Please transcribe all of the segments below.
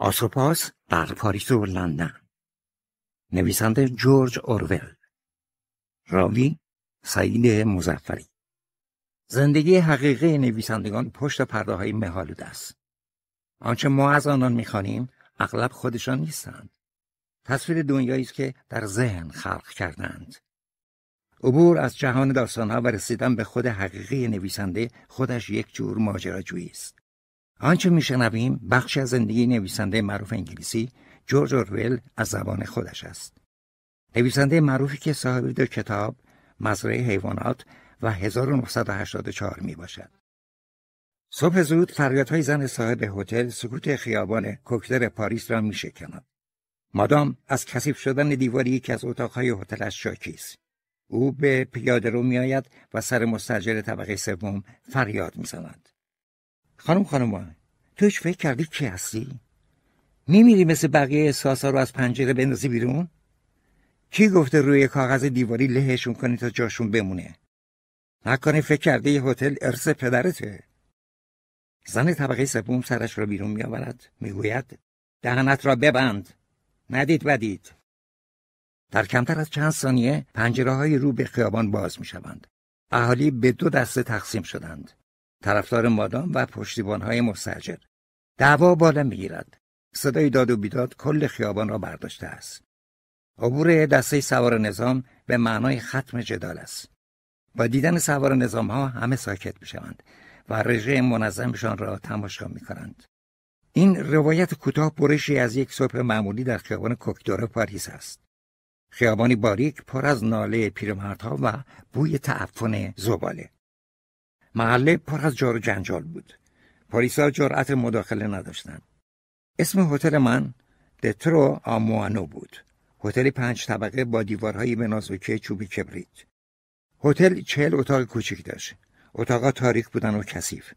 آسوپاس در پاریس و لندن نویسنده جورج اورول راوی سعید مزفری زندگی حقیقی نویسندگان پشت پرده های مهالود است آنچه ما از آنان میخوانیم اغلب خودشان نیستند تصویر دنیایی است که در ذهن خلق کردند عبور از جهان داستانها و رسیدن به خود حقیقی نویسنده خودش یک جور ماجراجویی است آنچه میشنویم بخشی از زندگی نویسنده معروف انگلیسی جورج اورول از زبان خودش است نویسنده معروفی که صاحب دو کتاب مزرعه حیوانات و 1984 می باشد. صبح زود فریادهای زن صاحب هتل سکوت خیابان کوکتر پاریس را می شکند. مادام از کسیف شدن دیواری که از اتاقهای هتلش شاکی است. او به پیاده رو میآید و سر مستجر طبقه سوم فریاد میزند. خانم خانم تو فکر کردی کی هستی؟ میمیری مثل بقیه احساسا رو از پنجره بندازی بیرون؟ کی گفته روی کاغذ دیواری لهشون کنی تا جاشون بمونه؟ نکنه فکر کرده یه هتل ارث پدرته زن طبقه سوم سرش را بیرون میآورد میگوید دهنت را ببند ندید بدید در کمتر از چند ثانیه پنجره های رو به خیابان باز می شوند. اهالی به دو دسته تقسیم شدند. طرفدار مادام و پشتیبانهای مستجر دعوا بالا میگیرد صدای داد و بیداد کل خیابان را برداشته است عبور دسته سوار نظام به معنای ختم جدال است با دیدن سوار نظام ها همه ساکت می شوند و رژه منظمشان را تماشا می کنند. این روایت کوتاه برشی از یک صبح معمولی در خیابان کوکدور پاریس است. خیابانی باریک پر از ناله پیرمردها و بوی تعفن زباله. محله پر از جار و جنجال بود پلیسا جرأت مداخله نداشتند اسم هتل من دترو آموانو بود هتل پنج طبقه با دیوارهایی به نازوکی چوبی کبریت هتل چهل اتاق کوچک داشت اتاقا تاریک بودن و کثیف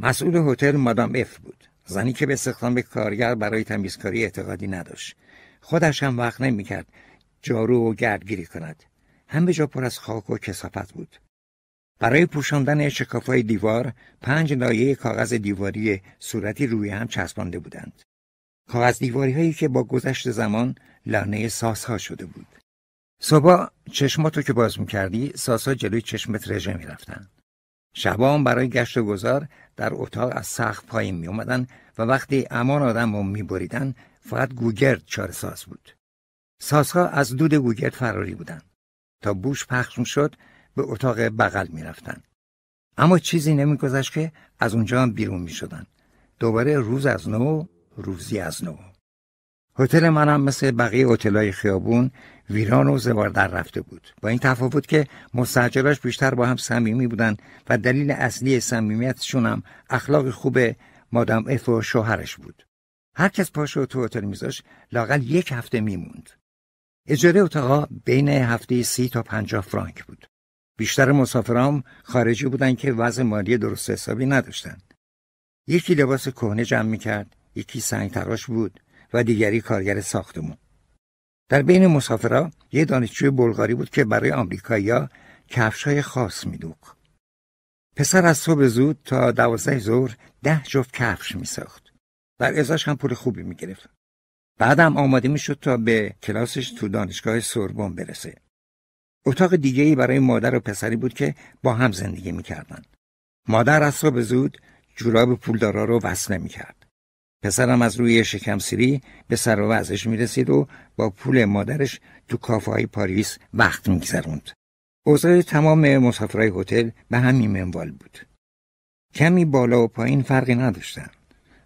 مسئول هتل مادام اف بود زنی که به استخدام کارگر برای تمیزکاری اعتقادی نداشت خودش هم وقت نمیکرد جارو و گردگیری کند همه جا پر از خاک و کسافت بود برای پوشاندن شکافای دیوار پنج لایه کاغذ دیواری صورتی روی هم چسبانده بودند. کاغذ دیواری هایی که با گذشت زمان لانه ساسها شده بود. صبح چشماتو که باز میکردی ساسا جلوی چشمت رژه میرفتن. شبا برای گشت و گذار در اتاق از سخت پایین می و وقتی امان آدم رو می فقط گوگرد چار ساس بود. ساسها از دود گوگرد فراری بودن. تا بوش پخش شد به اتاق بغل می رفتن. اما چیزی نمیگذشت که از اونجا هم بیرون می شدن. دوباره روز از نو روزی از نو هتل منم مثل بقیه هتلهای خیابون ویران و زوار در رفته بود با این تفاوت که مستجراش بیشتر با هم صمیمی بودن و دلیل اصلی صمیمیتشون هم اخلاق خوب مادم اف و شوهرش بود هر کس پاشو تو هتل میذاش لاقل یک هفته میموند اجاره اتاقا بین هفته سی تا پنجاه فرانک بود بیشتر مسافرام خارجی بودند که وضع مالی درست حسابی نداشتند. یکی لباس کهنه جمع میکرد، یکی سنگ تراش بود و دیگری کارگر ساختمون. در بین مسافرا یه دانشجوی بلغاری بود که برای کفش کفش‌های خاص میدوخت. پسر از صبح زود تا دوازده ظهر ده جفت کفش میساخت. در ازاش هم پول خوبی میگرفت. بعدم آماده میشد تا به کلاسش تو دانشگاه سوربن برسه. اتاق دیگه ای برای مادر و پسری بود که با هم زندگی میکردند. مادر از صبح زود جوراب پولدارا رو وصله میکرد. پسرم از روی شکم سیری به سر و وزش میرسید و با پول مادرش تو کافه های پاریس وقت میگذروند. اوضاع تمام مسافرهای هتل به همین منوال بود. کمی بالا و پایین فرقی نداشتن.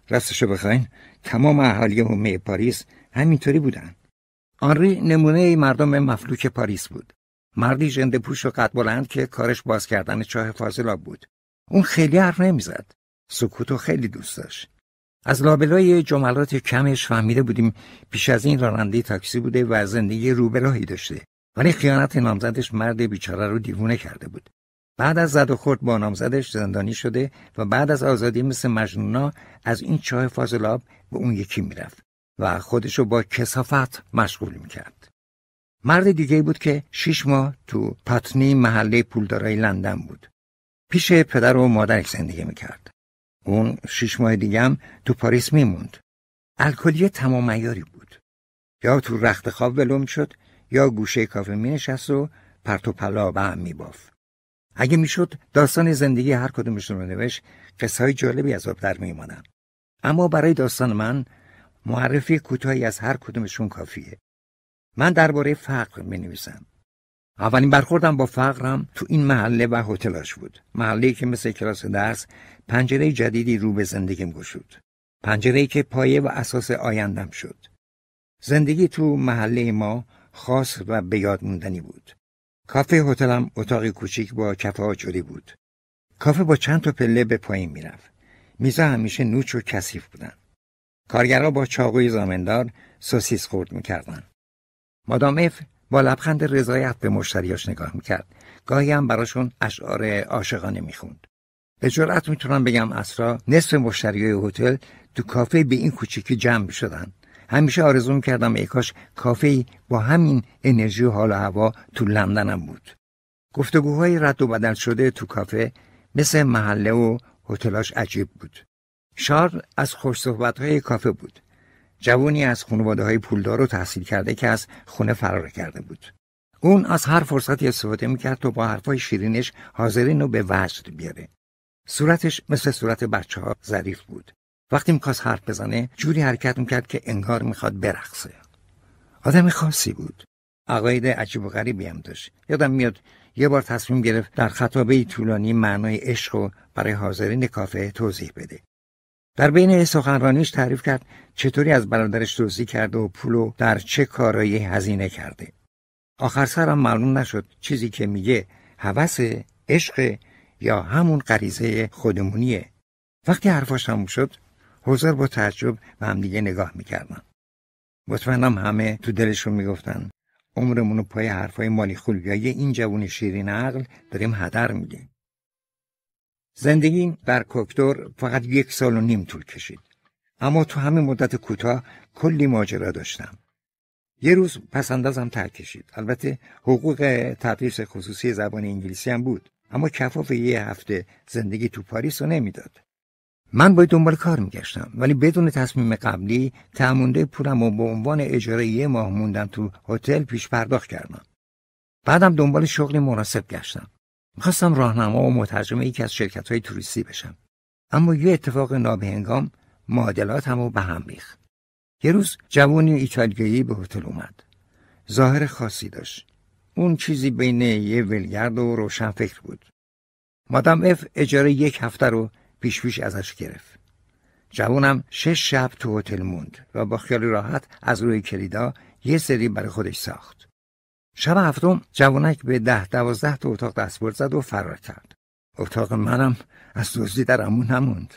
راستشو بخواین تمام اهالی همه پاریس همینطوری بودن. آنری نمونه مردم مفلوک پاریس بود. مردی جنده پوش و قد بلند که کارش باز کردن چاه فاضلاب بود. اون خیلی حرف نمیزد. سکوت و خیلی دوست داشت. از لابلای جملات کمش فهمیده بودیم پیش از این راننده تاکسی بوده و زندگی روبراهی داشته. ولی خیانت نامزدش مرد بیچاره رو دیوونه کرده بود. بعد از زد و خورد با نامزدش زندانی شده و بعد از آزادی مثل مجنونا از این چاه فاضلاب به اون یکی میرفت و خودشو با کسافت مشغول میکرد. مرد دیگه بود که شش ماه تو پاتنی محله پولدارای لندن بود. پیش پدر و مادرش زندگی میکرد. اون شیش ماه دیگه هم تو پاریس میموند. الکلی تمام ایاری بود. یا تو رخت خواب ولوم شد یا گوشه کافه مینشست و پرت و پلا به هم میباف. اگه میشد داستان زندگی هر کدومشون رو نوشت قصه های جالبی از آب در میمانم. اما برای داستان من معرفی کوتاهی از هر کدومشون کافیه. من درباره فقر می اولین برخوردم با فقرم تو این محله و هتلش بود. محله که مثل کلاس درس پنجره جدیدی رو به زندگیم گشود. پنجره که پایه و اساس آیندم شد. زندگی تو محله ما خاص و به یاد بود. کافه هتلم اتاقی کوچیک با کف آجوری بود. کافه با چند تا پله به پایین میرفت. میزا همیشه نوچ و کثیف بودن. کارگرها با چاقوی زامندار سوسیس خورد میکردن. مادام اف با لبخند رضایت به مشتریاش نگاه میکرد گاهی هم براشون اشعار عاشقانه میخوند به جرأت میتونم بگم اسرا نصف مشتریای هتل تو کافه به این کوچیکی جمع شدن همیشه آرزو میکردم ای کاش با همین انرژی و حال و هوا تو لندنم بود گفتگوهای رد و بدل شده تو کافه مثل محله و هتلاش عجیب بود شار از خوش های کافه بود جوانی از خانواده های پولدار رو تحصیل کرده که از خونه فرار کرده بود. اون از هر فرصتی استفاده میکرد تا با حرفای شیرینش حاضرین رو به وجد بیاره. صورتش مثل صورت بچه ها ظریف بود. وقتی میخواست حرف بزنه جوری حرکت میکرد که انگار میخواد برقصه. آدم خاصی بود. عقاید عجیب و غریبی هم داشت. یادم میاد یه بار تصمیم گرفت در خطابه طولانی معنای عشق رو برای حاضرین کافه توضیح بده. در بین سخنرانیش تعریف کرد چطوری از برادرش دزدی کرده و پولو در چه کارایی هزینه کرده آخر سرم معلوم نشد چیزی که میگه هوس عشق یا همون غریزه خودمونیه وقتی حرفاش تموم شد حضر با تعجب و همدیگه نگاه میکردن مطمئنم همه تو دلشون میگفتن عمرمون پای حرفای مالی خلویای این جوون شیرین عقل داریم هدر میدیم زندگی بر کوکتور فقط یک سال و نیم طول کشید اما تو همه مدت کوتاه کلی ماجرا داشتم یه روز پسندازم ترک کشید البته حقوق تدریس خصوصی زبان انگلیسی هم بود اما کفاف یه هفته زندگی تو پاریس رو نمیداد من باید دنبال کار میگشتم ولی بدون تصمیم قبلی تعمونده پولم و به عنوان اجاره یه ماه موندن تو هتل پیش پرداخت کردم بعدم دنبال شغلی مناسب گشتم میخواستم راهنما و مترجم یکی از شرکت های توریستی بشم اما یه اتفاق نابهنگام معادلاتم رو به هم ریخت یه روز جوانی ایتالیایی به هتل اومد ظاهر خاصی داشت اون چیزی بین یه ولگرد و روشن فکر بود مادم اف اجاره یک هفته رو پیش پیش ازش گرفت جوانم شش شب تو هتل موند و با خیال راحت از روی کلیدا یه سری برای خودش ساخت شب هفتم جوانک به ده دوازده تا اتاق دستبرد زد و فرار کرد اتاق منم از دزدی در امون نموند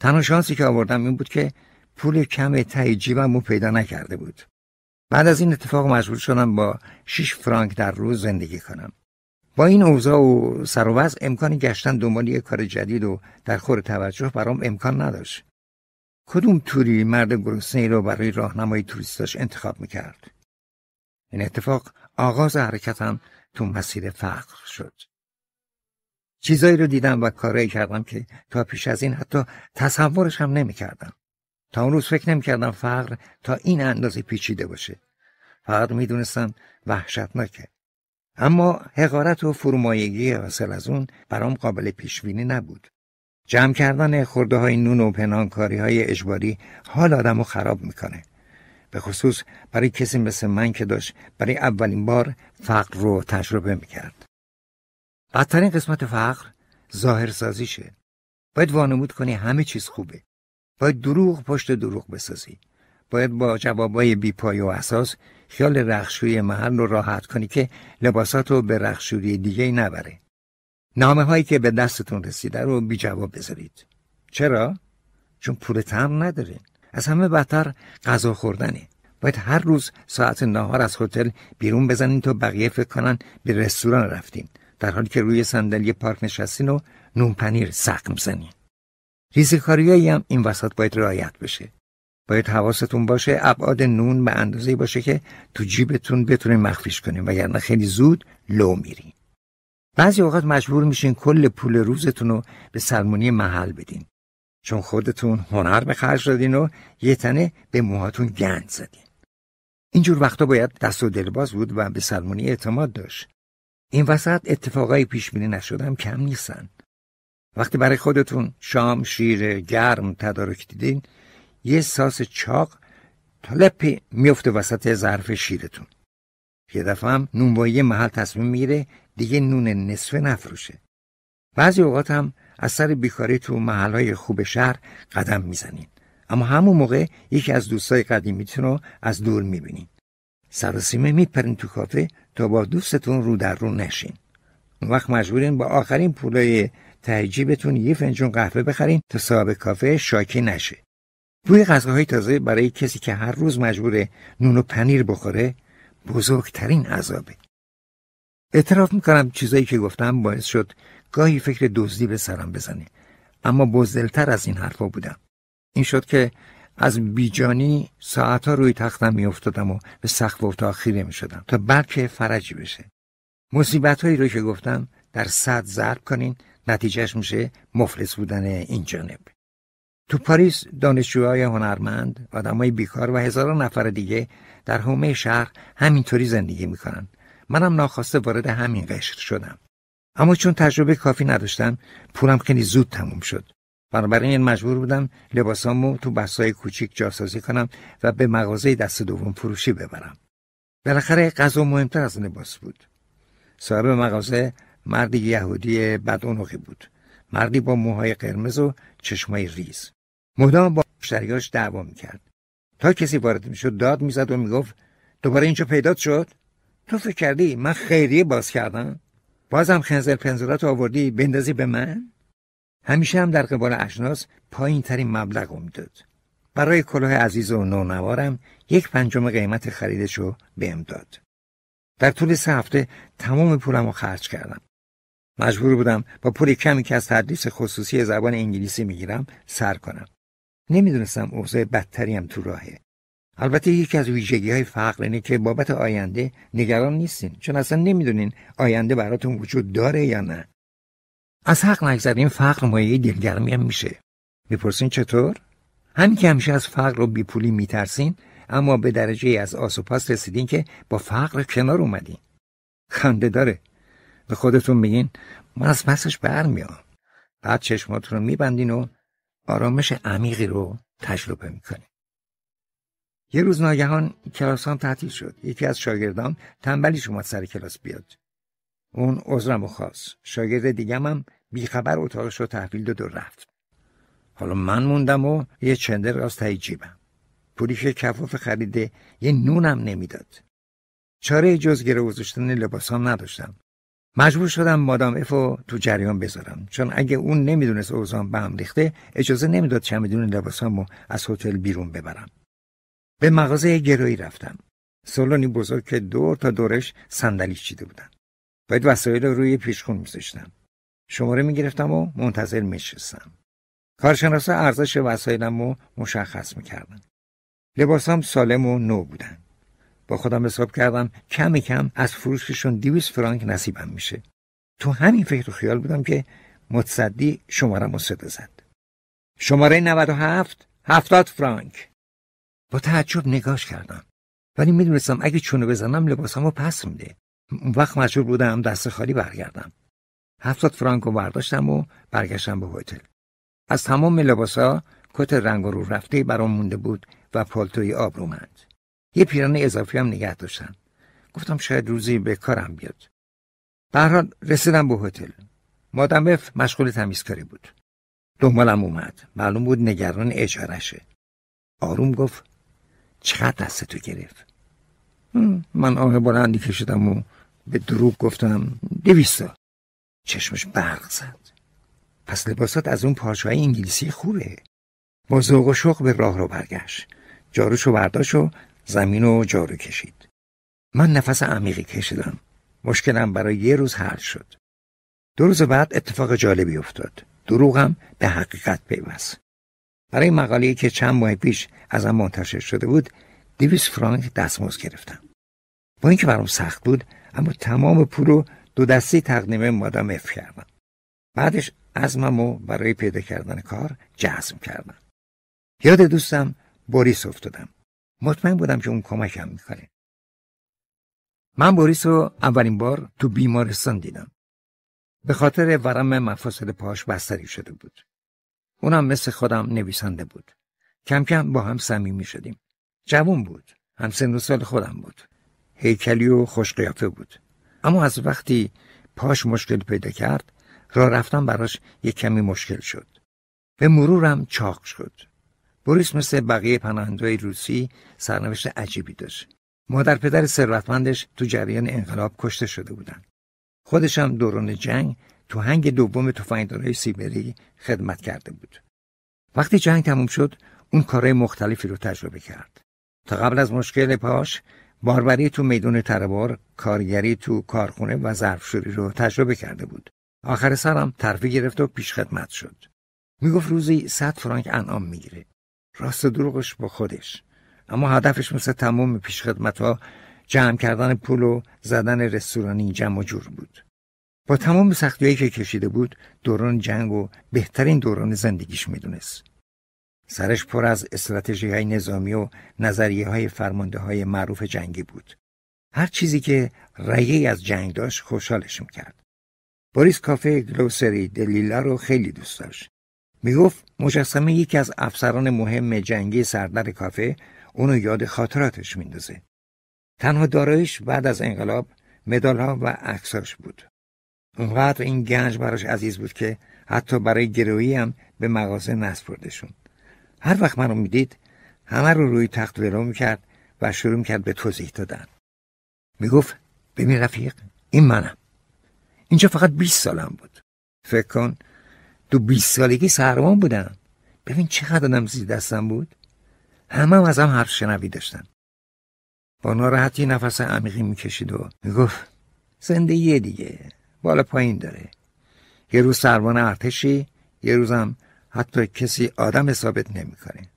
تنها شانسی که آوردم این بود که پول کم ته جیبم پیدا نکرده بود بعد از این اتفاق مجبور شدم با 6 فرانک در روز زندگی کنم با این اوضاع و سر و امکان گشتن دنبال یک کار جدید و در خور توجه برام امکان نداشت کدوم توری مرد گرسنه را برای راهنمای توریستاش انتخاب میکرد این اتفاق آغاز حرکتم تو مسیر فقر شد چیزایی رو دیدم و کارایی کردم که تا پیش از این حتی تصورش هم نمیکردم. تا اون روز فکر نمیکردم فقر تا این اندازه پیچیده باشه. فقط میدونستم وحشتناکه. اما حقارت و فرمایگی حاصل از اون برام قابل پیش بینی نبود. جمع کردن خورده های نون و پنهانکاری های اجباری حال آدم رو خراب میکنه. به خصوص برای کسی مثل من که داشت برای اولین بار فقر رو تجربه میکرد. بدترین قسمت فقر سازیشه. باید وانمود کنی همه چیز خوبه باید دروغ پشت دروغ بسازی باید با جوابای بیپای و اساس خیال رخشوی محل رو راحت کنی که لباسات رو به رخشوی دیگه نبره نامه هایی که به دستتون رسیده رو بی جواب بذارید چرا؟ چون پول تم نداره از همه بدتر غذا خوردنه باید هر روز ساعت نهار از هتل بیرون بزنین تا بقیه فکر کنن به رستوران رفتین در حالی که روی صندلی پارک نشستین و نون پنیر سقم زنین ریزیکاریایی هم این وسط باید رعایت بشه باید حواستون باشه ابعاد نون به اندازه باشه که تو جیبتون بتونین مخفیش کنین وگرنه خیلی زود لو میرین بعضی اوقات مجبور میشین کل پول روزتون رو به سلمونی محل بدین چون خودتون هنر به خرج دادین و یه تنه به موهاتون گند زدین اینجور وقتا باید دست و دلباز بود و به سلمونی اعتماد داشت این وسط اتفاقای پیش بینی نشدم کم نیستن وقتی برای خودتون شام شیر گرم تدارک دیدین یه ساس چاق لپی میفته وسط ظرف شیرتون یه دفعه هم نونوایی محل تصمیم میگیره دیگه نون نصفه نفروشه بعضی اوقات هم از سر بیکاری تو محلهای خوب شهر قدم میزنین اما همون موقع یکی از دوستای قدیمیتون رو از دور میبینین سراسیمه میپرین تو کافه تا با دوستتون رو در رو نشین اون وقت مجبورین با آخرین پولای تهجیبتون یه فنجون قهوه بخرین تا صاحب کافه شاکی نشه بوی غذاهای تازه برای کسی که هر روز مجبوره نون و پنیر بخوره بزرگترین عذابه اعتراف میکنم چیزایی که گفتم باعث شد گاهی فکر دزدی به سرم بزنه اما بزدلتر از این حرفا بودم این شد که از بیجانی ساعتها روی تختم میافتادم و به سقف اتاق خیره میشدم تا بلکه فرجی بشه مصیبت هایی رو که گفتم در صد ضرب کنین نتیجهش میشه مفلس بودن این جانب تو پاریس دانشجوهای هنرمند آدمای بیکار و هزاران نفر دیگه در حومه شهر همینطوری زندگی میکنن منم ناخواسته وارد همین قشر شدم اما چون تجربه کافی نداشتم پولم خیلی زود تموم شد بنابراین این مجبور بودم لباسامو تو بسای کوچیک جاسازی کنم و به مغازه دست دوم فروشی ببرم بالاخره غذا مهمتر از لباس بود صاحب مغازه مردی یهودی بدونقی بود مردی با موهای قرمز و چشمای ریز مدام با مشتریاش دعوا میکرد تا کسی وارد میشد داد میزد و میگفت دوباره اینجا پیدا شد تو فکر کردی من خیریه باز کردم بازم خنزر پنزرات آوردی بندازی به من همیشه هم در قبال اشناس پایین ترین مبلغ رو میداد برای کلاه عزیز و نونوارم یک پنجم قیمت خریدش رو بهم داد در طول سه هفته تمام پولم رو خرج کردم مجبور بودم با پول کمی که از تدریس خصوصی زبان انگلیسی میگیرم سر کنم نمیدونستم اوضاع هم تو راهه البته یکی از ویژگی های فقر اینه که بابت آینده نگران نیستین چون اصلا نمیدونین آینده براتون وجود داره یا نه از حق نگذریم فقر مایه دلگرمی هم میشه میپرسین چطور؟ همین که همیشه از فقر و بیپولی میترسین اما به درجه از آس و پاس رسیدین که با فقر کنار اومدین خنده داره به خودتون میگین من از پسش برمیام بعد چشماتون رو میبندین و آرامش عمیقی رو تجربه میکنین یه روز ناگهان کلاسام تعطیل شد یکی از شاگردان تنبلیش اومد سر کلاس بیاد اون عذرم خواست شاگرد دیگم هم بیخبر اتاقش رو تحویل داد و رفت حالا من موندم و یه چندر راسته تایی جیبم پولی کفاف خریده یه نونم نمیداد چاره جز گره گذاشتن لباسام نداشتم مجبور شدم مادام افو تو جریان بذارم چون اگه اون نمیدونست اوزان به هم ریخته اجازه نمیداد چمدون لباسامو از هتل بیرون ببرم به مغازه گرایی رفتم سالنی بزرگ که دور تا دورش صندلی چیده بودن باید وسایل رو روی پیشخون میذاشتم شماره میگرفتم و منتظر میشستم کارشناسا ارزش وسایلم رو مشخص میکردن لباسام سالم و نو بودن با خودم حساب کردم کمی کم از فروششون دیویس فرانک نصیبم میشه تو همین فکر و خیال بودم که متصدی شمارم رو صدا زد شماره 97 هفتاد فرانک با تعجب نگاش کردم ولی میدونستم اگه چونو بزنم لباسامو پس میده اون وقت مجبور بودم دست خالی برگردم هفتاد فرانکو برداشتم و برگشتم به هتل از تمام لباسا کت رنگ رو رفته برام مونده بود و پالتوی آبرومند یه پیران اضافی هم نگه داشتم گفتم شاید روزی به کارم بیاد به رسیدم به هتل مادمف مشغول تمیزکاری بود دنبالم اومد معلوم بود نگران اجارشه آروم گفت چقدر دست تو گرفت من آه بلندی کشیدم و به دروغ گفتم دویستا چشمش برق زد پس لباسات از اون پارچه انگلیسی خوبه با ذوق و شوق به راه رو برگشت جاروش و برداشت و زمین و جارو کشید من نفس عمیقی کشیدم مشکلم برای یه روز حل شد دو روز بعد اتفاق جالبی افتاد دروغم به حقیقت پیوست برای مقاله که چند ماه پیش ازم منتشر شده بود دویست فرانک دستمزد گرفتم با اینکه برام سخت بود اما تمام پول رو دو دستی تقدیم مادم اف کردم بعدش عزمم و برای پیدا کردن کار جزم کردم یاد دوستم بوریس افتادم مطمئن بودم که اون کمکم میکنه من بوریس رو اولین بار تو بیمارستان دیدم به خاطر ورم مفاصل پاش بستری شده بود اونم مثل خودم نویسنده بود کم کم با هم صمیمی شدیم جوون بود سن و سال خودم بود هیکلی و خوش قیافه بود اما از وقتی پاش مشکل پیدا کرد را رفتن براش یک کمی مشکل شد به مرورم چاق شد بوریس مثل بقیه پناهندهای روسی سرنوشت عجیبی داشت مادر پدر ثروتمندش تو جریان انقلاب کشته شده بودند خودشم دوران جنگ تو هنگ دوم تفنگدارای سیبری خدمت کرده بود وقتی جنگ تموم شد اون کارهای مختلفی رو تجربه کرد تا قبل از مشکل پاش باربری تو میدون تربار کارگری تو کارخونه و ظرفشوری رو تجربه کرده بود آخر سرم ترفی گرفت و پیش خدمت شد میگفت روزی صد فرانک انعام میگیره راست دروغش با خودش اما هدفش مثل تمام پیش خدمت ها جمع کردن پول و زدن رستورانی جمع و جور بود با تمام سختیایی که کشیده بود دوران جنگ و بهترین دوران زندگیش میدونست سرش پر از استراتژی های نظامی و نظریه های فرمانده های معروف جنگی بود. هر چیزی که رأیی از جنگ داشت خوشحالش میکرد. بوریس کافه گلوسری دلیلا رو خیلی دوست داشت. میگفت مجسمه یکی از افسران مهم جنگی سردر کافه اونو یاد خاطراتش میندازه. تنها دارایش بعد از انقلاب مدال ها و عکساش بود. اونقدر این گنج براش عزیز بود که حتی برای گروهی هم به مغازه نسپردشون. هر وقت رو میدید همه رو روی تخت ولو میکرد و شروع میکرد به توضیح دادن میگفت ببین رفیق این منم اینجا فقط 20 سالم بود فکر کن دو 20 سالگی سرمان بودم ببین چقدر آدم زیر دستم بود همه هم از هم حرف شنوی داشتن با ناراحتی نفس عمیقی میکشید و میگفت زندگی دیگه بالا پایین داره یه روز سروان ارتشی یه روزم حتی کسی آدم ثابت نمیکنه.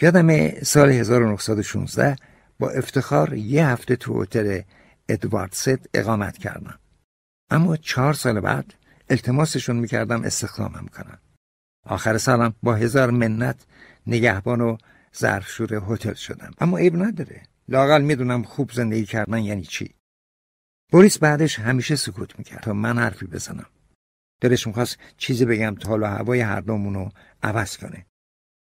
یادم سال 1916 با افتخار یه هفته تو هتل ادواردست اقامت کردم. اما چهار سال بعد التماسشون میکردم استخدامم کنم. آخر سالم با هزار منت نگهبان و ظرفشور هتل شدم. اما عیب نداره. لاقل میدونم خوب زندگی کردن یعنی چی. بوریس بعدش همیشه سکوت میکرد تا من حرفی بزنم. دلش میخواست چیزی بگم تا حالا هوای هر رو عوض کنه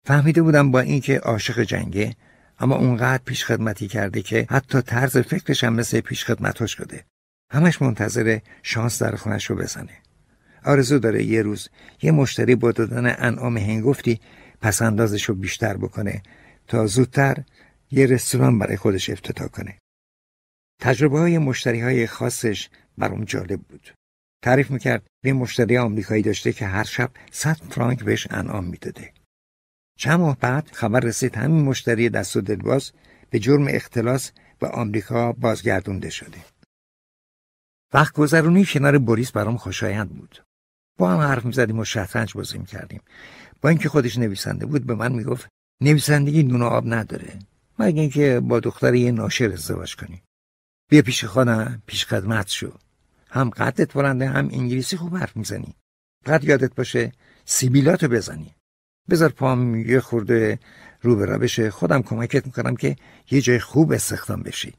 فهمیده بودم با اینکه عاشق جنگه اما اونقدر پیشخدمتی کرده که حتی طرز فکرش هم مثل خدمتش شده همش منتظر شانس در خونش رو بزنه آرزو داره یه روز یه مشتری با دادن انعام هنگفتی پس اندازش رو بیشتر بکنه تا زودتر یه رستوران برای خودش افتتاح کنه تجربه های مشتری های خاصش برام جالب بود تعریف میکرد یه مشتری آمریکایی داشته که هر شب 100 فرانک بهش انعام میداده چند ماه بعد خبر رسید همین مشتری دست و دلباز به جرم اختلاس به آمریکا بازگردونده شده وقت گذرونی کنار بوریس برام خوشایند بود با هم حرف میزدیم و شطرنج بازی کردیم. با اینکه خودش نویسنده بود به من میگفت نویسندگی نون آب نداره مگه اینکه با دختر یه ناشر ازدواج کنی بیا پیش خانم پیش خدمت شو هم قدت بلنده هم انگلیسی خوب حرف میزنی قد یادت باشه سیبیلاتو بزنی بذار پام یه خورده رو به روش خودم کمکت میکنم که یه جای خوب استخدام بشی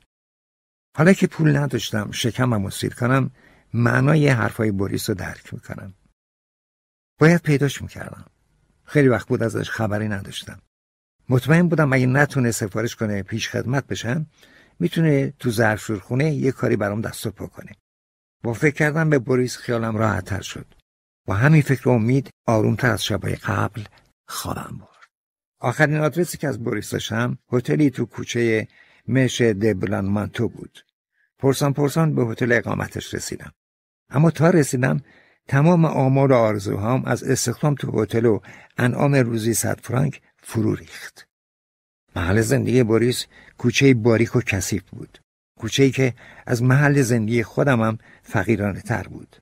حالا که پول نداشتم شکمم و سیر کنم معنای حرفای بوریس رو درک میکنم باید پیداش میکردم خیلی وقت بود ازش خبری نداشتم مطمئن بودم اگه نتونه سفارش کنه پیش خدمت بشم میتونه تو خونه یه کاری برام دست و پا کنه با فکر کردن به بوریس خیالم راحتتر شد و همین فکر امید آرومتر از شبای قبل خوابم برد آخرین آدرسی که از بوریس داشتم هتلی تو کوچه مش دبلان مانتو بود پرسان پرسان به هتل اقامتش رسیدم اما تا رسیدم تمام آمال و آرزوهام از استخدام تو هتل و انعام روزی صد فرانک فرو ریخت محل زندگی بوریس کوچه باریک و کثیف بود کوچه‌ای که از محل زندگی خودمم فقیرانه تر بود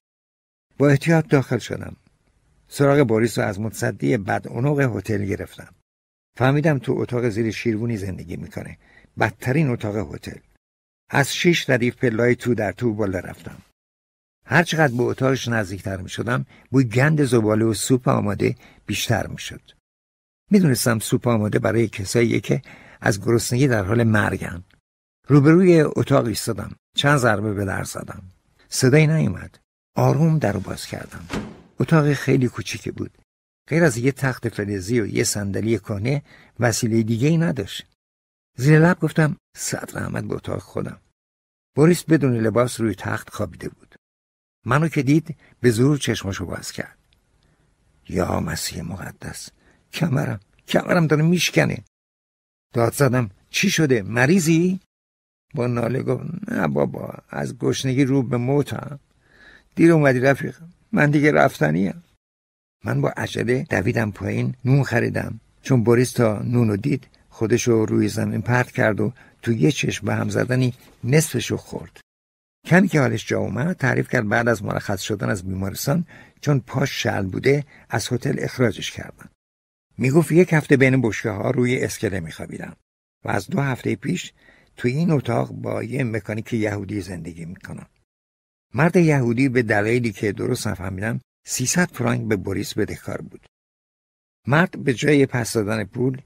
با احتیاط داخل شدم سراغ باریس و از متصدی بدعنق هتل گرفتم فهمیدم تو اتاق زیر شیروونی زندگی میکنه بدترین اتاق هتل از شیش ردیف پلای تو در تو بالا رفتم هرچقدر به اتاقش نزدیکتر میشدم شدم بوی گند زباله و سوپ آماده بیشتر میشد میدونستم سوپ آماده برای کسایی که از گرسنگی در حال مرگن روبروی اتاق ایستادم چند ضربه به در زدم صدایی نیومد آروم در رو باز کردم اتاق خیلی کوچیکی بود غیر از یه تخت فلزی و یه صندلی کنه وسیله دیگه ای نداشت زیر لب گفتم صد رحمت به اتاق خودم بوریس بدون لباس روی تخت خوابیده بود منو که دید به زور چشمشو باز کرد یا مسیح مقدس کمرم کمرم داره میشکنه داد زدم چی شده مریضی با ناله گفت نه بابا از گشنگی رو به موتم دیر اومدی رفیق من دیگه رفتنیم من با عجله دویدم پایین نون خریدم چون بوریس تا نونو دید خودش رو روی زمین پرت کرد و تو یه چشم به هم زدنی نصفشو خورد کمی که حالش جا اومد تعریف کرد بعد از مرخص شدن از بیمارستان چون پاش شل بوده از هتل اخراجش کردن میگفت یک هفته بین بشکه ها روی اسکله میخوابیدم و از دو هفته پیش تو این اتاق با یه مکانیک یهودی زندگی میکنم مرد یهودی به دلایلی که درست نفهمیدم 300 فرانک به بوریس بدهکار بود مرد به جای پس دادن پول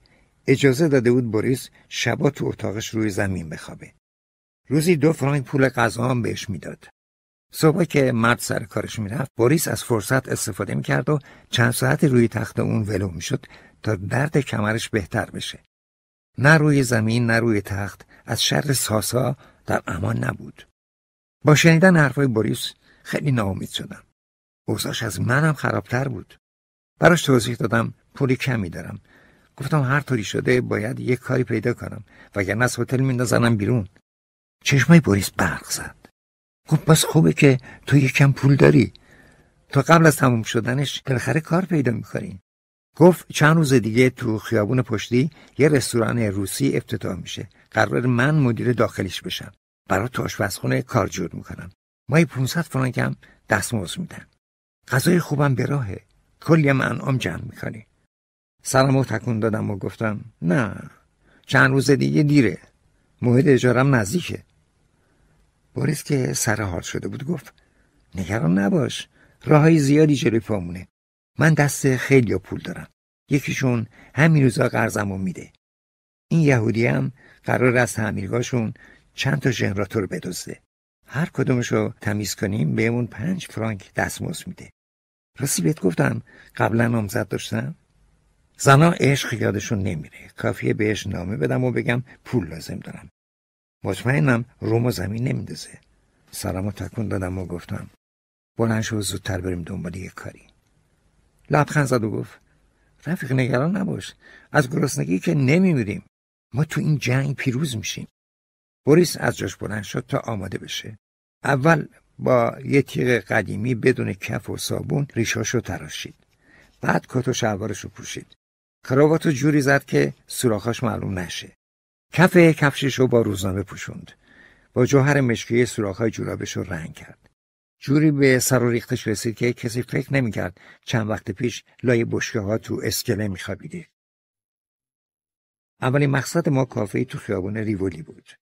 اجازه داده بود بوریس شبا تو اتاقش روی زمین بخوابه روزی دو فرانک پول غذا هم بهش میداد صبح که مرد سر کارش میرفت بوریس از فرصت استفاده میکرد و چند ساعت روی تخت اون ولو میشد تا درد کمرش بهتر بشه نه روی زمین نه روی تخت از شر ساسا در امان نبود با شنیدن حرفای بوریس خیلی ناامید شدم اوضاش از منم خرابتر بود براش توضیح دادم پولی کمی دارم گفتم هر طوری شده باید یک کاری پیدا کنم وگرنه از هتل میندازنم بیرون چشمای بوریس برق زد گفت بس خوبه که تو یکم پول داری تا قبل از تموم شدنش بالاخره کار پیدا میکنی گفت چند روز دیگه تو خیابون پشتی یه رستوران روسی افتتاح میشه قرار من مدیر داخلیش بشم برای تاش آشپزخونه کار جور میکنم مای 500 فرانکم هم میدم میدن غذای خوبم به راهه کلی هم انعام جمع میکنی و تکون دادم و گفتم نه چند روز دیگه دیره موهد اجارم نزدیکه بوریس که سر حال شده بود گفت نگران نباش راهای زیادی جلوی پامونه من دست خیلی پول دارم یکیشون همین روزا قرضمو میده این یهودی هم قرار از تعمیرگاهشون چند تا ژنراتور بدزده هر کدومشو تمیز کنیم به اون پنج فرانک دستمزد میده راستی بهت گفتم قبلا نامزد داشتم زنا عشق یادشون نمیره کافیه بهش نامه بدم و بگم پول لازم دارم مطمئنم روم و زمین نمیندازه سرمو تکون دادم و گفتم بلند شو زودتر بریم دنبال یه کاری لبخند زد و گفت رفیق نگران نباش از گرسنگی که نمیمیریم ما تو این جنگ پیروز میشیم بوریس از جاش بلند شد تا آماده بشه اول با یه تیغ قدیمی بدون کف و صابون ریشاشو تراشید بعد کت و شلوارشو پوشید کراواتو جوری زد که سوراخاش معلوم نشه کف کفششو با روزنامه پوشوند با جوهر مشکی جورابش جورابشو رنگ کرد جوری به سر و ریختش رسید که کسی فکر نمیکرد چند وقت پیش لای بشکه ها تو اسکله میخوابیده اولین مقصد ما کافه تو خیابون ریولی بود.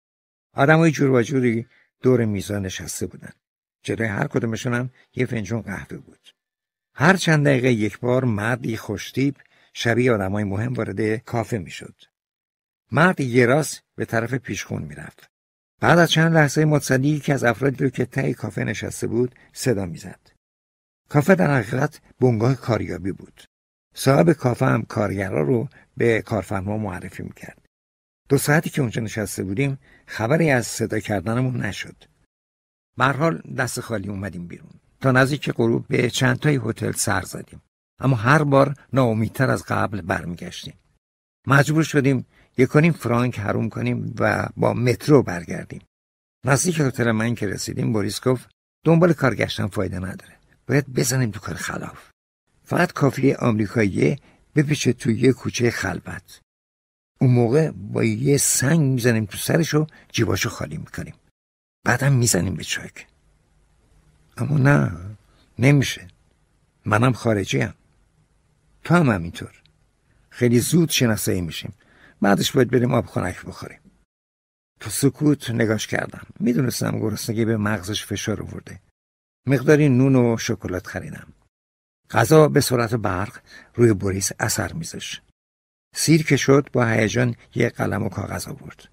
آدمای جور و جوری دور میزان نشسته بودن. جلوی هر کدومشون هم یه فنجون قهوه بود. هر چند دقیقه یک بار مردی خوشتیب شبیه آدمای مهم وارد کافه میشد. مرد یه راست به طرف پیشخون میرفت. بعد از چند لحظه متصدی که از افرادی رو که تای کافه نشسته بود صدا میزد. کافه در حقیقت بنگاه کاریابی بود. صاحب کافه هم کارگرا رو به کارفرما معرفی میکرد دو ساعتی که اونجا نشسته بودیم خبری از صدا کردنمون نشد حال دست خالی اومدیم بیرون تا نزدیک غروب به چندتای هتل سر زدیم اما هر بار ناامیدتر از قبل برمیگشتیم مجبور شدیم یکنیم فرانک حروم کنیم و با مترو برگردیم نزدیک هتل من که رسیدیم بوریس گفت دنبال کارگشتن فایده نداره باید بزنیم تو کار خلاف فقط کافی آمریکایی بپیچه توی یه کوچه خلبت اون موقع با یه سنگ میزنیم تو سرشو جیباشو خالی میکنیم بعدم میزنیم به چاک اما نه نمیشه منم خارجی هم. تو هم همینطور خیلی زود شناسایی میشیم بعدش باید بریم آب خنک بخوریم تو سکوت نگاش کردم میدونستم گرسنگی به مغزش فشار ورده مقداری نون و شکلات خریدم غذا به سرعت برق روی بوریس اثر میذاشت سیر که شد با هیجان یک قلم و کاغذ آورد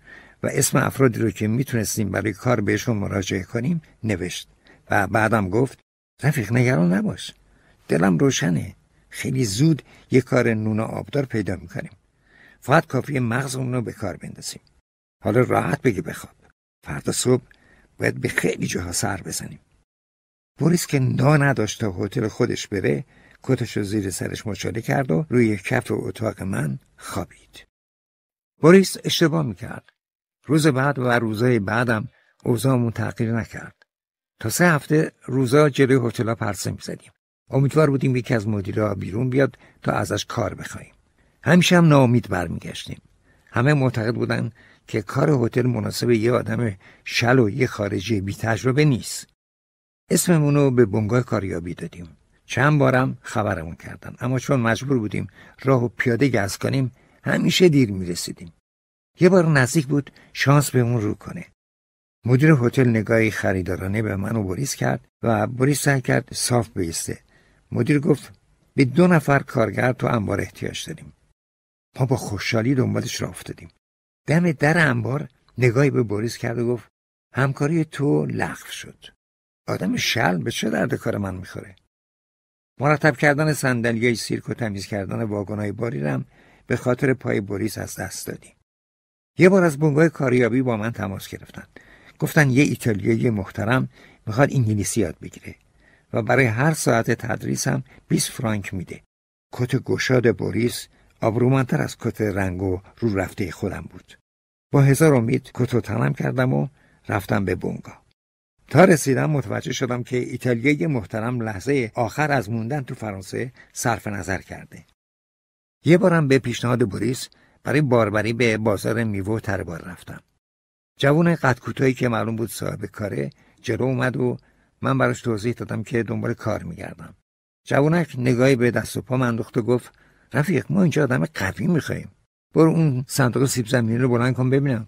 و اسم افرادی رو که میتونستیم برای کار بهشون مراجعه کنیم نوشت و بعدم گفت رفیق نگران نباش دلم روشنه خیلی زود یه کار نون و آبدار پیدا میکنیم فقط کافی مغزمون رو به کار بندازیم حالا راحت بگی بخواب فردا صبح باید به خیلی جاها سر بزنیم بوریس که نا نداشت تا هتل خودش بره کتش رو زیر سرش مچاله کرد و روی کف اتاق من خوابید بوریس اشتباه میکرد روز بعد و روزهای بعدم اوزامون تغییر نکرد تا سه هفته روزا جلوی هتلها پرسه میزدیم امیدوار بودیم یکی از مدیرها بیرون بیاد تا ازش کار بخوایم همیشه هم ناامید برمیگشتیم همه معتقد بودن که کار هتل مناسب یه آدم شل و یه خارجی بی تجربه نیست اسممونو به بنگاه کاریابی دادیم چند بارم خبرمون کردن اما چون مجبور بودیم راه و پیاده گز کنیم همیشه دیر رسیدیم. یه بار نزدیک بود شانس به اون رو کنه مدیر هتل نگاهی خریدارانه به من و بریس کرد و بریس سعی کرد صاف بیسته مدیر گفت به دو نفر کارگر تو انبار احتیاج داریم ما با خوشحالی دنبالش را افتادیم دم در انبار نگاهی به بوریس کرد و گفت همکاری تو لغو شد آدم شل به چه درد کار من میخوره مرتب کردن سندلیای سیرک و تمیز کردن واگنای باریرم به خاطر پای بوریس از دست دادیم یه بار از بونگای کاریابی با من تماس گرفتن گفتن یه ایتالیایی محترم میخواد انگلیسی یاد بگیره و برای هر ساعت تدریسم 20 فرانک میده کت گشاد بوریس آبرومندتر از کت رنگ و رو رفته خودم بود با هزار امید کت و تنم کردم و رفتم به بونگا تا رسیدم متوجه شدم که ایتالیایی محترم لحظه آخر از موندن تو فرانسه صرف نظر کرده یه بارم به پیشنهاد بوریس برای باربری به بازار میوه تربار رفتم جوون قد کوتاهی که معلوم بود صاحب کاره جلو اومد و من براش توضیح دادم که دنبال کار میگردم جوونک نگاهی به دست و پا من و گفت رفیق ما اینجا آدم قوی میخواییم برو اون صندوق سیب زمینی رو بلند کن ببینم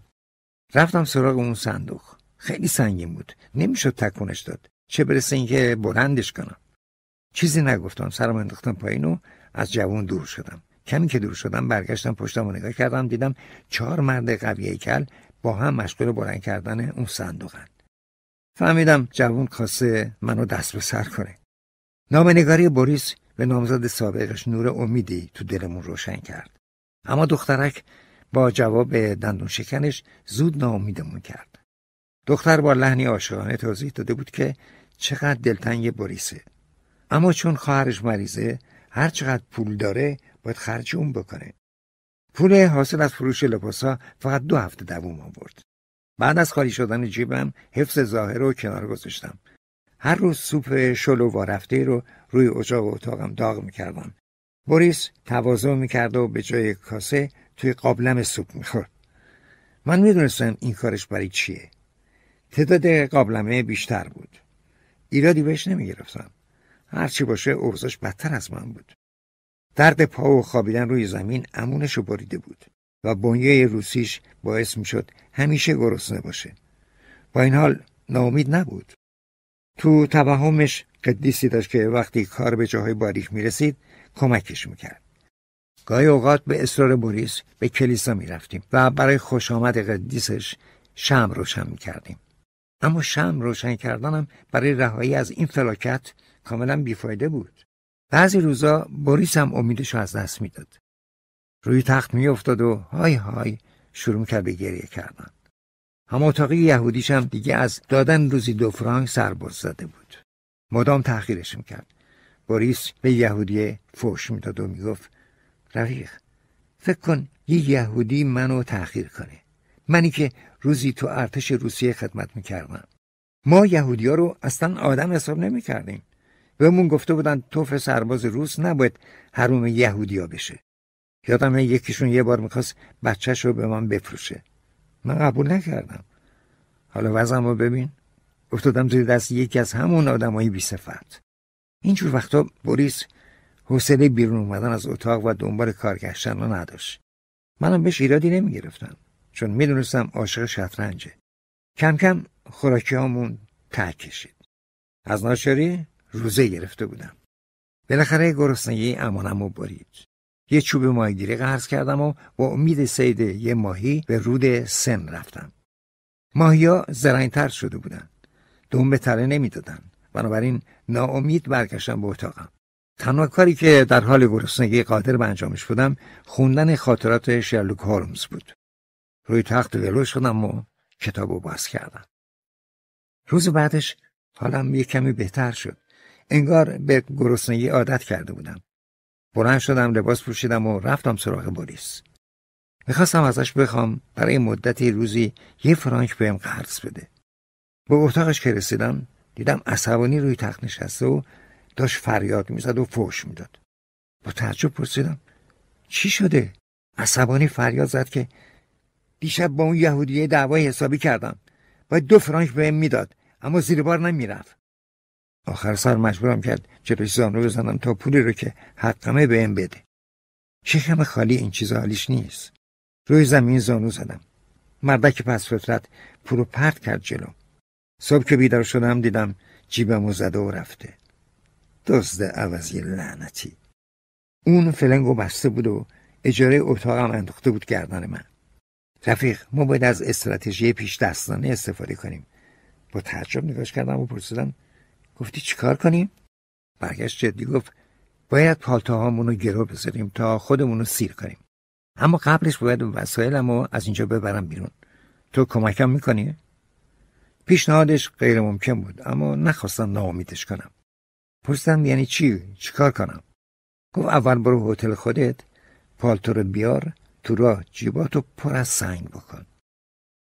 رفتم سراغ اون صندوق خیلی سنگین بود نمیشد تکونش داد چه برسه اینکه بلندش کنم چیزی نگفتم سرم انداختم پایین و از جوون دور شدم کمی که دور شدم برگشتم پشتم و نگاه کردم دیدم چهار مرد قویه کل با هم مشغول بلند کردن اون صندوقن فهمیدم جوون کاسه منو دست به سر کنه نامنگاری بوریس به نامزد سابقش نور امیدی تو دلمون روشن کرد اما دخترک با جواب دندون شکنش زود ناامیدمون کرد دختر با لحنی عاشقانه توضیح داده بود که چقدر دلتنگ بریسه اما چون خواهرش مریضه هر چقدر پول داره باید خرج اون بکنه پول حاصل از فروش لباسا فقط دو هفته دووم آورد بعد از خالی شدن جیبم حفظ ظاهر رو کنار گذاشتم هر روز سوپ شلو و رفته رو روی اجاق و اتاقم داغ میکردم بوریس تواضع میکرد و به جای کاسه توی قابلم سوپ میخورد من میدونستم این کارش برای چیه تعداد قابلمه بیشتر بود ایرادی بهش نمیگرفتم هرچی باشه اوضاش بدتر از من بود درد پا و خوابیدن روی زمین امونش رو بریده بود و بنیه روسیش باعث میشد همیشه گرسنه باشه با این حال ناامید نبود تو توهمش قدیسی داشت که وقتی کار به جاهای باریک میرسید کمکش میکرد گاهی اوقات به اصرار بوریس به کلیسا میرفتیم و برای خوش آمد قدیسش شم روشن میکردیم اما شم روشن کردنم برای رهایی از این فلاکت کاملا بیفایده بود بعضی روزا بوریس هم امیدش از دست میداد روی تخت میافتاد و های های شروع کرد به گریه کردن هم اتاقی یهودیشم هم دیگه از دادن روزی دو فرانک سرباز زده بود مدام تأخیرش میکرد بوریس به یهودی فوش میداد و میگفت رقیق فکر کن یه یهودی منو تأخیر کنه منی که روزی تو ارتش روسیه خدمت میکردم ما یهودی ها رو اصلا آدم حساب نمیکردیم بهمون گفته بودن توف سرباز روس نباید حروم یهودیا بشه یادم یکیشون یه بار میخواست بچهش رو به من بفروشه من قبول نکردم حالا وزم رو ببین افتادم زیر دست یکی از همون آدمایی بی این اینجور وقتا بوریس حوصله بیرون اومدن از اتاق و دنبال کارگشتن رو نداشت منم بهش ایرادی نمیگرفتم چون میدونستم عاشق شطرنجه کم کم خوراکی ته کشید از ناشاری روزه گرفته بودم بالاخره گرسنگی امانم و برید یه چوب ماهیگیری قرض کردم و با امید سید یه ماهی به رود سن رفتم ماهیا زرنگتر شده بودن دوم به تره نمیدادن بنابراین ناامید برگشتم به اتاقم تنها کاری که در حال گرسنگی قادر به انجامش بودم خوندن خاطرات شرلوک هولمز بود روی تخت ولو شدم و کتاب باز کردم روز بعدش حالم یه کمی بهتر شد انگار به گرسنگی عادت کرده بودم بلند شدم لباس پوشیدم و رفتم سراغ بوریس میخواستم ازش بخوام برای مدتی روزی یه فرانک بهم قرض بده به اتاقش که رسیدم دیدم عصبانی روی تخت نشسته و داشت فریاد میزد و فوش میداد با تعجب پرسیدم چی شده عصبانی فریاد زد که دیشب با اون یهودیه دعوای حسابی کردم باید دو فرانک بهم میداد اما زیر بار نمیرفت آخر سر مجبورم کرد جلوش زانو بزنم تا پولی رو که حقمه بهم بده شکم خالی این چیزا حالیش نیست روی زمین زانو زدم مردک پس فطرت رو پرت کرد جلو صبح که بیدار شدم دیدم جیبمو زده و رفته دزد عوضی لعنتی اون فلنگو بسته بود و اجاره اتاقم انداخته بود گردن من رفیق ما باید از استراتژی پیش دستانه استفاده کنیم با تعجب نگاش کردم و پرسیدم گفتی چیکار کنیم برگشت جدی گفت باید پالتوهامون رو گرو بذاریم تا خودمون رو سیر کنیم اما قبلش باید وسایلم رو از اینجا ببرم بیرون تو کمکم میکنی پیشنهادش غیر ممکن بود اما نخواستم ناامیدش کنم پرسیدم یعنی چی چیکار کنم گفت اول برو هتل خودت پالتو رو بیار تو راه جیباتو پر از سنگ بکن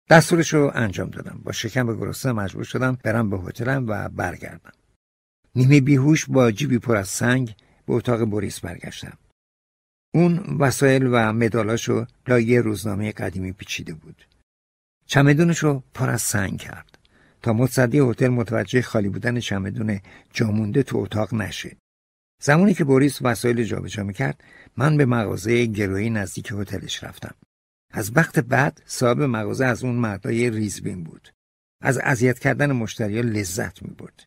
دستورش رو انجام دادم با شکم گرسنه مجبور شدم برم به هتلم و برگردم نیمه بیهوش با جیبی پر از سنگ به اتاق بوریس برگشتم اون وسایل و مدالاشو لایه روزنامه قدیمی پیچیده بود چمدونش رو پر از سنگ کرد تا متصدی هتل متوجه خالی بودن چمدون جامونده تو اتاق نشه زمانی که بوریس وسایل جابجا میکرد من به مغازه گروهی نزدیک هتلش رفتم از وقت بعد صاحب مغازه از اون مردای ریزبین بود از اذیت کردن مشتریا لذت می برد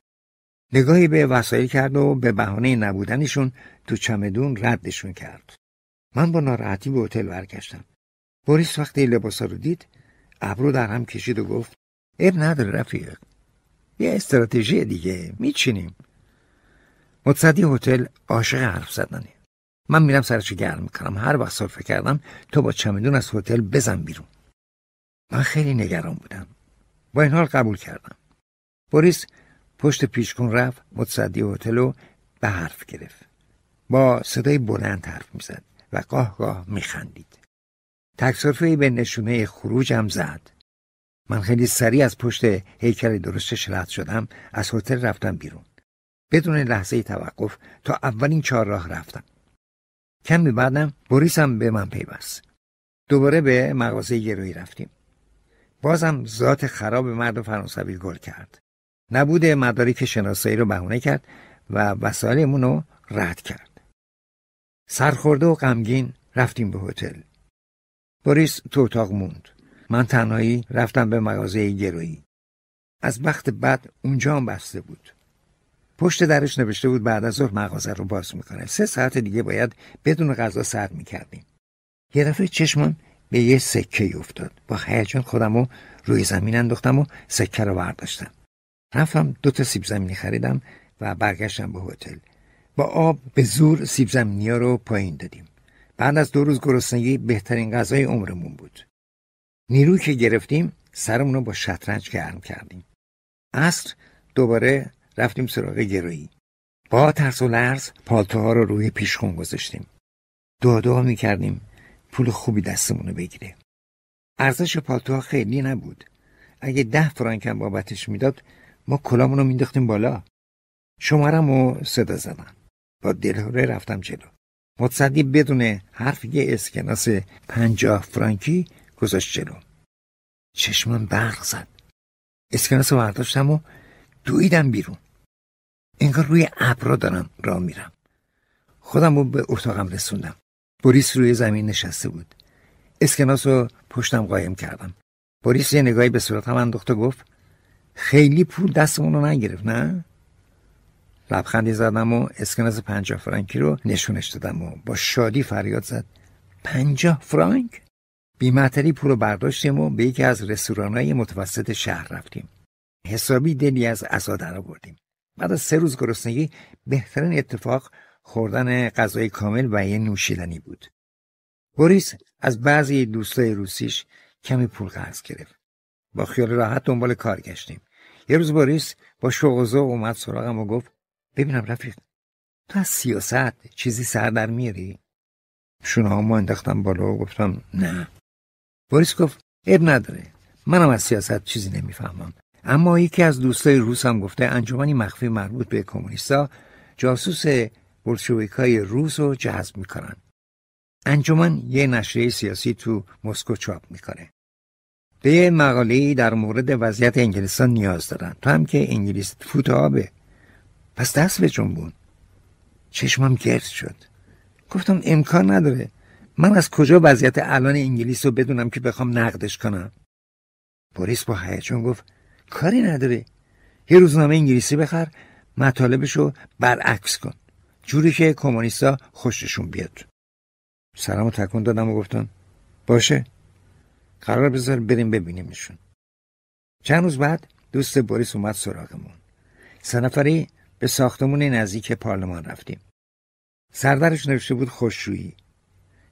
نگاهی به وسایل کرد و به بهانه نبودنشون تو چمدون ردشون کرد من با ناراحتی به هتل برگشتم بوریس وقتی لباسا رو دید ابرو در هم کشید و گفت اب نداره رفیق یه استراتژی دیگه میچینیم متصدی هتل عاشق حرف زدنه من میرم سرشو گرم میکنم هر وقت صرفه کردم تو با چمدون از هتل بزن بیرون من خیلی نگران بودم با این حال قبول کردم بوریس پشت پیشکون رفت متصدی هتل رو به حرف گرفت با صدای بلند حرف میزد و گاه گاه میخندید تکسرفه به نشونه خروج زد من خیلی سریع از پشت هیکل درست شلط شدم از هتل رفتم بیرون بدون لحظه توقف تا اولین راه رفتم کمی بعدم بوریس هم به من پیوست دوباره به مغازه گروهی رفتیم بازم ذات خراب مرد فرانسوی گل کرد نبود مدارک شناسایی رو بهونه کرد و وسایلمون رو رد کرد سرخورده و غمگین رفتیم به هتل بوریس تو اتاق موند من تنهایی رفتم به مغازه گروهی. از بخت بعد اونجا هم بسته بود پشت درش نوشته بود بعد از ظهر مغازه رو باز میکنه سه ساعت دیگه باید بدون غذا سرد میکردیم یه دفعه چشمم به یه سکه افتاد با هیجان خودم رو روی زمین انداختم و سکه رو برداشتم رفتم دو تا سیب زمینی خریدم و برگشتم به هتل با آب به زور سیب زمینی ها رو پایین دادیم بعد از دو روز گرسنگی بهترین غذای عمرمون بود نیروی که گرفتیم سرمون رو با شطرنج گرم کردیم عصر دوباره رفتیم سراغ گرایی با ترس و لرز پالتوها رو روی پیشخون گذاشتیم دعا دعا میکردیم پول خوبی دستمونو بگیره ارزش پالتوها خیلی نبود اگه ده فرانک هم بابتش میداد ما کلامونو مینداختیم بالا شمارم و صدا زدم با دلهوره رفتم جلو متصدی بدون حرف یه اسکناس پنجاه فرانکی گذاشت جلو چشمم برق زد اسکناس رو برداشتم و دویدم بیرون انگار روی ابرا دارم را میرم خودم رو به اتاقم رسوندم بوریس روی زمین نشسته بود اسکناس رو پشتم قایم کردم بوریس یه نگاهی به صورتم انداخت و گفت خیلی پول دستمونو رو نگرفت نه لبخندی زدم و اسکناس پنجاه فرانکی رو نشونش دادم و با شادی فریاد زد پنجاه فرانک بیمعتری پول رو برداشتیم و به یکی از رستورانهای متوسط شهر رفتیم حسابی دلی از عزا درآوردیم بعد از سه روز گرسنگی بهترین اتفاق خوردن غذای کامل و یه نوشیدنی بود. بوریس از بعضی دوستای روسیش کمی پول قرض گرفت. با خیال راحت دنبال کار گشتیم. یه روز بوریس با شوق اومد سراغم و گفت ببینم رفیق تو از سیاست چیزی سر در میاری؟ شونه انداختم بالا و گفتم نه. بوریس گفت اب نداره منم از سیاست چیزی نمیفهمم اما یکی از دوستای روس هم گفته انجمنی مخفی مربوط به کمونیستا جاسوس بلشویکای روس رو جذب میکنن انجمن یه نشریه سیاسی تو مسکو چاپ میکنه به یه مقاله در مورد وضعیت انگلستان نیاز دارن تو هم که انگلیس فوت آبه پس دست به جنبون چشمم گرد شد گفتم امکان نداره من از کجا وضعیت الان انگلیس رو بدونم که بخوام نقدش کنم بوریس با هیجان گفت کاری نداره یه روزنامه انگلیسی بخر مطالبشو برعکس کن جوری که کمونیستا خوششون بیاد سلامو تکون دادم و گفتم باشه قرار بذار بریم ببینیمشون چند روز بعد دوست بوریس اومد سراغمون سه نفری به ساختمون نزدیک پارلمان رفتیم سردرش نوشته بود خوششویی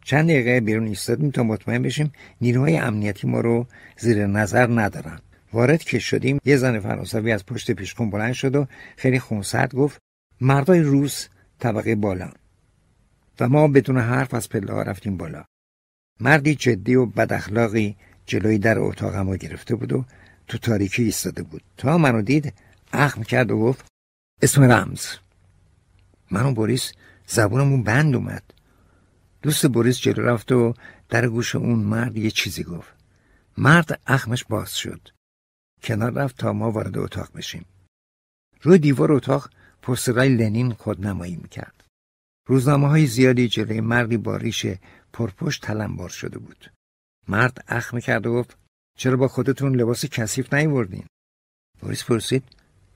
چند دقیقه بیرون ایستادیم تا مطمئن بشیم نیروهای امنیتی ما رو زیر نظر ندارن وارد که شدیم یه زن فرانسوی از پشت پیشکن بلند شد و خیلی خونسرد گفت مردای روس طبقه بالا و ما بدون حرف از پله ها رفتیم بالا مردی جدی و بد اخلاقی جلوی در اتاق ما گرفته بود و تو تاریکی ایستاده بود تا منو دید اخم کرد و گفت اسم رمز من و بوریس زبونمون بند اومد دوست بوریس جلو رفت و در گوش اون مرد یه چیزی گفت مرد اخمش باز شد کنار رفت تا ما وارد اتاق بشیم روی دیوار اتاق پسترهای لنین خودنمایی میکرد روزنامه های زیادی جلوی مردی با ریش پرپشت تلمبار شده بود مرد اخ میکرد و گفت چرا با خودتون لباس کثیف نیوردین باریس پرسید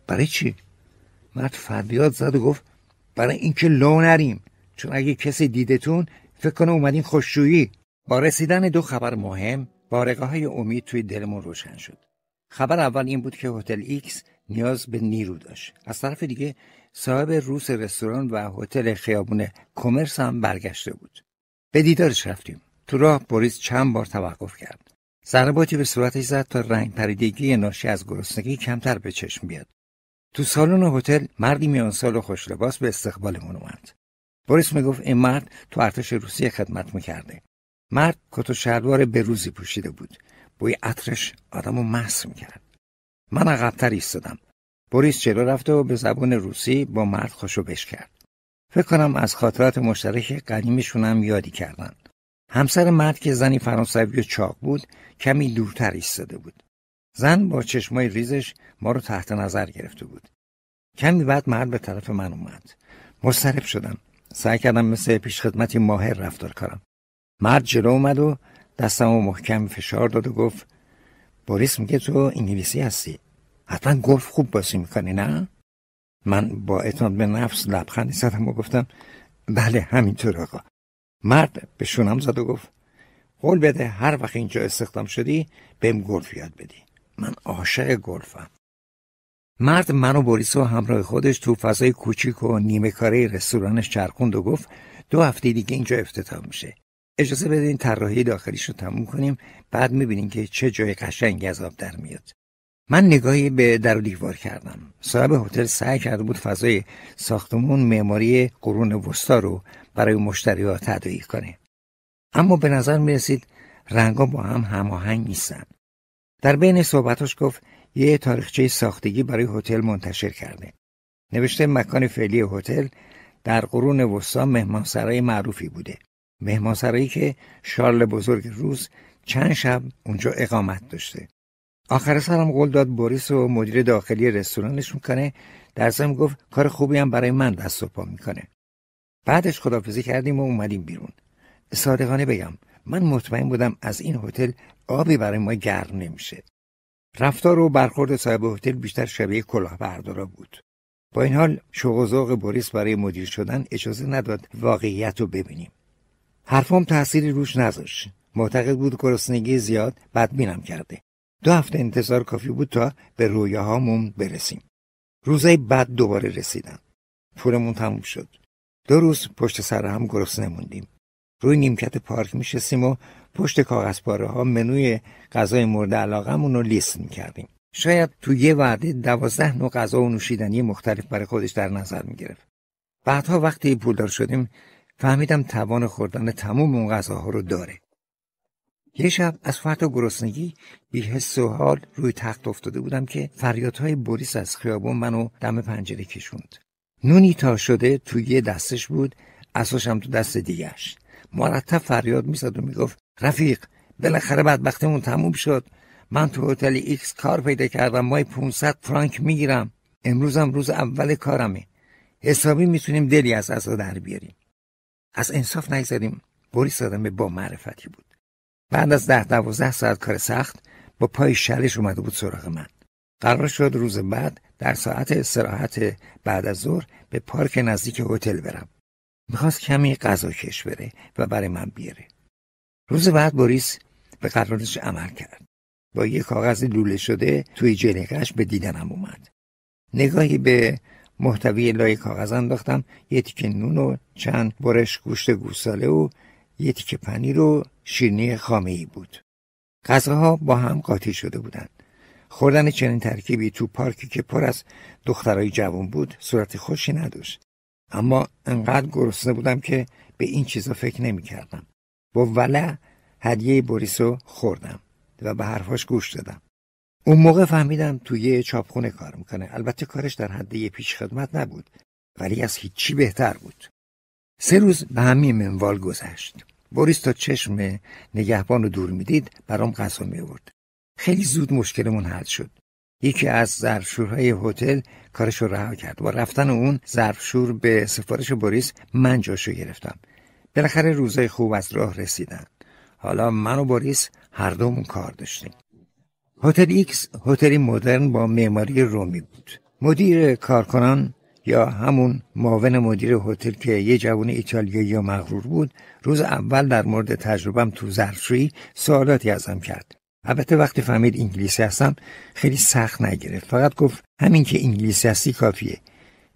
برای چی مرد فریاد زد و گفت برای اینکه لو نریم چون اگه کسی دیدتون فکر کنه اومدین خوششویی با رسیدن دو خبر مهم بارقه های امید توی دلمون روشن شد خبر اول این بود که هتل ایکس نیاز به نیرو داشت از طرف دیگه صاحب روس رستوران و هتل خیابون کمرس هم برگشته بود به دیدارش رفتیم تو راه بوریس چند بار توقف کرد ضرباتی به صورتش زد تا رنگ پریدگی ناشی از گرسنگی کمتر به چشم بیاد تو سالن هتل مردی میان سال و خوش لباس به استقبالمون اومد بوریس میگفت این مرد تو ارتش روسیه خدمت میکرده مرد کت و شلوار روزی پوشیده بود بوی عطرش رو مس میکرد من عقبتر ایستادم بوریس جلو رفته و به زبون روسی با مرد خوشو بش کرد فکر کنم از خاطرات مشترک قدیمشون هم یادی کردن همسر مرد که زنی فرانسوی و چاق بود کمی دورتر ایستاده بود زن با چشمای ریزش ما رو تحت نظر گرفته بود کمی بعد مرد به طرف من اومد مضطرب شدم سعی کردم مثل پیشخدمتی ماهر رفتار کنم مرد جلو اومد و دستم و محکم فشار داد و گفت بوریس میگه تو انگلیسی هستی حتما گلف خوب بازی میکنی نه؟ من با اعتماد به نفس لبخندی زدم و گفتم بله همینطور آقا مرد به شونم زد و گفت قول بده هر وقت اینجا استخدام شدی بهم گلف یاد بدی من عاشق گلفم مرد من و بوریس و همراه خودش تو فضای کوچیک و نیمه کاره رستورانش چرخوند و گفت دو هفته دیگه اینجا افتتاح میشه اجازه بدین طراحی داخلیش رو تموم کنیم بعد میبینیم که چه جای قشنگی از آب در میاد من نگاهی به در و دیوار کردم صاحب هتل سعی کرده بود فضای ساختمون معماری قرون وسطا رو برای مشتریات تدایی کنه اما به نظر میرسید رسید رنگا با هم هماهنگ نیستن در بین صحبتاش گفت یه تاریخچه ساختگی برای هتل منتشر کرده نوشته مکان فعلی هتل در قرون وسطا مهمانسرای معروفی بوده مهمانسرایی که شارل بزرگ روز چند شب اونجا اقامت داشته آخر سرم قول داد بوریس و مدیر داخلی رستورانش کنه در ضمن گفت کار خوبی هم برای من دست و پا میکنه بعدش خدافزی کردیم و اومدیم بیرون صادقانه بگم من مطمئن بودم از این هتل آبی برای ما گرم نمیشه رفتار و برخورد صاحب هتل بیشتر شبیه کلاهبردارا بود با این حال شوق و ذوق بوریس برای مدیر شدن اجازه نداد واقعیت رو ببینیم حرفام تأثیری روش نذاشت معتقد بود گرسنگی زیاد بدبینم کرده دو هفته انتظار کافی بود تا به رویاهامون برسیم روزای بعد دوباره رسیدم پولمون تموم شد دو روز پشت سر هم گرسنه موندیم روی نیمکت پارک میشستیم و پشت کاغذپاره ها منوی غذای مورد علاقمون رو لیست میکردیم شاید تو یه وعده دوازده نوع غذا و نوشیدنی مختلف برای خودش در نظر میگرفت بعدها وقتی پولدار شدیم فهمیدم توان خوردن تموم اون غذاها رو داره یه شب از فرط و گرسنگی بی حس و حال روی تخت افتاده بودم که فریادهای بوریس از خیابون منو دم پنجره کشوند نونی تا شده توی یه دستش بود اساشم تو دست دیگرش مرتب فریاد میزد و میگفت رفیق بالاخره بدبختمون تموم شد من تو هتل ایکس کار پیدا کردم مای 500 فرانک میگیرم امروزم روز اول کارمه حسابی میتونیم دلی از اسا در بیاریم از انصاف نگذریم بوریس آدم با معرفتی بود بعد از ده دوازده ساعت کار سخت با پای شلش اومده بود سراغ من قرار شد روز بعد در ساعت استراحت بعد از ظهر به پارک نزدیک هتل برم میخواست کمی غذا کش بره و برای من بیاره روز بعد بوریس به قرارش عمل کرد با یه کاغذ لوله شده توی جلیقش به دیدنم اومد نگاهی به محتوی لای کاغذ انداختم یه تیکه نون و چند برش گوشت گوساله و یه تیکه پنیر و شیرینی خامه ای بود غذاها با هم قاطی شده بودند خوردن چنین ترکیبی تو پارکی که پر از دخترای جوان بود صورت خوشی نداشت اما انقدر گرسنه بودم که به این چیزا فکر نمی کردم. با ولع هدیه بوریسو خوردم و به حرفاش گوش دادم اون موقع فهمیدم تو یه چاپخونه کار میکنه البته کارش در حد یه پیش خدمت نبود ولی از هیچی بهتر بود سه روز به همین منوال گذشت بوریس تا چشم نگهبان رو دور میدید برام غذا می خیلی زود مشکلمون حل شد یکی از ظرفشورهای هتل کارش رو رها کرد با رفتن اون ظرفشور به سفارش بوریس من جاشو گرفتم بالاخره روزای خوب از راه رسیدن حالا من و بوریس هر دومون کار داشتیم هتل ایکس هتلی مدرن با معماری رومی بود مدیر کارکنان یا همون معاون مدیر هتل که یه جوان ایتالیایی یا مغرور بود روز اول در مورد تجربم تو زرشوی سوالاتی ازم کرد البته وقتی فهمید انگلیسی هستم خیلی سخت نگرفت فقط گفت همین که انگلیسی هستی کافیه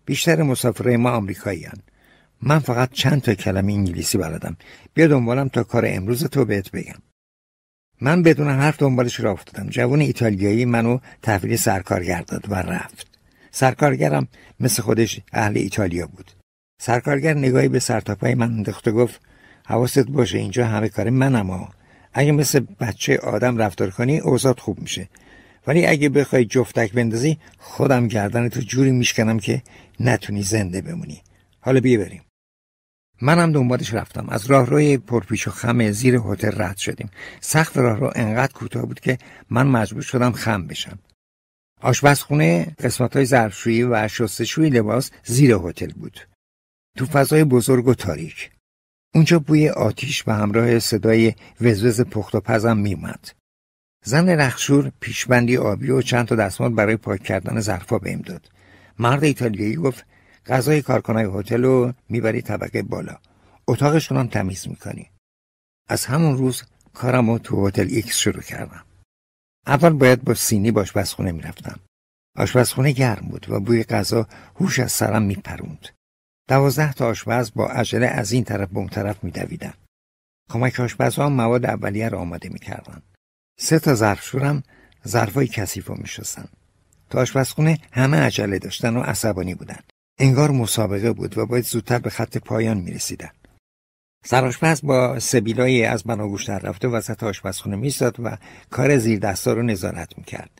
بیشتر مسافرهای ما آمریکاییان من فقط چند تا کلمه انگلیسی بلدم بیا دنبالم تا کار امروز تو بهت بگم من بدون حرف دنبالش را افتادم جوان ایتالیایی منو تحویل سرکارگر داد و رفت سرکارگرم مثل خودش اهل ایتالیا بود سرکارگر نگاهی به سرتاپای من انداخت و گفت حواست باشه اینجا همه کار منم ها اگه مثل بچه آدم رفتار کنی اوزاد خوب میشه ولی اگه بخوای جفتک بندازی خودم گردن تو جوری میشکنم که نتونی زنده بمونی حالا بیا بریم منم دنبالش رفتم از راهروی پرپیچ و خم زیر هتل رد شدیم سخت راهرو انقدر کوتاه بود که من مجبور شدم خم بشم آشپزخونه قسمت های ظرفشویی و شستشوی لباس زیر هتل بود تو فضای بزرگ و تاریک اونجا بوی آتیش به همراه صدای وزوز پخت و پزم میومد زن رخشور پیشبندی آبی و چند تا دستمال برای پاک کردن ظرفا بهم داد مرد ایتالیایی گفت غذای کارکنای هتل رو میبری طبقه بالا اتاقشون هم تمیز میکنی از همون روز کارم رو تو هتل ایکس شروع کردم اول باید با سینی به آشپزخونه میرفتم آشپزخونه گرم بود و بوی غذا هوش از سرم میپروند دوازده تا آشپز با عجله از این طرف به اون طرف میدویدم. کمک آشپزها مواد اولیه رو آماده میکردن سه تا ظرفشورم ظرفای کثیف رو میشستن تو آشپزخونه همه عجله داشتن و عصبانی بودن انگار مسابقه بود و باید زودتر به خط پایان می رسیدن. سرآشپز با سبیلای از بناگوش در رفته وسط آشپزخونه میستاد و کار زیر دستا رو نظارت کرد.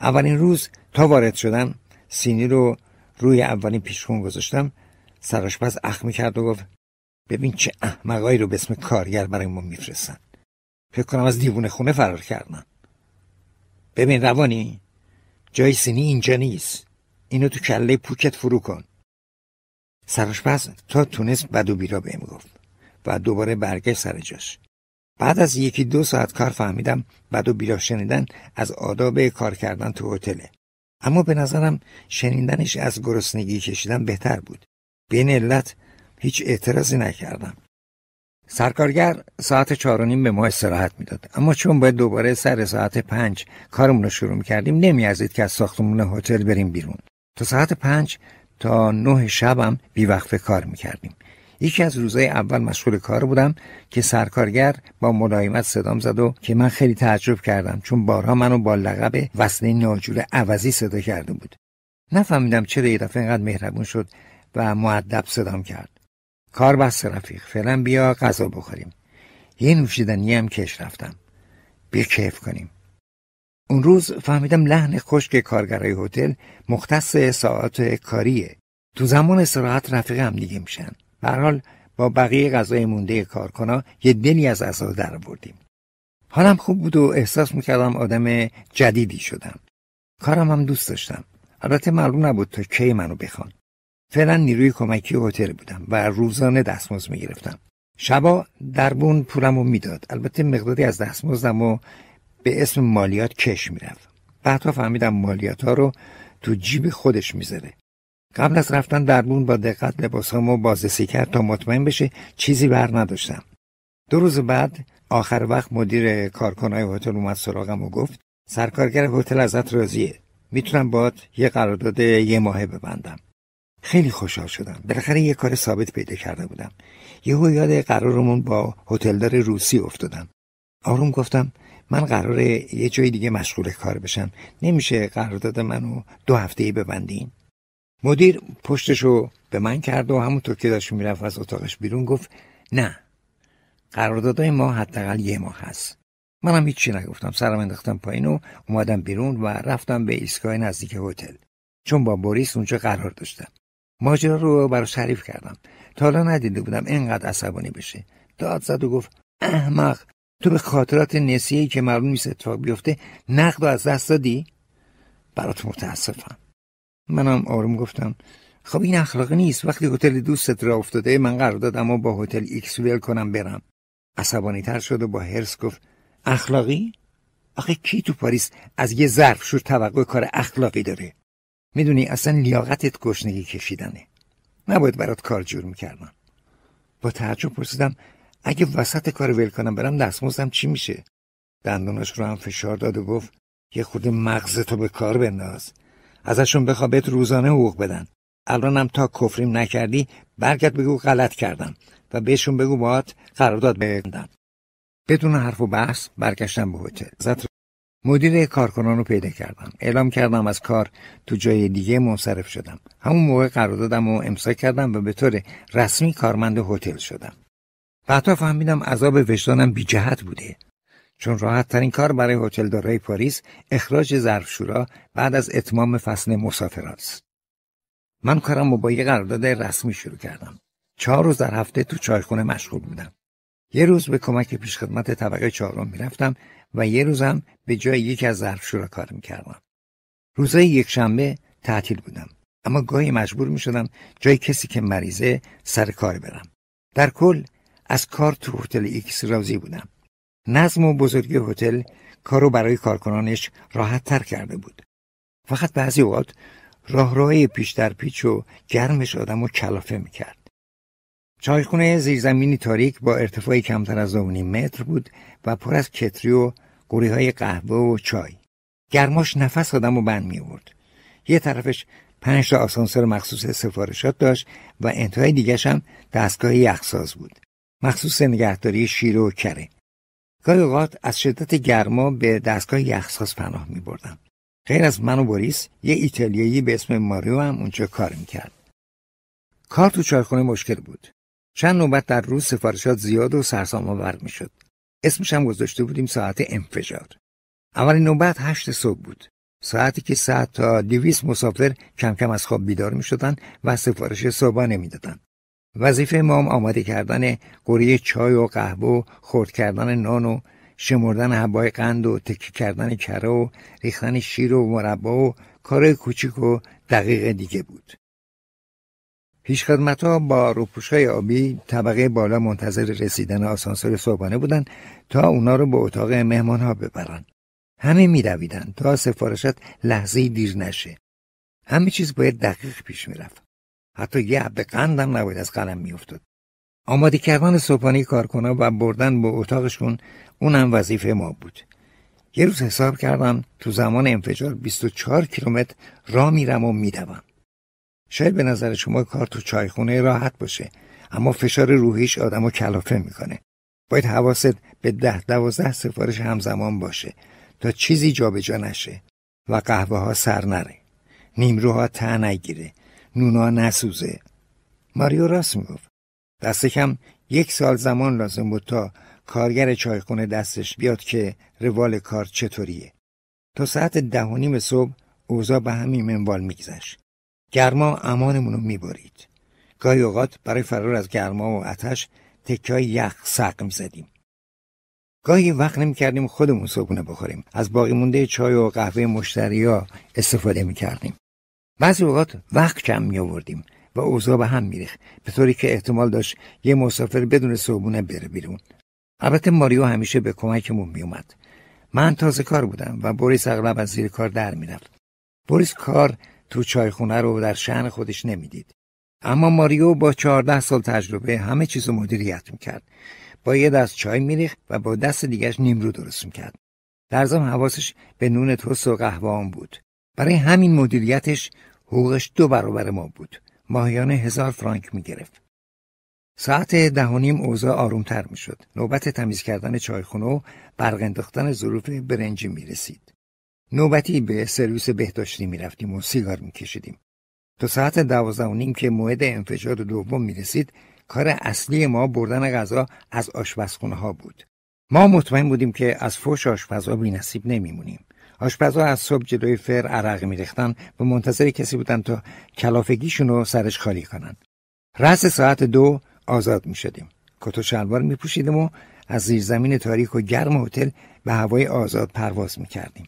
اولین روز تا وارد شدم سینی رو روی اولین پیشخون گذاشتم سرآشپز اخ کرد و گفت ببین چه احمقایی رو به اسم کارگر برای ما میفرستن فکر کنم از دیوون خونه فرار کردن ببین روانی جای سینی اینجا نیست اینو تو کله پوکت فرو کن سراشپز تا تونست بد و بیرا بهم گفت و دوباره برگشت سر جاش بعد از یکی دو ساعت کار فهمیدم بد و بیرا شنیدن از آداب کار کردن تو هتله اما به نظرم شنیدنش از گرسنگی کشیدن بهتر بود به علت هیچ اعتراضی نکردم سرکارگر ساعت چهار و نیم به ما استراحت میداد اما چون باید دوباره سر ساعت پنج کارمون رو شروع میکردیم نمیازید که از ساختمون هتل بریم بیرون تا ساعت پنج تا نه شبم بی وقت کار میکردیم یکی از روزهای اول مشغول کار بودم که سرکارگر با ملایمت صدام زد و که من خیلی تعجب کردم چون بارها منو با لقب وصله ناجور عوضی صدا کرده بود نفهمیدم چرا یه دفعه اینقدر مهربون شد و معدب صدام کرد کار بست رفیق فعلا بیا غذا بخوریم یه نوشیدنی هم کش رفتم بیا کیف کنیم اون روز فهمیدم لحن خشک کارگرای هتل مختص ساعت کاریه تو زمان استراحت رفیق هم دیگه میشن حال با بقیه غذای مونده کارکنا یه دلی از غذا در بردیم. حالم خوب بود و احساس میکردم آدم جدیدی شدم کارم هم دوست داشتم البته معلوم نبود تا کی منو بخوان فعلا نیروی کمکی هتل بودم و روزانه دستمزد میگرفتم شبا دربون پولم رو میداد البته مقداری از دستمزدم و به اسم مالیات کش میرفت بعدها فهمیدم مالیات ها رو تو جیب خودش میذاره قبل از رفتن بون با دقت لباس هامو بازرسی کرد تا مطمئن بشه چیزی بر نداشتم دو روز بعد آخر وقت مدیر کارکنای هتل اومد سراغم و گفت سرکارگر هتل ازت راضیه میتونم باد یه قرارداد یه ماهه ببندم خیلی خوشحال شدم بالاخره یه کار ثابت پیدا کرده بودم یهو یاد قرارمون با هتلدار روسی افتادم آروم گفتم من قراره یه جای دیگه مشغول کار بشم نمیشه قرارداد منو دو هفته ای ببندین مدیر پشتش رو به من کرد و همونطور که داشت میرفت از اتاقش بیرون گفت نه قراردادهای ما حداقل یه ماه هست منم هیچی نگفتم سرم انداختم پایین و اومدم بیرون و رفتم به ایستگاه نزدیک هتل چون با بوریس اونجا قرار داشتم ماجرا رو براش تعریف کردم تا حالا ندیده بودم اینقدر عصبانی بشه داد زد و گفت احمق تو به خاطرات نسیهی که معلوم نیست اتفاق بیفته نقد از دست دادی برات متاسفم منم آروم گفتم خب این اخلاقی نیست وقتی هتل دوستت را افتاده من قرار دادم و با هتل ایکس ویل کنم برم عصبانی تر شد و با هرس گفت اخلاقی آخه کی تو پاریس از یه ظرف شور توقع کار اخلاقی داره میدونی اصلا لیاقتت گشنگی کشیدنه نباید برات کار جور میکردم با تعجب پرسیدم اگه وسط کار ول کنم برم دستمزدم چی میشه دندوناش رو هم فشار داد و گفت یه خود مغزتو به کار بنداز ازشون بخوا بهت روزانه حقوق بدن الانم تا کفریم نکردی برگرد بگو غلط کردم و بهشون بگو باهات قرارداد ببندن بدون حرف و بحث برگشتم به هتل مدیر کارکنان رو پیدا کردم اعلام کردم از کار تو جای دیگه منصرف شدم همون موقع قراردادم و امضا کردم و به طور رسمی کارمند هتل شدم بعدا فهمیدم عذاب وجدانم بی جهت بوده چون راحت ترین کار برای هتل دارای پاریس اخراج ظرفشورا بعد از اتمام فصل مسافران است. من کارم با یه قرارداد رسمی شروع کردم. چهار روز در هفته تو چایخونه مشغول بودم. یه روز به کمک پیشخدمت طبقه چهارم میرفتم و یه روزم به جای یکی از ظرفشورا کار میکردم. روزای یک شنبه تعطیل بودم. اما گاهی مجبور میشدم جای کسی که مریضه سر کار برم. در کل از کار تو هتل ایکس راضی بودم نظم و بزرگی هتل کارو برای کارکنانش راحت تر کرده بود فقط بعضی اوقات راهروهای پیش در پیچ و گرمش آدم و کلافه میکرد چایخونه زیرزمینی تاریک با ارتفاعی کمتر از دو متر بود و پر از کتری و گوری های قهوه و چای گرماش نفس آدم و بند میورد. یه طرفش پنج تا آسانسور مخصوص سفارشات داشت و انتهای دیگش هم دستگاه یخساز بود مخصوص نگهداری شیر و کره گاهی اوقات از شدت گرما به دستگاه یخساز پناه می بردم. غیر از من و بوریس یه ایتالیایی به اسم ماریو هم اونجا کار میکرد کار تو چایخونه مشکل بود چند نوبت در روز سفارشات زیاد و سرسام آور شد اسمش هم گذاشته بودیم ساعت انفجار اولین نوبت هشت صبح بود ساعتی که ساعت تا دویست مسافر کم کم از خواب بیدار می شدن و سفارش صبحانه می دادند. وظیفه مام آماده کردن قوری چای و قهوه و خرد کردن نان و شمردن حبای قند و تکی کردن کره و ریختن شیر و مربا و کار کوچیک و دقیق دیگه بود. ها با های آبی طبقه بالا منتظر رسیدن آسانسور صبحانه بودند تا اونا رو به اتاق مهمان ها ببرن. همه رویدن تا سفارشت لحظه دیر نشه. همه چیز باید دقیق پیش میرفت. حتی یه حب قندم نباید از قلم میافتاد آماده کردن صبحانه کارکنا و بردن به اتاقشون اونم وظیفه ما بود یه روز حساب کردم تو زمان انفجار 24 کیلومتر را میرم و میدوم شاید به نظر شما کار تو چایخونه راحت باشه اما فشار روحیش آدم و کلافه میکنه باید حواست به ده دوازده سفارش همزمان باشه تا چیزی جابجا نشه و قهوه ها سر نره نیمروها ته نگیره نونا نسوزه ماریو راست میگفت دست کم یک سال زمان لازم بود تا کارگر چایخونه دستش بیاد که روال کار چطوریه تا ساعت ده و نیم صبح اوزا به همین منوال میگذشت گرما امانمون رو میبرید گاهی اوقات برای فرار از گرما و آتش تکای یخ سقم زدیم گاهی وقت نمی کردیم خودمون صبحونه بخوریم از باقی مونده چای و قهوه مشتریا استفاده می کردیم بعضی اوقات وقت کم می آوردیم و اوضاع به هم میریخت به طوری که احتمال داشت یه مسافر بدون صبونه بره بیرون البته ماریو همیشه به کمکمون می اومد. من تازه کار بودم و بوریس اغلب از زیر کار در رفت. بوریس کار تو چایخونه رو در شهن خودش نمیدید اما ماریو با چهارده سال تجربه همه چیز رو مدیریت میکرد با یه دست چای میریخت و با دست دیگرش نیمرو درست میکرد در ضمن حواسش به نون توس و قهوه بود برای همین مدیریتش حقوقش دو برابر ما بود ماهیانه هزار فرانک می گرفت. ساعت ده و نیم اوضاع آرومتر می شد. نوبت تمیز کردن چایخونه و برق انداختن ظروف برنجی می رسید. نوبتی به سرویس بهداشتی می رفتیم و سیگار می کشیدیم. تا ساعت دوازده و نیم که موعد انفجار دوم می رسید کار اصلی ما بردن غذا از آشپزخونه ها بود. ما مطمئن بودیم که از فوش آشپزها بی نصیب نمیمونیم. آشپزها از صبح جلوی فر عرق میریختن و منتظر کسی بودن تا کلافگیشون رو سرش خالی کنن رأس ساعت دو آزاد می شدیم کت و شلوار می پوشیدم و از زمین تاریک و گرم هتل به هوای آزاد پرواز می کردیم.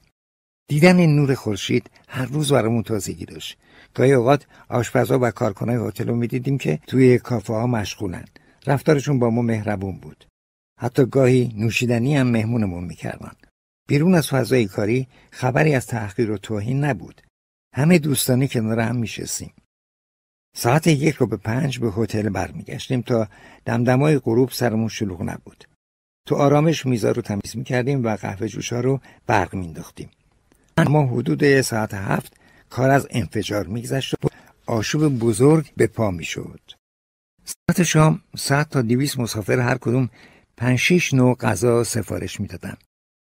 دیدن این نور خورشید هر روز برامون تازگی داشت گاهی اوقات آشپزها و کارکنای هتل رو میدیدیم که توی کافه ها مشغولن رفتارشون با ما مهربون بود حتی گاهی نوشیدنی هم مهمونمون میکردن بیرون از فضای کاری خبری از تحقیر و توهین نبود. همه دوستانی کنار هم میشستیم. ساعت یک رو به پنج به هتل برمیگشتیم تا دمدمای غروب سرمون شلوغ نبود. تو آرامش میزا رو تمیز کردیم و قهوه جوشا رو برق مینداختیم. اما حدود ساعت هفت کار از انفجار میگذشت و آشوب بزرگ به پا میشد. ساعت شام ساعت تا دیویس مسافر هر کدوم پنج شیش نوع غذا سفارش میدادند.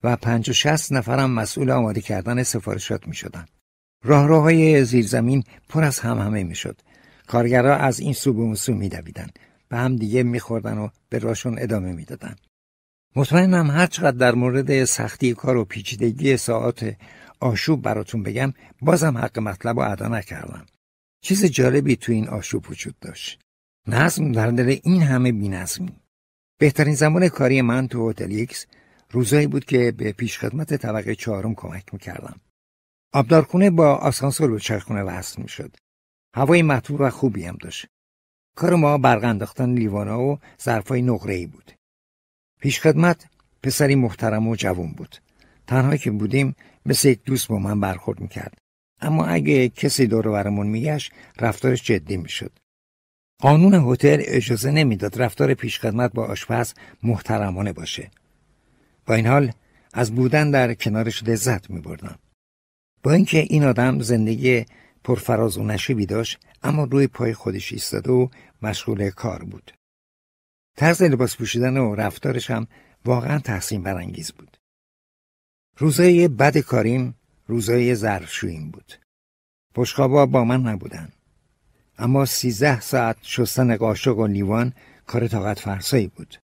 و پنج و شست نفرم مسئول آماده کردن سفارشات می شدن. راه راه های زیرزمین پر از همهمه می شد. کارگرها از این سو به اون سو می دویدن. به هم دیگه می و به راشون ادامه می دادن. مطمئنم چقدر در مورد سختی کار و پیچیدگی ساعت آشوب براتون بگم بازم حق مطلب رو ادا نکردم. چیز جالبی تو این آشوب وجود داشت. نظم در دل این همه بینظمی. بهترین زمان کاری من تو هتل روزایی بود که به پیشخدمت طبقه چهارم کمک میکردم آبدارخونه با آسانسور به چرخونه وصل میشد هوای مطور و خوبی هم داشت کار ما برق لیوانا و ظرفای نقره‌ای بود پیشخدمت پسری محترم و جوون بود تنها که بودیم مثل یک دوست با من برخورد میکرد اما اگه کسی دور برمون میگشت رفتارش جدی میشد قانون هتل اجازه نمیداد رفتار پیشخدمت با آشپز محترمانه باشه با این حال از بودن در کنارش لذت می بردم. با اینکه این آدم زندگی پرفراز و نشیبی داشت اما روی پای خودش ایستاده و مشغول کار بود. طرز لباس پوشیدن و رفتارش هم واقعا تحسین برانگیز بود. روزای بد کاریم روزای ظرفشوییم بود. پشخابا با من نبودن. اما سیزه ساعت شستن قاشق و لیوان کار طاقت فرسایی بود.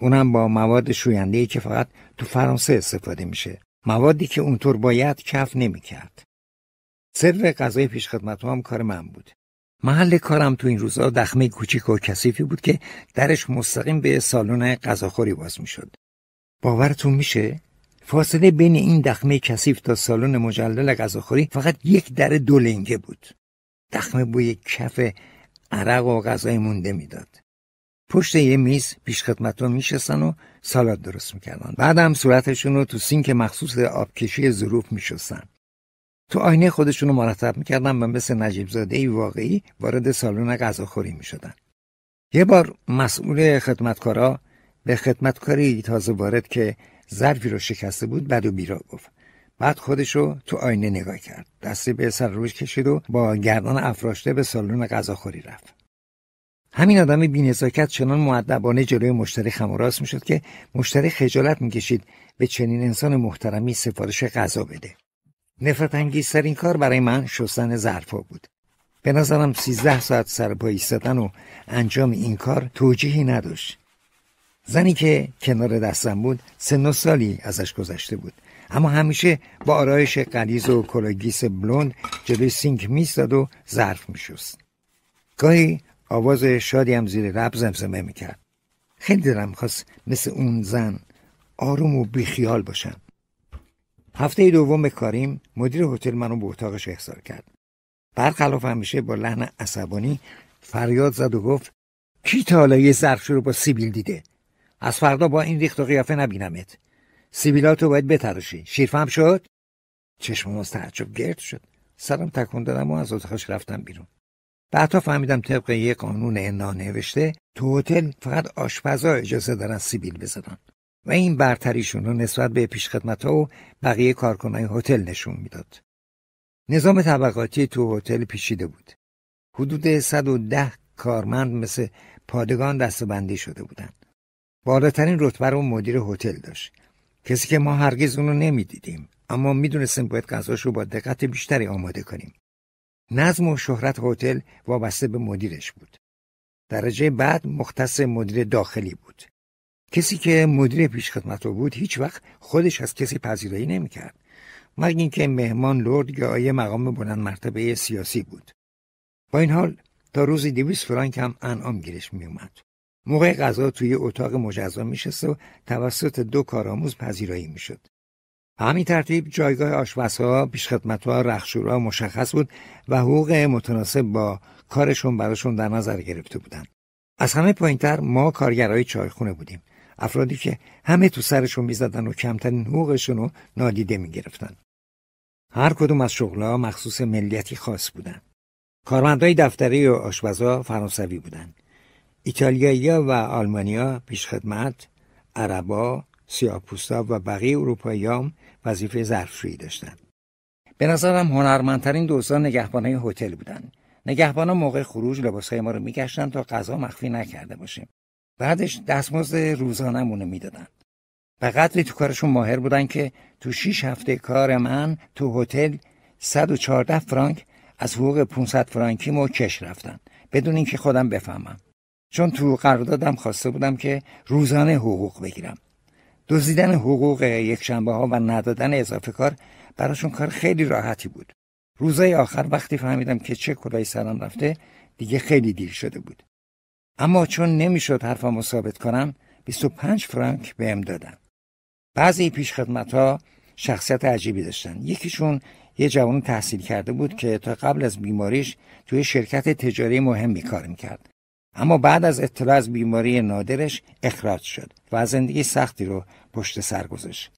اونم با مواد شوینده که فقط تو فرانسه استفاده میشه موادی که اونطور باید کف نمیکرد سر غذای پیش خدمت هم کار من بود محل کارم تو این روزها دخمه کوچیک و کثیفی بود که درش مستقیم به سالن غذاخوری باز میشد باورتون میشه فاصله بین این دخمه کثیف تا سالن مجلل غذاخوری فقط یک در دولنگه بود دخمه بوی کف عرق و غذای مونده میداد پشت یه میز پیش رو میشستن و سالاد درست میکردن بعدم صورتشون رو تو سینک مخصوص آبکشی ظروف میشستن تو آینه خودشون رو مرتب میکردن و مثل نجیب زاده ای واقعی وارد سالن غذاخوری میشدن یه بار مسئول خدمتکارا به خدمتکاری تازه وارد که ظرفی رو شکسته بود بد و بیرا گفت بعد خودشو تو آینه نگاه کرد دستی به سر روش کشید و با گردان افراشته به سالن غذاخوری رفت همین آدم بینزاکت چنان معدبانه جلوی مشتری خم میشد که مشتری خجالت میکشید به چنین انسان محترمی سفارش غذا بده نفرت این کار برای من شستن ظرفا بود به نظرم سیزده ساعت سر ایستادن و انجام این کار توجیهی نداشت زنی که کنار دستم بود سن و سالی ازش گذشته بود اما همیشه با آرایش قلیز و کلاگیس بلوند جلوی سینک میستاد و ظرف میشست گاهی آواز شادی هم زیر لب زمزمه میکرد خیلی دلم خواست مثل اون زن آروم و بیخیال باشم هفته دوم کاریم مدیر هتل منو به اتاقش احضار کرد برخلاف همیشه با لحن عصبانی فریاد زد و گفت کی تا حالا یه ظرفشو رو با سیبیل دیده از فردا با این ریخت و قیافه نبینمت سیبیلاتو باید بتراشی شیرفم شد چشمم از تعجب گرد شد سرم تکون دادم و از اتاقش رفتم بیرون بعدها فهمیدم طبق یک قانون نوشته تو هتل فقط آشپزا اجازه دارن سیبیل بزنن و این برتریشون رو نسبت به ها و بقیه کارکنای هتل نشون میداد. نظام طبقاتی تو هتل پیچیده بود. حدود 110 کارمند مثل پادگان دستبندی شده بودند. بالاترین رتبه رو مدیر هتل داشت. کسی که ما هرگز اونو نمیدیدیم اما میدونستیم باید غذاش رو با دقت بیشتری آماده کنیم. نظم و شهرت هتل وابسته به مدیرش بود. درجه بعد مختص مدیر داخلی بود. کسی که مدیر پیشخدمت بود هیچ وقت خودش از کسی پذیرایی نمیکرد. مگر اینکه مهمان لرد یا آیه مقام بلند مرتبه سیاسی بود. با این حال تا روزی دویست فرانک هم انعام گیرش اومد. موقع غذا توی اتاق مجزا میشست و توسط دو کارآموز پذیرایی میشد. به همین ترتیب جایگاه آشپزها، پیشخدمتها، رخشورها مشخص بود و حقوق متناسب با کارشون براشون در نظر گرفته بودند. از همه پایینتر ما کارگرای چایخونه بودیم. افرادی که همه تو سرشون میزدن و کمترین حقوقشون رو نادیده میگرفتن. هر کدوم از شغلها مخصوص ملیتی خاص بودند. کارمندهای دفتری و آشپزها فرانسوی بودند. ایتالیایی و آلمانیا پیشخدمت، عربا، سیاه و بقیه اروپاییام وظیفه ظرفشویی داشتن به نظرم هنرمندترین دوستان نگهبانهای هتل بودن. نگهبانا موقع خروج لباسهای ما رو میگشتن تا غذا مخفی نکرده باشیم بعدش دستمزد روزانهمون رو میدادن به قدری تو کارشون ماهر بودن که تو 6 هفته کار من تو هتل 114 فرانک از حقوق 500 فرانکی مو کش رفتن بدون اینکه خودم بفهمم چون تو قراردادم خواسته بودم که روزانه حقوق بگیرم دزدیدن حقوق یک شنبه ها و ندادن اضافه کار براشون کار خیلی راحتی بود روزای آخر وقتی فهمیدم که چه کلای سرم رفته دیگه خیلی دیر شده بود اما چون نمیشد حرفم ثابت کنم 25 فرانک ام دادم. بعضی پیش خدمت ها شخصیت عجیبی داشتن یکیشون یه جوان تحصیل کرده بود که تا قبل از بیماریش توی شرکت تجاری مهمی کار کرد. اما بعد از اطلاع از بیماری نادرش اخراج شد و زندگی سختی رو پشت سر گذاشت.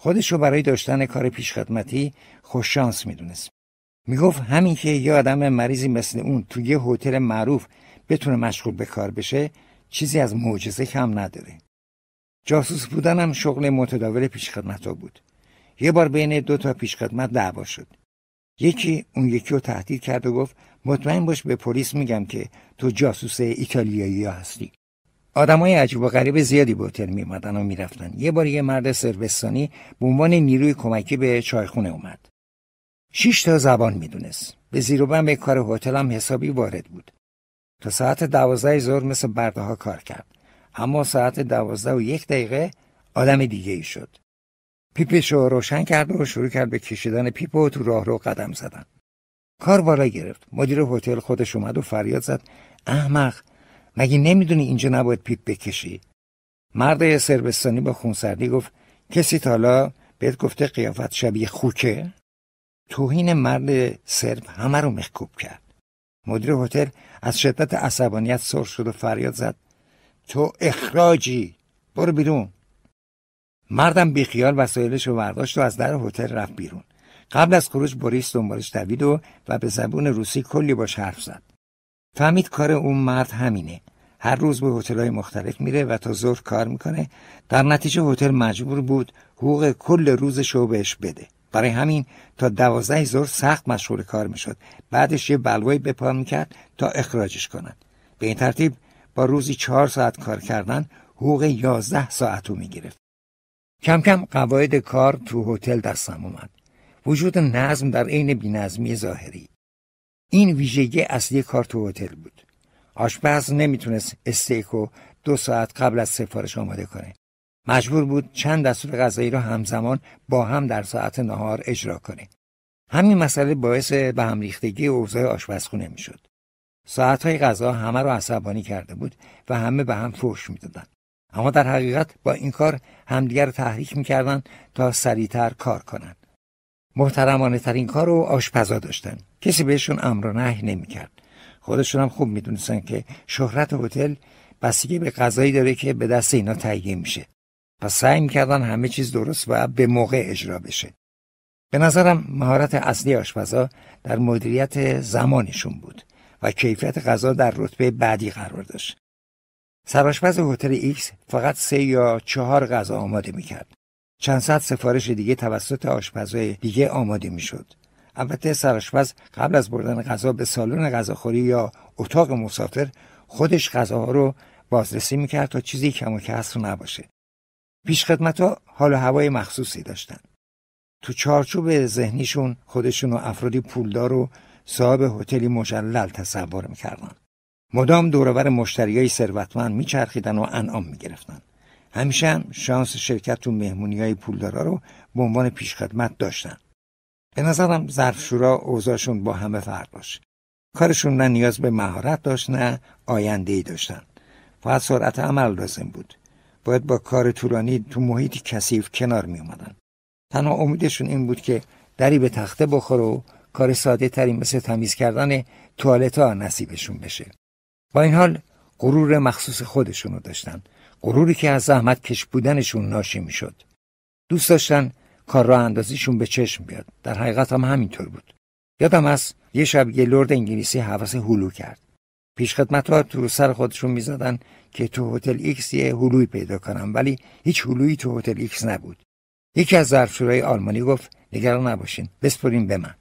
خودش رو برای داشتن کار پیشخدمتی خوششانس میدونست. میگفت همین که یه آدم مریضی مثل اون تو یه هتل معروف بتونه مشغول به کار بشه چیزی از معجزه کم نداره. جاسوس بودن هم شغل متداول پیشخدمت ها بود. یه بار بین دو تا پیشخدمت دعوا شد. یکی اون یکی رو تهدید کرد و گفت مطمئن باش به پلیس میگم که تو جاسوس ایتالیایی هستی آدمای عجیب و غریب زیادی به هتل میمدن و میرفتن یه بار یه مرد سربستانی به عنوان نیروی کمکی به چایخونه اومد شش تا زبان میدونست به زیر به کار هتل هم حسابی وارد بود تا ساعت دوازده ظهر مثل برده ها کار کرد اما ساعت دوازده و یک دقیقه آدم دیگه ای شد پیپش رو روشن کرد و شروع کرد به کشیدن پیپو و تو راهرو قدم زدن کار بالا گرفت مدیر هتل خودش اومد و فریاد زد احمق مگه نمیدونی اینجا نباید پیپ بکشی مرد سربستانی با خونسردی گفت کسی تالا بهت گفته قیافت شبیه خوکه توهین مرد سرب همه رو مخکوب کرد مدیر هتل از شدت عصبانیت سر شد و فریاد زد تو اخراجی برو بیرون مردم بیخیال وسایلش رو برداشت و از در هتل رفت بیرون قبل از خروج بوریس دنبالش دوید و, و به زبون روسی کلی باش حرف زد فهمید کار اون مرد همینه هر روز به هتل‌های مختلف میره و تا ظهر کار میکنه در نتیجه هتل مجبور بود حقوق کل روز رو بهش بده برای همین تا دوازده ظهر سخت مشغول کار میشد بعدش یه بلوایی به پا میکرد تا اخراجش کنند به این ترتیب با روزی چهار ساعت کار کردن حقوق یازده ساعت رو میگرفت کم کم قواعد کار تو هتل دستم اومد وجود نظم در عین بینظمی ظاهری این ویژگی اصلی کار تو هتل بود آشپز نمیتونست استیکو دو ساعت قبل از سفارش آماده کنه مجبور بود چند دستور غذایی را همزمان با هم در ساعت نهار اجرا کنه همین مسئله باعث به هم ریختگی اوضاع آشپزخونه میشد ساعتهای غذا همه را عصبانی کرده بود و همه به هم فوش میدادند اما در حقیقت با این کار همدیگر تحریک میکردند تا سریعتر کار کنند محترمانه ترین کار رو آشپزا داشتن کسی بهشون امر و نهی نمیکرد خودشون هم خوب میدونستن که شهرت هتل بستگی به غذایی داره که به دست اینا تهیه میشه پس سعی میکردن همه چیز درست و به موقع اجرا بشه به نظرم مهارت اصلی آشپزا در مدیریت زمانشون بود و کیفیت غذا در رتبه بعدی قرار داشت سرآشپز هتل ایکس فقط سه یا چهار غذا آماده میکرد چند صد سفارش دیگه توسط آشپزهای دیگه آماده میشد البته سرآشپز قبل از بردن غذا به سالن غذاخوری یا اتاق مسافر خودش غذاها رو بازرسی میکرد تا چیزی کم و کسر نباشه پیش خدمت ها حال و هوای مخصوصی داشتن تو چارچوب ذهنیشون خودشون و افرادی پولدار و صاحب هتلی مجلل تصور میکردن مدام دورور مشتریای ثروتمند چرخیدن و انعام میگرفتن همیشه هم شانس شرکت تو مهمونی های پولدارا رو به عنوان پیشخدمت داشتن به نظرم ظرفشورا اوضاعشون با همه فرق داشت کارشون نه نیاز به مهارت داشت نه آینده ای داشتن فقط سرعت عمل لازم بود باید با کار تورانی تو محیط کثیف کنار می اومدن تنها امیدشون این بود که دری به تخته بخور و کار ساده تری مثل تمیز کردن توالت ها نصیبشون بشه با این حال غرور مخصوص خودشونو داشتن غروری که از زحمت کش بودنشون ناشی میشد دوست داشتن کار راه اندازیشون به چشم بیاد در حقیقت هم همینطور بود یادم از یه شب یه لرد انگلیسی حوس هلو کرد خدمت ها تو سر خودشون میزدن که تو هتل ایکس یه هلوی پیدا کنم ولی هیچ هلویی تو هتل ایکس نبود یکی از ظرفشورای آلمانی گفت نگران نباشین بسپرین به من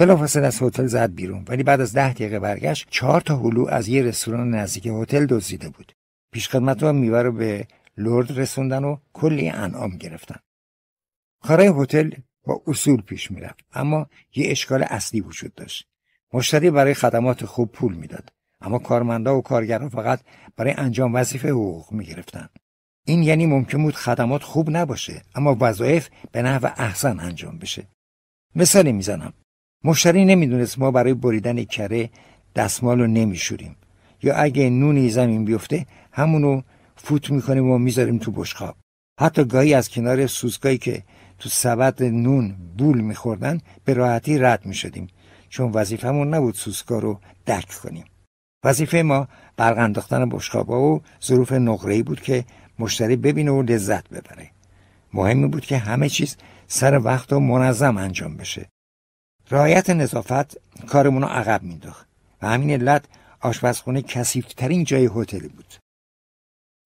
بلافاصله از هتل زد بیرون ولی بعد از ده دقیقه برگشت چهار تا هلو از یه رستوران نزدیک هتل دزدیده بود پیش و میوه به لرد رسوندن و کلی انعام گرفتن کارای هتل با اصول پیش میرفت اما یه اشکال اصلی وجود داشت مشتری برای خدمات خوب پول میداد اما کارمندا و کارگران فقط برای انجام وظیفه حقوق میگرفتند این یعنی ممکن بود خدمات خوب نباشه اما وظایف به نحو احسن انجام بشه مثالی میزنم مشتری نمیدونست ما برای بریدن کره دستمال رو نمیشوریم یا اگه نونی زمین بیفته همونو فوت میکنیم و میذاریم تو بشقاب حتی گاهی از کنار سوزگاهی که تو سبد نون بول میخوردن به راحتی رد میشدیم چون وظیفهمون نبود سوسکا رو درک کنیم وظیفه ما برق انداختن بشقابا و ظروف نقره‌ای بود که مشتری ببینه و لذت ببره مهمی بود که همه چیز سر وقت و منظم انجام بشه رعایت نظافت کارمون رو عقب مینداخت و همین علت آشپزخونه کسیفترین جای هتل بود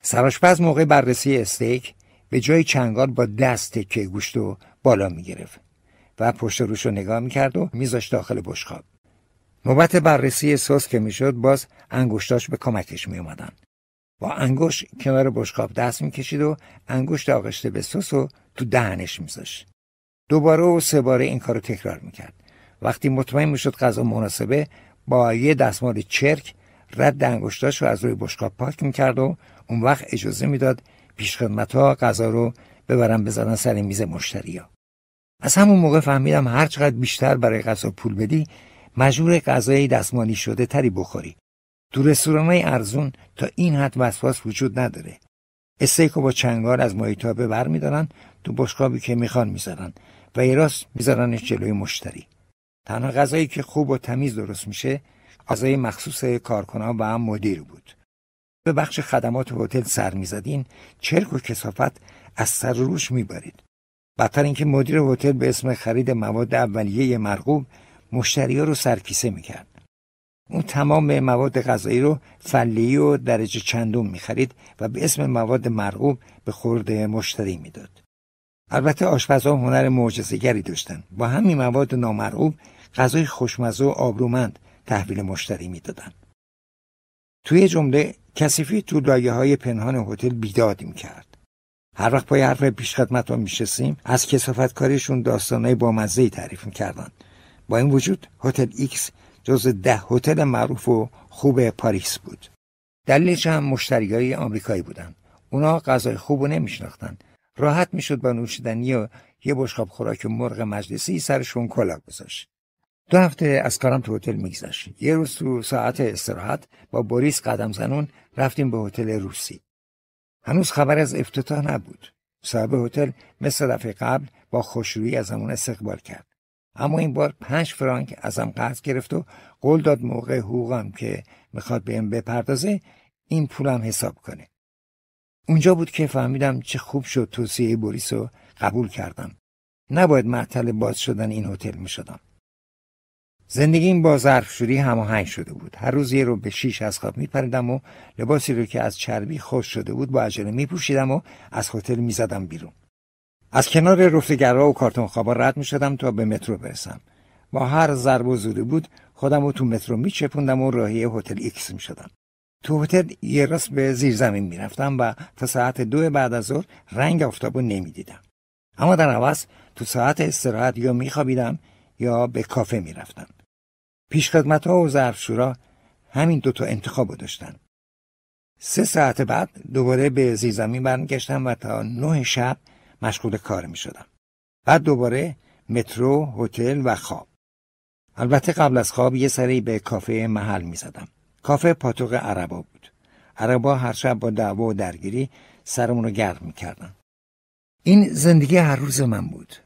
سراشپز موقع بررسی استیک به جای چنگال با دست که گوشت و بالا میگرفت و پشت روش رو نگاه میکرد و میذاشت داخل بشخاب نوبت بررسی سس که میشد باز انگشتاش به کمکش میومدن با انگشت کنار بشقاب دست میکشید و انگشت آغشته به سس و تو دهنش میذاشت. دوباره و سه باره این کارو تکرار میکرد وقتی مطمئن میشد غذا مناسبه با یه دستمال چرک رد انگشتاش رو از روی بشقاب پاک میکرد و اون وقت اجازه میداد پیشخدمت ها غذا رو ببرن بزنن سر میز مشتری ها. از همون موقع فهمیدم هر چقدر بیشتر برای غذا پول بدی مجبور غذای دستمالی شده تری بخوری تو های ارزون تا این حد وسواس وجود نداره استیک با چنگال از ببر میدارن تو بشقابی که میخوان میذارن و یه راست میذارنش جلوی مشتری تنها غذایی که خوب و تمیز درست میشه غذای مخصوص کارکنان و هم مدیر بود به بخش خدمات هتل سر میزدین چرک و کسافت از سر روش میبرید بدتر اینکه مدیر هتل به اسم خرید مواد اولیه مرغوب مشتری ها رو سرکیسه میکرد اون تمام مواد غذایی رو فلی و درجه چندم میخرید و به اسم مواد مرغوب به خورده مشتری میداد البته آشپزها هنر معجزهگری داشتن با همین مواد نامرغوب غذای خوشمزه و آبرومند تحویل مشتری میدادند توی جمله کسیفی تو لایه های پنهان هتل بیداد کرد. هر وقت پای حرف پیشخدمت ها میشستیم از داستانای با مزه ای تعریف میکردند با این وجود هتل ایکس جز ده هتل معروف و خوب پاریس بود دلیلش هم های آمریکایی بودن اونا غذای خوب و نمیشناختن راحت میشد با نوشیدنی و یه بشقاب خوراک مرغ مجلسی سرشون کلا گذاشت دو هفته از کارم تو هتل میگذشت یه روز تو ساعت استراحت با بوریس قدم زنون رفتیم به هتل روسی هنوز خبر از افتتاح نبود صاحب هتل مثل دفعه قبل با خوشرویی ازمون استقبال کرد اما این بار پنج فرانک ازم قرض گرفت و قول داد موقع حقوقم که میخواد بهم بپردازه این پولم حساب کنه اونجا بود که فهمیدم چه خوب شد توصیه بوریس رو قبول کردم نباید معطل باز شدن این هتل میشدم زندگیم با ظرفشوری هماهنگ شده بود هر روز یه رو به شیش از خواب میپریدم و لباسی رو که از چربی خوش شده بود با عجله میپوشیدم و از هتل میزدم بیرون از کنار رفتگرا و کارتون خوابا رد میشدم تا به مترو برسم با هر ضرب و زوری بود خودم رو تو مترو میچپوندم و راهی هتل ایکس میشدم تو هتل یه راست به زیر زمین میرفتم و تا ساعت دو بعد از ظهر رنگ رو نمیدیدم اما در عوض تو ساعت استراحت یا میخوابیدم یا به کافه پیش پیشخدمت ها و ظرفشورا همین دوتا انتخاب رو داشتن سه ساعت بعد دوباره به زیزمین برمیگشتم و تا نه شب مشغول کار می شدم. بعد دوباره مترو، هتل و خواب. البته قبل از خواب یه سری به کافه محل می زدم. کافه پاتوق عربا بود. عربا هر شب با دعوا و درگیری سرمون رو گرم می کردن. این زندگی هر روز من بود.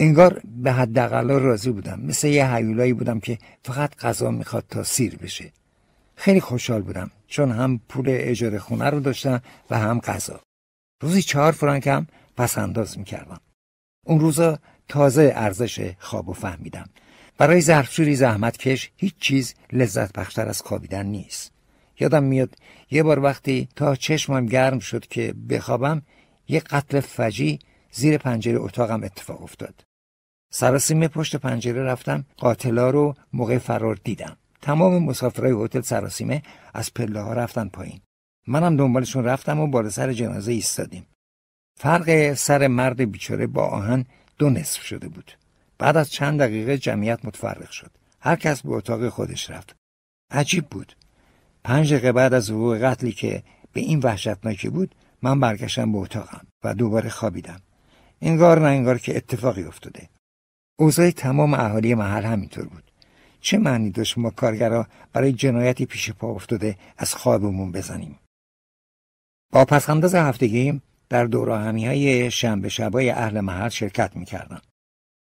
انگار به حداقل راضی بودم مثل یه حیولایی بودم که فقط غذا میخواد تا سیر بشه خیلی خوشحال بودم چون هم پول اجاره خونه رو داشتم و هم غذا روزی چهار فرانک هم پس انداز میکردم اون روزا تازه ارزش خواب و فهمیدم برای ظرفشوری زحمت کش هیچ چیز لذت بخشتر از خوابیدن نیست یادم میاد یه بار وقتی تا چشمم گرم شد که بخوابم یه قتل فجی زیر پنجره اتاقم اتفاق افتاد سراسیمه پشت پنجره رفتم قاتلا رو موقع فرار دیدم تمام مسافرای هتل سراسیمه از پله ها رفتن پایین منم دنبالشون رفتم و بالا سر جنازه ایستادیم فرق سر مرد بیچاره با آهن دو نصف شده بود بعد از چند دقیقه جمعیت متفرق شد هر کس به اتاق خودش رفت عجیب بود پنج دقیقه بعد از وقوع قتلی که به این وحشتناکی بود من برگشتم به اتاقم و دوباره خوابیدم انگار نه انگار که اتفاقی افتاده اوضاع تمام اهالی محل همینطور بود چه معنی داشت ما کارگرا برای جنایتی پیش پا افتاده از خوابمون بزنیم با پسانداز هفتگیم در دوراهمی های شنبه شبای اهل محل شرکت میکردم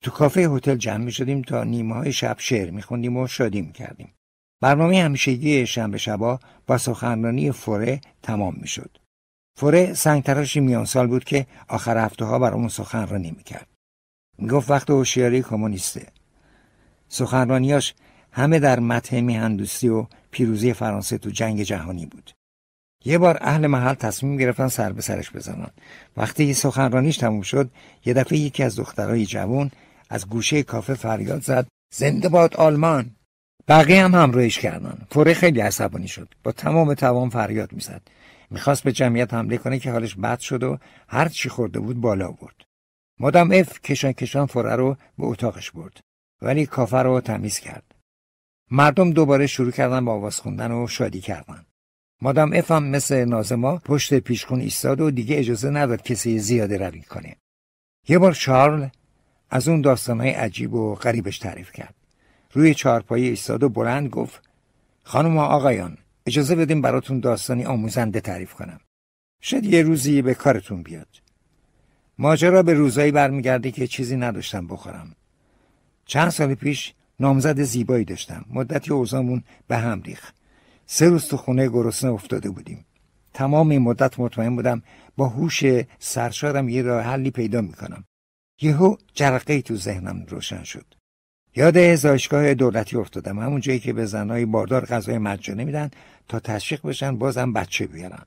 تو کافه هتل جمع می شدیم تا نیمه های شب شعر می و شادی میکردیم کردیم. برنامه همیشگی شنبه شبا با سخنرانی فوره تمام می فوره سنگ تراشی میان سال بود که آخر هفته ها برامون سخنرانی میکرد میگفت وقت هوشیاری کمونیسته سخنرانیاش همه در متح میهندوستی و پیروزی فرانسه تو جنگ جهانی بود یه بار اهل محل تصمیم گرفتن سر به سرش بزنن وقتی سخنرانیش تموم شد یه دفعه یکی از دخترای جوان از گوشه کافه فریاد زد زنده باد آلمان بقیه هم همراهیش کردن فوره خیلی عصبانی شد با تمام توان فریاد میزد میخواست به جمعیت حمله کنه که حالش بد شد و هر چی خورده بود بالا برد مادم اف کشان کشان فره رو به اتاقش برد ولی کافه رو تمیز کرد. مردم دوباره شروع کردن با آواز خوندن و شادی کردن. مادم اف هم مثل نازما پشت پیشخون ایستاد و دیگه اجازه نداد کسی زیاده روی کنه. یه بار شارل از اون داستانهای عجیب و غریبش تعریف کرد. روی چهارپایه ایستاد و بلند گفت خانم و آقایان اجازه بدیم براتون داستانی آموزنده تعریف کنم. شاید یه روزی به کارتون بیاد. ماجرا به روزایی برمیگرده که چیزی نداشتم بخورم چند سال پیش نامزد زیبایی داشتم مدتی اوزامون به هم ریخت سه روز تو خونه گرسنه افتاده بودیم تمام این مدت مطمئن بودم با هوش سرشارم یه راه حلی پیدا میکنم یهو جرقه تو ذهنم روشن شد یاد زایشگاه دولتی افتادم همون جایی که به زنهای باردار غذای مجانی میدن تا تشویق بشن بازم بچه بیارن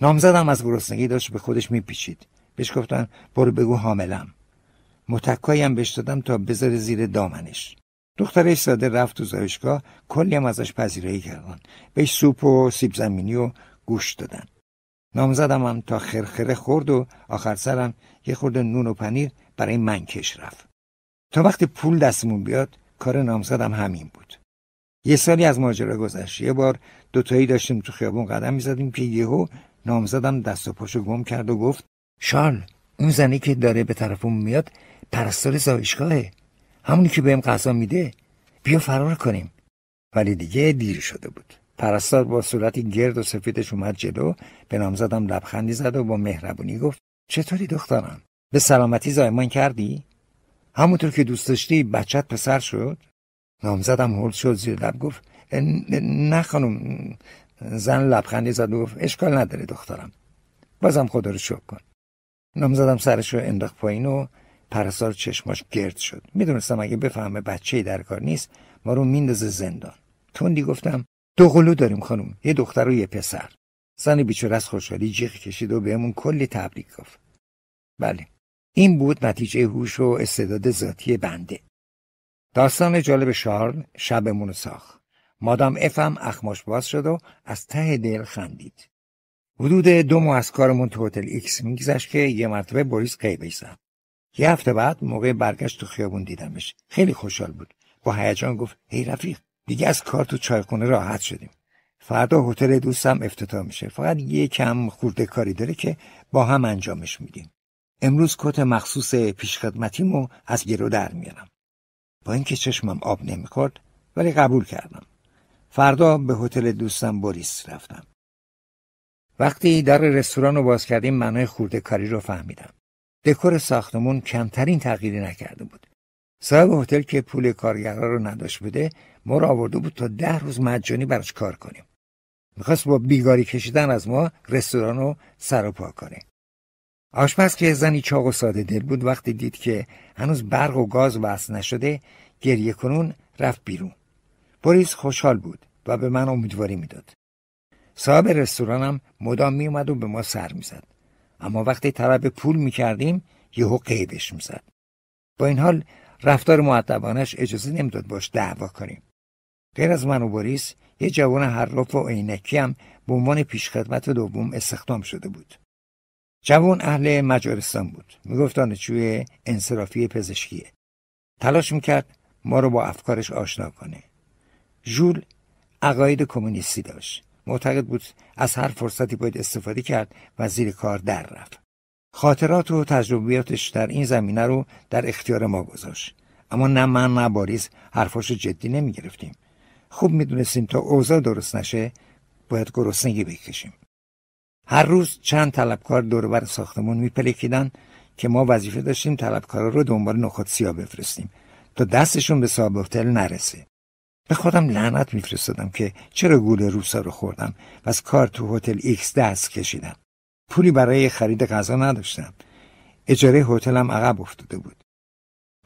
نامزدم از گرسنگی داشت به خودش میپیچید بهش گفتن برو بگو حاملم متکایی هم بهش دادم تا بذار زیر دامنش دخترش ساده رفت تو زایشگاه کلی ازش پذیرایی کردن بهش سوپ و سیب زمینی و گوشت دادن نامزدم هم تا خرخره خورد و آخر سرم یه خورده نون و پنیر برای من کش رفت تا وقتی پول دستمون بیاد کار نامزدم همین بود یه سالی از ماجرا گذشت یه بار دوتایی داشتیم تو خیابون قدم میزدیم که یهو نامزدم دست و پاشو گم کرد و گفت شارل اون زنی که داره به طرفم میاد پرستار زایشگاهه همونی که بهم غذا میده بیا فرار کنیم ولی دیگه دیر شده بود پرستار با صورتی گرد و سفیدش اومد جلو به نامزدم لبخندی زد و با مهربونی گفت چطوری دخترم به سلامتی زایمان کردی همونطور که دوست داشتی بچت پسر شد نامزدم هول شد زیر لب گفت نه خانم زن لبخندی زد و گفت اشکال نداره دخترم بازم خدا رو شکر کن نام زدم سرش رو انداخت پایین و پرستار چشماش گرد شد میدونستم اگه بفهمه بچه ای در کار نیست ما رو میندازه زندان تندی گفتم دو قلو داریم خانم یه دختر و یه پسر زن بیچاره از خوشحالی جیغ کشید و بهمون کلی تبریک گفت بله این بود نتیجه هوش و استعداد ذاتی بنده داستان جالب شارل شبمون ساخت مادام افم اخماش باز شد و از ته دل خندید حدود دو ماه از کارمون تو هتل ایکس میگذشت که یه مرتبه بوریس قیبش زد یه هفته بعد موقع برگشت تو خیابون دیدمش خیلی خوشحال بود با هیجان گفت هی رفیق دیگه از کار تو چایخونه راحت شدیم فردا هتل دوستم افتتاح میشه فقط یه کم خورده کاری داره که با هم انجامش میدیم امروز کت مخصوص پیشخدمتیمو از گرو در میارم با اینکه چشمم آب نمیخورد ولی قبول کردم فردا به هتل دوستم بوریس رفتم وقتی در رستوران رو باز کردیم معنای خورده کاری رو فهمیدم. دکور ساختمون کمترین تغییری نکرده بود. صاحب هتل که پول کارگرها رو نداشت بوده ما رو آورده بود تا ده روز مجانی براش کار کنیم. میخواست با بیگاری کشیدن از ما رستوران رو سر و پا کنه. آشپز که زنی چاق و ساده دل بود وقتی دید که هنوز برق و گاز وصل نشده گریه کنون رفت بیرون. بوریس خوشحال بود و به من امیدواری میداد. صاحب رستورانم مدام اومد و به ما سر میزد اما وقتی طلب پول میکردیم یهو قیبش میزد با این حال رفتار معدبانش اجازه نمیداد باش دعوا کنیم غیر از من و باریس یه جوان حراف و عینکی هم به عنوان پیشخدمت دوم استخدام شده بود جوان اهل مجارستان بود میگفت دانشجوی انصرافی پزشکیه تلاش میکرد ما رو با افکارش آشنا کنه ژول عقاید کمونیستی داشت معتقد بود از هر فرصتی باید استفاده کرد و زیر کار در رفت خاطرات و تجربیاتش در این زمینه رو در اختیار ما گذاشت اما نه من نه باریز حرفاش جدی نمی گرفتیم خوب میدونستیم تا اوضاع درست نشه باید گرسنگی بکشیم هر روز چند طلبکار دوربر ساختمون پلکیدن که ما وظیفه داشتیم طلبکارا رو دنبال نخود سیاه بفرستیم تا دستشون به صاحب هتل نرسه به خودم لعنت میفرستادم که چرا گول روسا رو خوردم و از کار تو هتل ایکس دست کشیدم پولی برای خرید غذا نداشتم اجاره هتلم عقب افتاده بود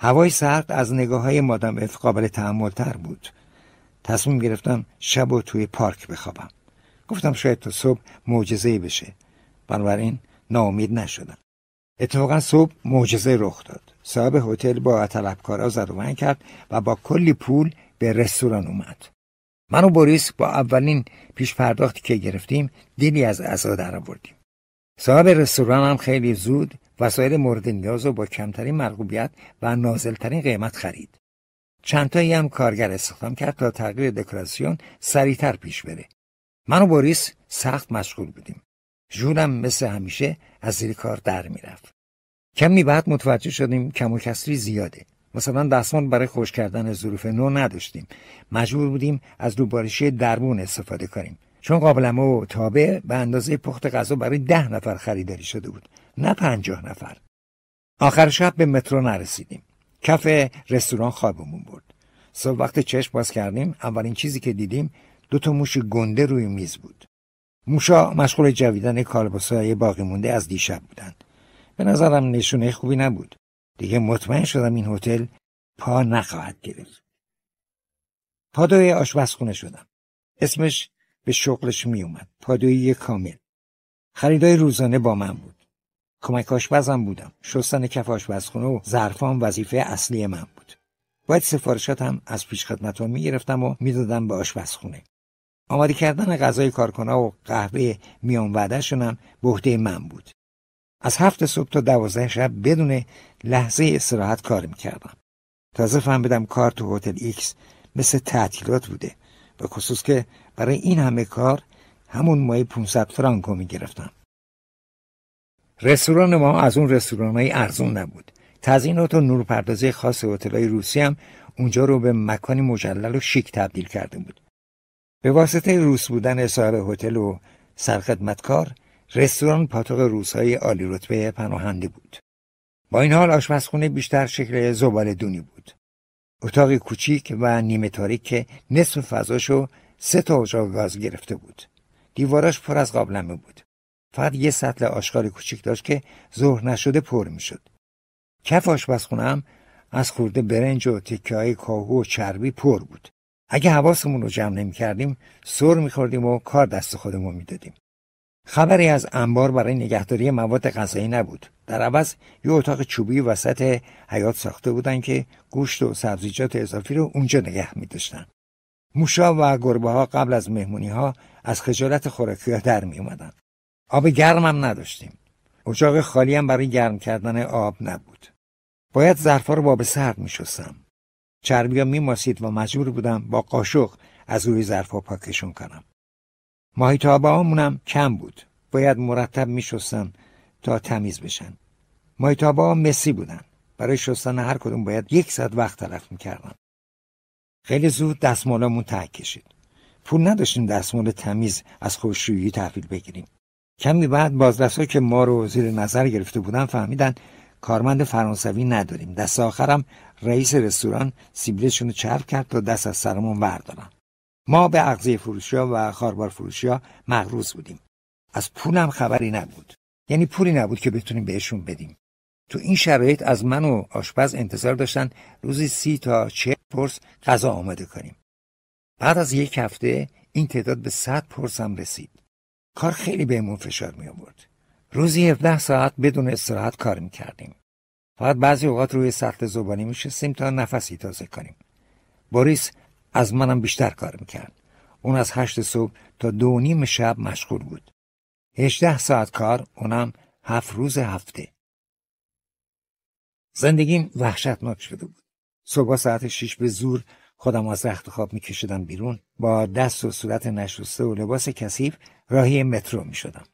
هوای سرد از نگاه های مادم اف قابل تحمل بود تصمیم گرفتم شب و توی پارک بخوابم گفتم شاید تا صبح معجزه بشه بنابراین ناامید نشدم اتفاقا صبح معجزه رخ داد صاحب هتل با طلبکارا زد و کرد و با کلی پول به رستوران اومد من و بوریس با اولین پیش پرداختی که گرفتیم دلی از عزا در آوردیم صاحب رستوران هم خیلی زود وسایل مورد نیاز رو با کمترین مرغوبیت و نازلترین قیمت خرید چندتایی هم کارگر استخدام کرد تا تغییر دکوراسیون سریعتر پیش بره من و بوریس سخت مشغول بودیم جونم مثل همیشه از زیر کار در میرفت کمی بعد متوجه شدیم کم و کسری زیاده مثلا دستمال برای خوش کردن ظروف نو نداشتیم مجبور بودیم از روبارشی دربون استفاده کنیم چون قابلمه و تابه به اندازه پخت غذا برای ده نفر خریداری شده بود نه پنجاه نفر آخر شب به مترو نرسیدیم کف رستوران خوابمون برد صبح وقت چشم باز کردیم اولین چیزی که دیدیم دو تا موش گنده روی میز بود موشا مشغول جویدن کالباسای باقی مونده از دیشب بودند به نظرم نشونه خوبی نبود دیگه مطمئن شدم این هتل پا نخواهد گرفت پادوی آشپزخونه شدم اسمش به شغلش میومد پادوی کامل خریدای روزانه با من بود کمک آشپزم بودم شستن کف آشپزخونه و ظرفام وظیفه اصلی من بود باید سفارشات هم از پیش خدمت میگرفتم و میدادم به آشپزخونه آماده کردن غذای کارکنا و قهوه میان وعده شنم به عهده من بود از هفت صبح تا دوازده شب بدون لحظه استراحت کار میکردم تازه فهمیدم کار تو هتل ایکس مثل تعطیلات بوده به خصوص که برای این همه کار همون ماهی 500 فرانکو میگرفتم رستوران ما از اون رستوران های ارزون نبود تزینات و نورپردازی خاص های روسی هم اونجا رو به مکانی مجلل و شیک تبدیل کرده بود به واسطه روس بودن صاحب هتل و سرخدمتکار رستوران پاتوق روسای عالی رتبه پناهنده بود. با این حال آشپزخونه بیشتر شکل زبال دونی بود. اتاقی کوچیک و نیمه تاریک که نصف و سه تا اجاق گاز گرفته بود. دیواراش پر از قابلمه بود. فقط یه سطل آشغال کوچیک داشت که ظهر نشده پر میشد. کف آشپزخونه هم از خورده برنج و تکه های کاهو و چربی پر بود. اگه حواسمون رو جمع نمی کردیم سر میخوردیم و کار دست خودمون میدادیم. خبری از انبار برای نگهداری مواد غذایی نبود در عوض یه اتاق چوبی وسط حیات ساخته بودند که گوشت و سبزیجات اضافی رو اونجا نگه می داشتن. موشا و گربه ها قبل از مهمونی ها از خجالت خوراکی ها در می اومدن. آب گرم هم نداشتیم. اجاق خالی هم برای گرم کردن آب نبود. باید ظرفا رو با به سرد می شستم. چربی ها می ماسید و مجبور بودم با قاشق از روی ظرفا پاکشون کنم. ماهیتابه هم کم بود باید مرتب میشستن تا تمیز بشن ماهیتابه ها مسی بودن برای شستن هر کدوم باید یک ساعت وقت تلف میکردن خیلی زود دستمالمون ته کشید پول نداشتیم دستمال تمیز از خوشرویی تحویل بگیریم کمی بعد ها که ما رو زیر نظر گرفته بودن فهمیدن کارمند فرانسوی نداریم دست آخرم رئیس رستوران سیبلشون رو چرب کرد تا دست از سرمون بردارن ما به عقضی فروشیا و خاربار فروشیا مغروز بودیم از پولم خبری نبود یعنی پولی نبود که بتونیم بهشون بدیم تو این شرایط از من و آشپز انتظار داشتن روزی سی تا چه پرس غذا آماده کنیم بعد از یک هفته این تعداد به صد پرس هم رسید کار خیلی بهمون فشار می آورد روزی 17 ساعت بدون استراحت کار می کردیم فقط بعضی اوقات روی سخت زبانی می تا نفسی تازه کنیم بوریس از منم بیشتر کار میکرد اون از هشت صبح تا دو نیم شب مشغول بود هجده ساعت کار اونم هفت روز هفته زندگیم وحشتناک شده بود صبح ساعت شیش به زور خودم از رخت خواب میکشیدم بیرون با دست و صورت نشسته و لباس کثیف راهی مترو میشدم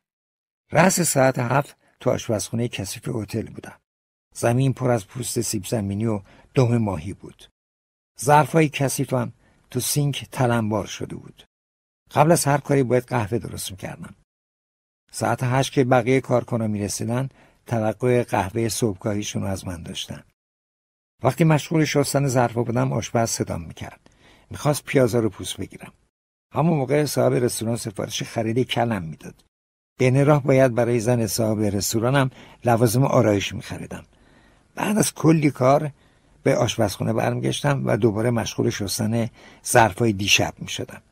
رأس ساعت هفت تو آشپزخونه کثیف هتل بودم زمین پر از پوست سیب زمینی و دوم ماهی بود ظرفهای کثیفم تو سینک تلمبار شده بود قبل از هر کاری باید قهوه درست میکردم ساعت هشت که بقیه کارکنا میرسیدن توقع قهوه صبحگاهیشون از من داشتن وقتی مشغول شستن ظرفا بودم آشپز صدام میکرد میخواست پیازا رو پوست بگیرم همون موقع صاحب رستوران سفارش خرید کلم میداد بین راه باید برای زن صاحب رستورانم لوازم آرایش میخریدم بعد از کلی کار به آشپزخونه برمیگشتم و دوباره مشغول شستن ظرفای دیشب می شدم.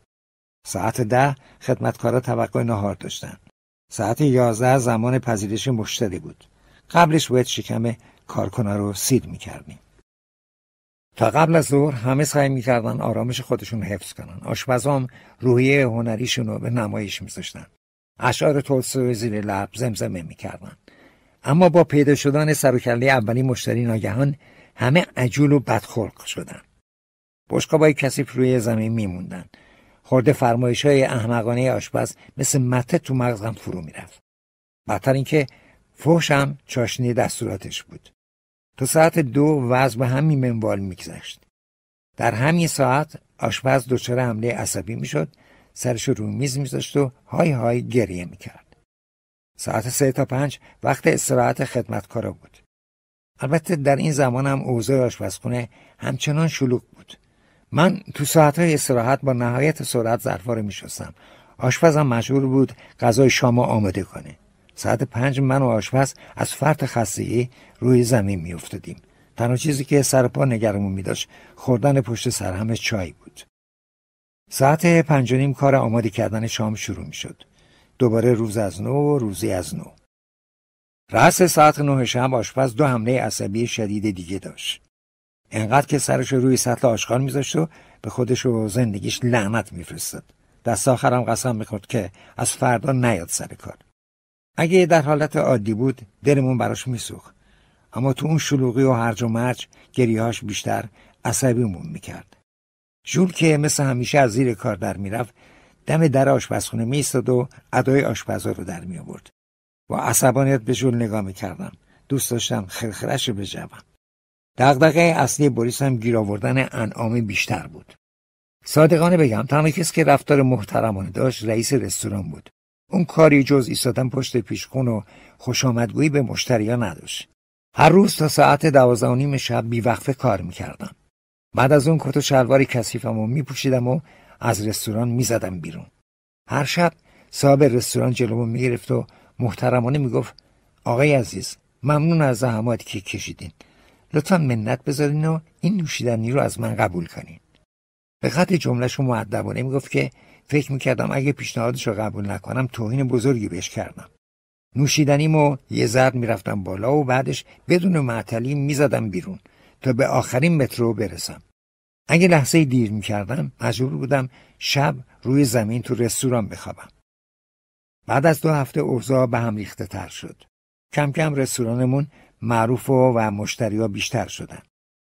ساعت ده خدمتکارا توقع نهار داشتند. ساعت یازده زمان پذیرش مشتری بود. قبلش باید شکم کارکنا رو سید می تا قبل از ظهر همه سعی میکردن آرامش خودشون حفظ کنن آشپزام روحیه هنریشون رو به نمایش میذاشتن اشعار تولسو زیر لب زمزمه میکردن اما با پیدا شدن سر و اولین مشتری ناگهان همه عجول و بدخلق شدن بشقابای کسی روی زمین میموندن خورده فرمایش های احمقانه آشپز مثل مته تو مغزم فرو میرفت بدتر اینکه هم چاشنی دستوراتش بود تا ساعت دو وضع به همین منوال میگذشت در همین ساعت آشپز دچار حمله عصبی میشد سرش رو میز میذاشت و های های گریه میکرد ساعت سه تا پنج وقت استراحت خدمتکارا بود البته در این زمان هم اوضاع آشپزخونه همچنان شلوغ بود من تو ساعتهای استراحت با نهایت سرعت ظرفا رو میشستم آشپزم مشهور بود غذای شام آماده کنه ساعت پنج من و آشپز از فرط خستگی روی زمین میافتادیم تنها چیزی که سر پا نگرمون میداشت خوردن پشت سر همه چای بود ساعت پنج و نیم کار آماده کردن شام شروع شد. دوباره روز از نو و روزی از نو رأس ساعت نه شب آشپز دو حمله عصبی شدید دیگه داشت انقدر که سرش روی سطل آشغال میذاشت و به خودش و زندگیش لعنت میفرستد. دست آخرم قسم میخورد که از فردا نیاد سر کار اگه در حالت عادی بود دلمون براش میسوخت اما تو اون شلوغی و هرج و مرج گریهاش بیشتر عصبیمون میکرد جول که مثل همیشه از زیر کار در میرفت دم در آشپزخونه میستد و ادای آشپزها رو در میآورد با عصبانیت به جول نگاه میکردم دوست داشتم خرخرش به بجوم دقدقه اصلی بوریس هم گیر آوردن انعام بیشتر بود صادقانه بگم تنها کسی که رفتار محترمانه داشت رئیس رستوران بود اون کاری جز ایستادن پشت پیشخون و خوش به مشتریا نداشت هر روز تا ساعت دوازده و نیم شب بیوقفه کار میکردم بعد از اون کت و شلوار کثیفم و میپوشیدم و از رستوران میزدم بیرون هر شب صاحب رستوران جلومو میگرفت و محترمانه میگفت آقای عزیز ممنون از زحماتی که کشیدین لطفا منت بذارین و این نوشیدنی رو از من قبول کنین به خط جملهش معدبانه میگفت که فکر میکردم اگه پیشنهادش رو قبول نکنم توهین بزرگی بهش کردم نوشیدنیمو یه زرد میرفتم بالا و بعدش بدون معطلی میزدم بیرون تا به آخرین مترو برسم اگه لحظه دیر میکردم مجبور بودم شب روی زمین تو رستوران بخوابم بعد از دو هفته اوضاع به هم ریخته تر شد. کم کم رستورانمون معروف و, و ها بیشتر شدن.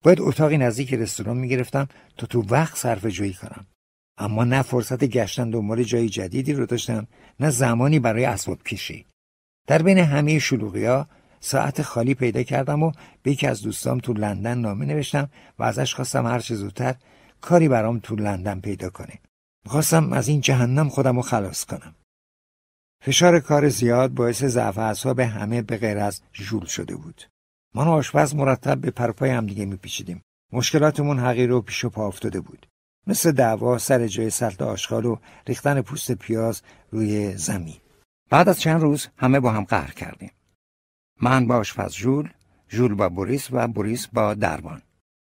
باید اتاقی نزدیک رستوران میگرفتم تا تو وقت صرف جویی کنم. اما نه فرصت گشتن دنبال جای جدیدی رو داشتم نه زمانی برای اسباب کشی. در بین همه شلوغیا ساعت خالی پیدا کردم و به یکی از دوستام تو لندن نامه نوشتم و ازش خواستم هر چه زودتر کاری برام تو لندن پیدا کنه. خواستم از این جهنم خودم رو خلاص کنم. فشار کار زیاد باعث ضعف اعصاب همه به غیر از ژول شده بود من و آشپز مرتب به پرپای هم دیگه میپیچیدیم مشکلاتمون حقیر و پیش و پا افتاده بود مثل دعوا سر جای سلط آشغال و ریختن پوست پیاز روی زمین بعد از چند روز همه با هم قهر کردیم من با آشپز ژول ژول با بوریس و بوریس با دربان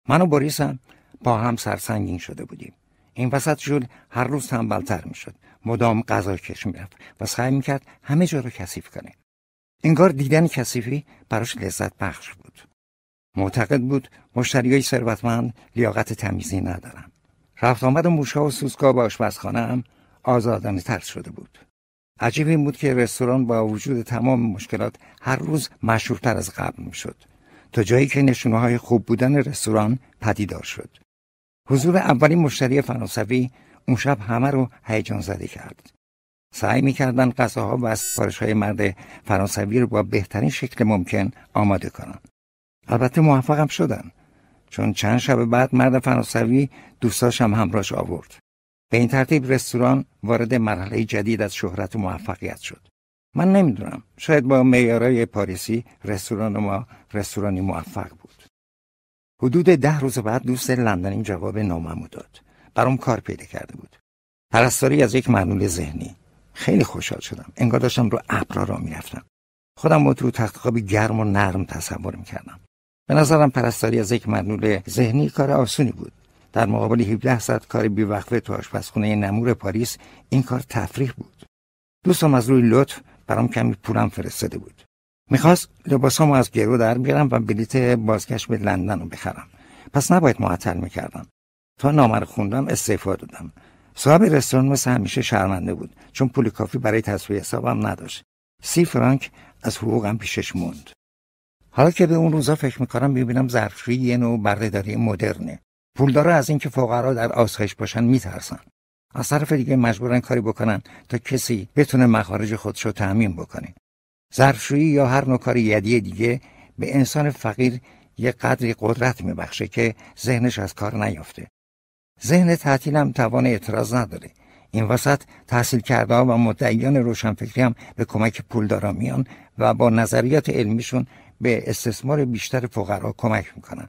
من و بوریس هم با هم سرسنگین شده بودیم این وسط ژول هر روز تنبلتر میشد مدام غذا کش میرفت و سعی میکرد همه جا رو کثیف کنه انگار دیدن کثیفی براش لذت بخش بود معتقد بود مشتریای ثروتمند لیاقت تمیزی ندارن رفت آمد موشها و سوسکا به آشپزخانه هم آزادانه تر شده بود عجیب این بود که رستوران با وجود تمام مشکلات هر روز مشهورتر از قبل میشد تا جایی که نشونه های خوب بودن رستوران پدیدار شد حضور اولین مشتری فرانسوی اون شب همه رو هیجان زده کرد سعی میکردن غذاها و سفارش های مرد فرانسوی رو با بهترین شکل ممکن آماده کنن البته موفقم شدن چون چند شب بعد مرد فرانسوی هم همراهش آورد به این ترتیب رستوران وارد مرحله جدید از شهرت و موفقیت شد من نمیدونم شاید با معیارهای پاریسی رستوران ما رستورانی موفق بود حدود ده روز بعد دوست لندنیم جواب ناممو داد برام کار پیدا کرده بود پرستاری از یک معلول ذهنی خیلی خوشحال شدم انگار داشتم رو ابرا را میرفتم خودم رو تو تخت گرم و نرم تصور میکردم به نظرم پرستاری از یک معلول ذهنی کار آسونی بود در مقابل 17 ساعت کار بیوقفه تو آشپزخونه نمور پاریس این کار تفریح بود دوستم از روی لطف برام کمی پولم فرستاده بود میخواست لباسامو از گرو در بیارم و بلیت بازگشت به لندن رو بخرم پس نباید معطل میکردم تا نامه رو خوندم استعفا دادم صاحب رستوران مثل همیشه شرمنده بود چون پول کافی برای تسویه حسابم نداشت سی فرانک از حقوقم پیشش موند حالا که به اون روزا فکر میکنم میبینم ظرفشویی یه نوع بردهداری مدرنه پولدارا از اینکه فقرا در آسایش باشن میترسن از طرف دیگه مجبورن کاری بکنن تا کسی بتونه مخارج خودشو تعمین بکنه ظرفشویی یا هر نوع کار دیگه به انسان فقیر یه قدری قدرت میبخشه که ذهنش از کار نیافته ذهن تعطیلم توان اعتراض نداره این وسط تحصیل کرده و مدعیان روشنفکری هم به کمک میان و با نظریات علمیشون به استثمار بیشتر فقرا کمک میکنن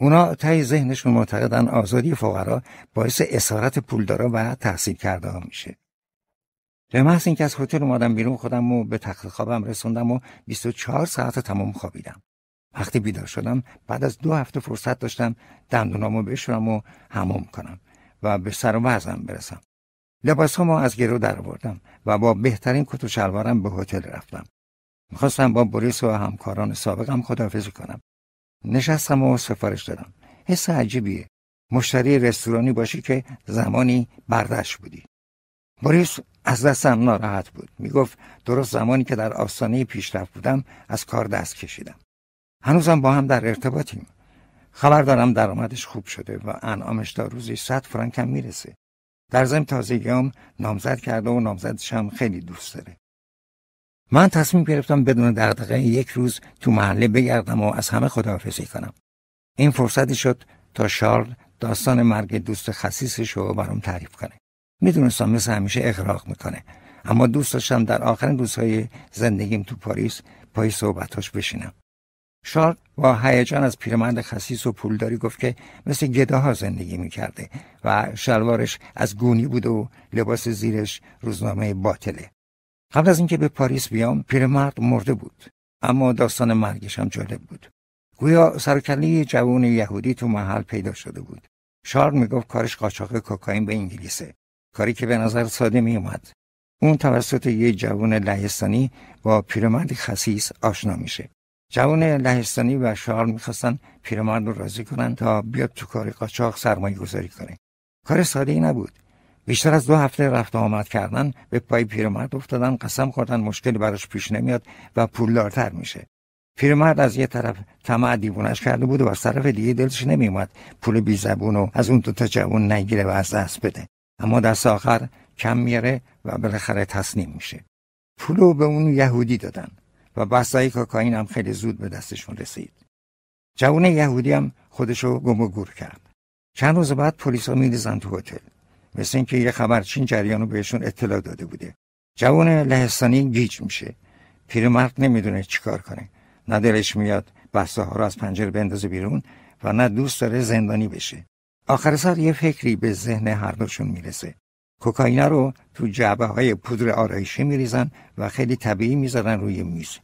اونا تای ذهنشون معتقدن آزادی فقرا باعث اسارت پولدارا و تحصیل کرده ها میشه به محض اینکه از هتل اومدم بیرون خودم و به تخت خوابم رسوندم و 24 ساعت تمام خوابیدم وقتی بیدار شدم بعد از دو هفته فرصت داشتم دندونامو بشورم و هموم کنم و به سر و برسم لباس ما از گرو در و با بهترین کت و شلوارم به هتل رفتم میخواستم با بوریس و همکاران سابقم خداحافظی کنم نشستم و سفارش دادم حس عجیبیه مشتری رستورانی باشی که زمانی بردش بودی بوریس از دستم ناراحت بود میگفت درست زمانی که در آستانه پیشرفت بودم از کار دست کشیدم هنوزم با هم در ارتباطیم خبر دارم درآمدش خوب شده و انعامش تا روزی 100 فرانک هم میرسه در ضمن تازگیام نامزد کرده و نامزدش هم خیلی دوست داره من تصمیم گرفتم بدون دقدقه یک روز تو محله بگردم و از همه خداحافظی کنم این فرصتی شد تا شارل داستان مرگ دوست خصیصش رو برام تعریف کنه میدونستم مثل همیشه اغراق میکنه اما دوست داشتم در آخرین روزهای زندگیم تو پاریس پای صحبتاش بشینم شار با هیجان از پیرمرد خسیس و پولداری گفت که مثل گداها زندگی میکرده و شلوارش از گونی بود و لباس زیرش روزنامه باطله قبل از اینکه به پاریس بیام پیرمرد مرده بود اما داستان مرگش هم جالب بود گویا سرکلی جوان یهودی تو محل پیدا شده بود شارل میگفت کارش قاچاق کوکائین به انگلیسه کاری که به نظر ساده میومد اون توسط یه جوان لهستانی با پیرمرد خسیس آشنا میشه جوان لهستانی و شعار میخواستن پیرمرد رو راضی کنن تا بیاد تو کار قاچاق سرمایه گذاری کنه کار ساده ای نبود بیشتر از دو هفته رفت آمد کردن به پای پیرمرد افتادن قسم خوردن مشکلی براش پیش نمیاد و پولدارتر میشه پیرمرد از یه طرف طمع دیوونش کرده بود و از طرف دیگه دلش نمیومد پول بی زبون و از اون دوتا جوون نگیره و از دست بده اما دست آخر کم میاره و بالاخره تسلیم میشه پولو به اون یهودی دادن و بستای کوکائین هم خیلی زود به دستشون رسید. جوان یهودی هم خودشو گم و گور کرد. چند روز بعد پلیسا میریزن تو هتل. مثل اینکه یه خبرچین جریان رو بهشون اطلاع داده بوده. جوان لهستانی گیج میشه. پیرمرد نمیدونه چیکار کنه. نه دلش میاد بسته ها رو از پنجره بندازه بیرون و نه دوست داره زندانی بشه. آخر سر یه فکری به ذهن هر دوشون میرسه. کوکائینا رو تو جعبه های پودر آرایشی میریزن و خیلی طبیعی میذارن روی میز.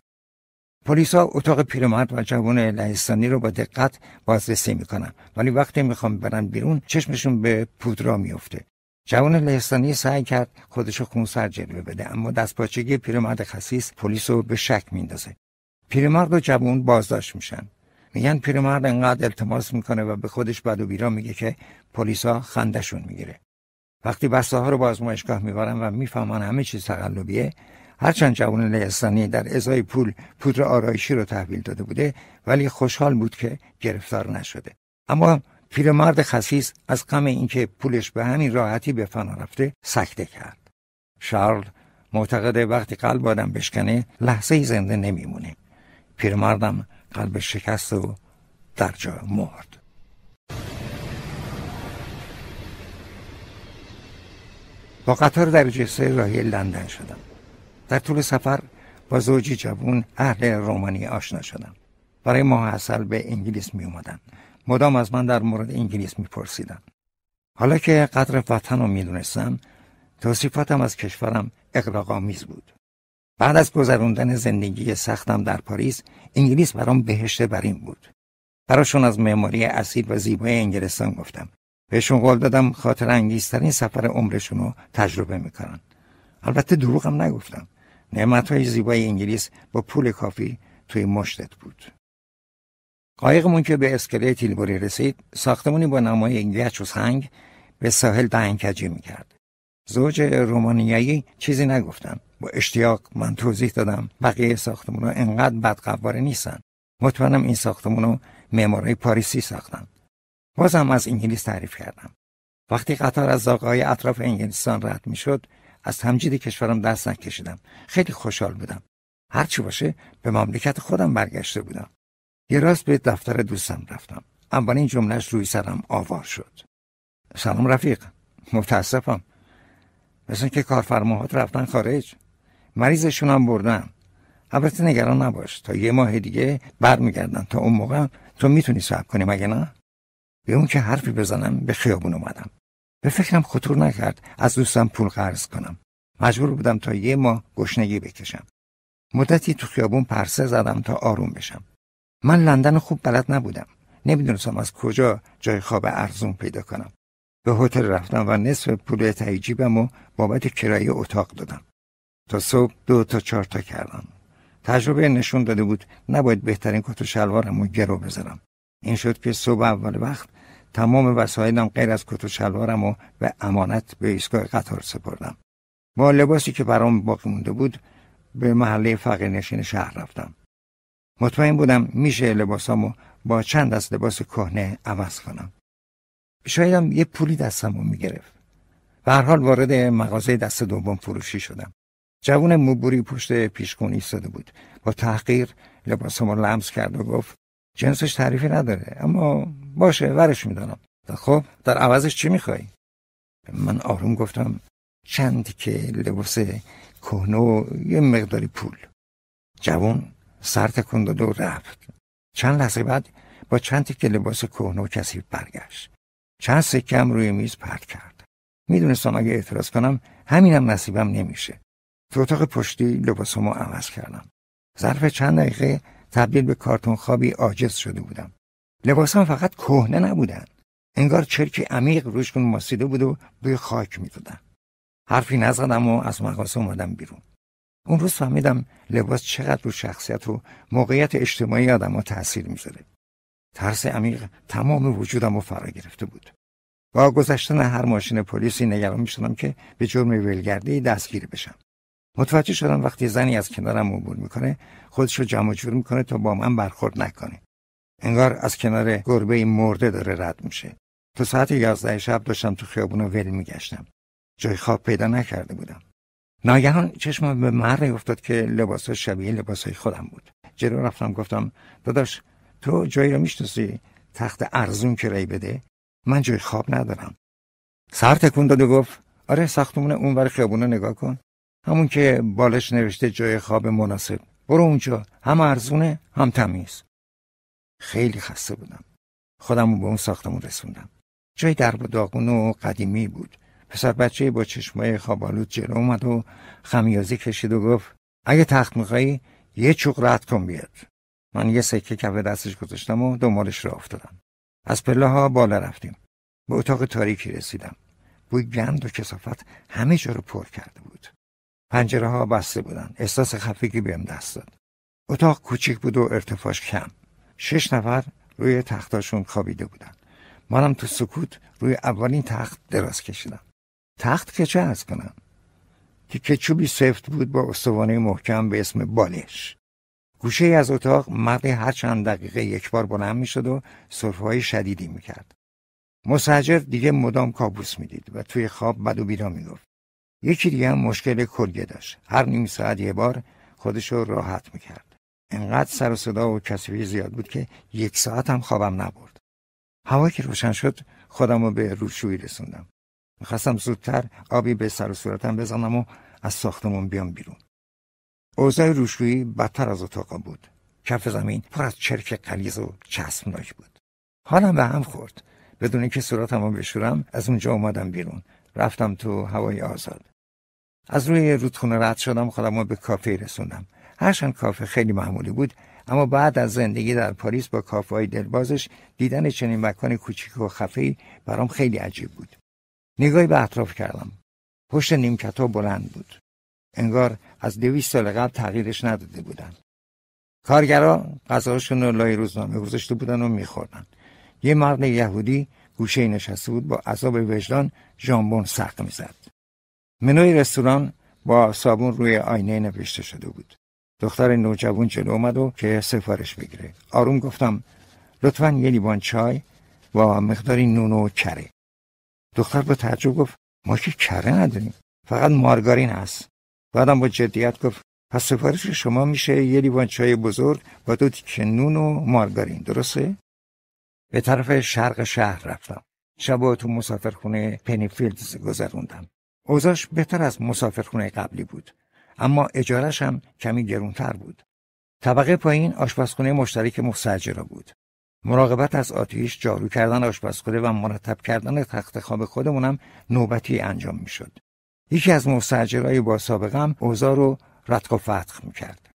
پلیسا اتاق پیرمرد و جوان لهستانی رو با دقت بازرسی میکنن ولی وقتی میخوام برن بیرون چشمشون به پودرا میفته جوان لهستانی سعی کرد خودشو خونسر جلوه بده اما دستپاچگی پیرمرد خسیس پلیس رو به شک میندازه پیرمرد و جوان بازداشت میشن میگن پیرمرد انقدر التماس میکنه و به خودش بد و بیرا میگه که پلیسا خندشون میگیره وقتی بسته ها رو به آزمایشگاه میبرن و میفهمن همه چیز تقلبیه هرچند جوان لهستانی در ازای پول پودر آرایشی رو تحویل داده بوده ولی خوشحال بود که گرفتار نشده اما پیرمرد خسیس از غم اینکه پولش به همین راحتی به فنا رفته سکته کرد شارل معتقد وقتی قلب آدم بشکنه لحظه زنده نمیمونه پیرمردم قلب شکست و در جا مرد با قطار در سه راهی لندن شدم در طول سفر با زوجی جوون اهل رومانی آشنا شدم برای ماه اصل به انگلیس می اومدن مدام از من در مورد انگلیس می پرسیدن. حالا که قدر وطن رو می دونستم توصیفاتم از کشورم اقلاقامیز بود بعد از گذروندن زندگی سختم در پاریس انگلیس برام بهشت برین بود براشون از معماری اصیل و زیبای انگلستان گفتم بهشون قول دادم خاطر انگیزترین سفر عمرشون رو تجربه میکنن البته دروغم نگفتم نعمت های زیبای انگلیس با پول کافی توی مشتت بود قایقمون که به اسکله تیلبوری رسید ساختمونی با نمای گچ و سنگ به ساحل دهنکجی میکرد زوج رومانیایی چیزی نگفتن با اشتیاق من توضیح دادم بقیه ساختمون انقدر بدقواره نیستن مطمئنم این ساختمون رو معمارای پاریسی ساختن بازم از انگلیس تعریف کردم وقتی قطار از زاغای اطراف انگلستان رد میشد از تمجید کشورم دست نکشیدم خیلی خوشحال بودم هرچی باشه به مملکت خودم برگشته بودم یه راست به دفتر دوستم رفتم این جملهش روی سرم آوار شد سلام رفیق متاسفم مثل که کارفرماهات رفتن خارج مریضشون هم بردن البته نگران نباش تا یه ماه دیگه برمیگردن تا اون موقع تو میتونی صبر کنی مگه نه به اون که حرفی بزنم به خیابون اومدم به فکرم خطور نکرد از دوستم پول قرض کنم مجبور بودم تا یه ماه گشنگی بکشم مدتی تو خیابون پرسه زدم تا آروم بشم من لندن خوب بلد نبودم نمیدونستم از کجا جای خواب ارزون پیدا کنم به هتل رفتم و نصف پول تهیجیبم و بابت کرایه اتاق دادم تا صبح دو تا چهار تا کردم تجربه نشون داده بود نباید بهترین کت و شلوارم و گرو بذارم این شد که صبح اول وقت تمام وسایلم غیر از کت و شلوارم و به امانت به ایستگاه قطار سپردم با لباسی که برام باقی مونده بود به محله نشین شهر رفتم مطمئن بودم میشه لباسامو با چند از لباس کهنه عوض کنم شایدم یه پولی رو میگرفت به هر حال وارد مغازه دست دوم فروشی شدم جوون موبوری پشت پیشکون ایستاده بود با تحقیر لباسمو لمس کرد و گفت جنسش تعریفی نداره اما باشه ورش میدانم خب در عوضش چی میخوای؟ من آروم گفتم چند که لباس کهنه و یه مقداری پول جوان سر تکون داد و رفت چند لحظه بعد با چند که لباس کهنه و کسی برگشت چند سکم روی میز پرت کرد میدونستم اگه اعتراض کنم همینم نصیبم نمیشه تو اتاق پشتی لباسمو عوض کردم ظرف چند دقیقه تبدیل به کارتون خوابی عاجز شده بودم لباسان فقط کهنه نبودن انگار چرکی عمیق روشون ماسیده بود و بوی خاک میدادن حرفی نزدم و از مغازه اومدم بیرون اون روز فهمیدم لباس چقدر رو شخصیت و موقعیت اجتماعی آدم ها تأثیر میذاره ترس عمیق تمام وجودم رو فرا گرفته بود با گذشتن هر ماشین پلیسی نگران میشدم که به جرم ولگردی دستگیر بشم متوجه شدم وقتی زنی از کنارم عبور میکنه خودش رو جمع جور میکنه تا با من برخورد نکنه انگار از کنار گربه مرده داره رد میشه تا ساعت یازده شب داشتم تو خیابون ول میگشتم جای خواب پیدا نکرده بودم ناگهان چشمم به مردی افتاد که لباسش شبیه لباسهای خودم بود جلو رفتم گفتم داداش تو جایی رو میشناسی تخت ارزون کرایه بده من جای خواب ندارم سر تکون داد و گفت آره ساختمون اونور خیابون نگاه کن همون که بالش نوشته جای خواب مناسب برو اونجا هم ارزونه هم تمیز خیلی خسته بودم خودم به اون ساختمون رسوندم جای درب و داغون و قدیمی بود پسر بچه با چشمای خوابالود جلو اومد و خمیازی کشید و گفت اگه تخت میخوایی یه چوق رد کن بیاد من یه سکه کف دستش گذاشتم و دنبالش را افتادم از پله ها بالا رفتیم به اتاق تاریکی رسیدم بوی گند و کسافت همه جا رو پر کرده بود پنجره ها بسته بودن احساس خفگی بهم دست داد اتاق کوچیک بود و ارتفاعش کم شش نفر روی تختاشون خوابیده بودن منم تو سکوت روی اولین تخت دراز کشیدم تخت که چه از کنم که کچوبی سفت بود با استوانه محکم به اسم بالش گوشه از اتاق مردی هر چند دقیقه یک بار بلند می شد و صرفهای شدیدی می کرد. مسجر دیگه مدام کابوس میدید و توی خواب بد و بیرا می گفت. یکی دیگه هم مشکل کلیه داشت. هر نیم ساعت یه بار خودشو راحت می کرد. انقدر سر و صدا و کسوی زیاد بود که یک ساعت هم خوابم نبرد هوا که روشن شد خودم رو به روشویی رسوندم میخواستم زودتر آبی به سر و صورتم بزنم و از ساختمون بیام بیرون اوضاع روشویی بدتر از اتاقا بود کف زمین پر از چرک قلیز و چسبناک بود حالم به هم خورد بدون اینکه صورتم رو بشورم از اونجا اومدم بیرون رفتم تو هوای آزاد از روی رودخونه رد شدم خودم رو به کافه رسوندم هرچند کافه خیلی معمولی بود اما بعد از زندگی در پاریس با کافه های دلبازش دیدن چنین مکان کوچیک و خفه‌ای برام خیلی عجیب بود نگاهی به اطراف کردم پشت نیمکت ها بلند بود انگار از دویست سال قبل تغییرش نداده بودند کارگرا غذاشون رو لای روزنامه گذاشته بودن و میخوردن یه مرد یهودی گوشه نشسته بود با عذاب وجدان ژامبون سخت میزد منوی رستوران با صابون روی آینه نوشته شده بود دختر نوجوان جلو اومد و که سفارش بگیره آروم گفتم لطفا یه لیوان چای و مقداری نون و کره دختر با تعجب گفت ما که کره نداریم فقط مارگارین هست بعدم با جدیت گفت پس سفارش شما میشه یه لیوان چای بزرگ با دو تیکه نون و مارگارین درسته به طرف شرق شهر رفتم شب تو مسافرخونه پنیفیلدز گذروندم اوزاش بهتر از مسافرخونه قبلی بود اما اجارش هم کمی گرونتر بود. طبقه پایین آشپزخونه مشترک را بود. مراقبت از آتیش، جارو کردن آشپزخونه و مرتب کردن تخت خواب خودمونم نوبتی انجام میشد. یکی از های با سابقم اوزا رو رتق و می میکرد.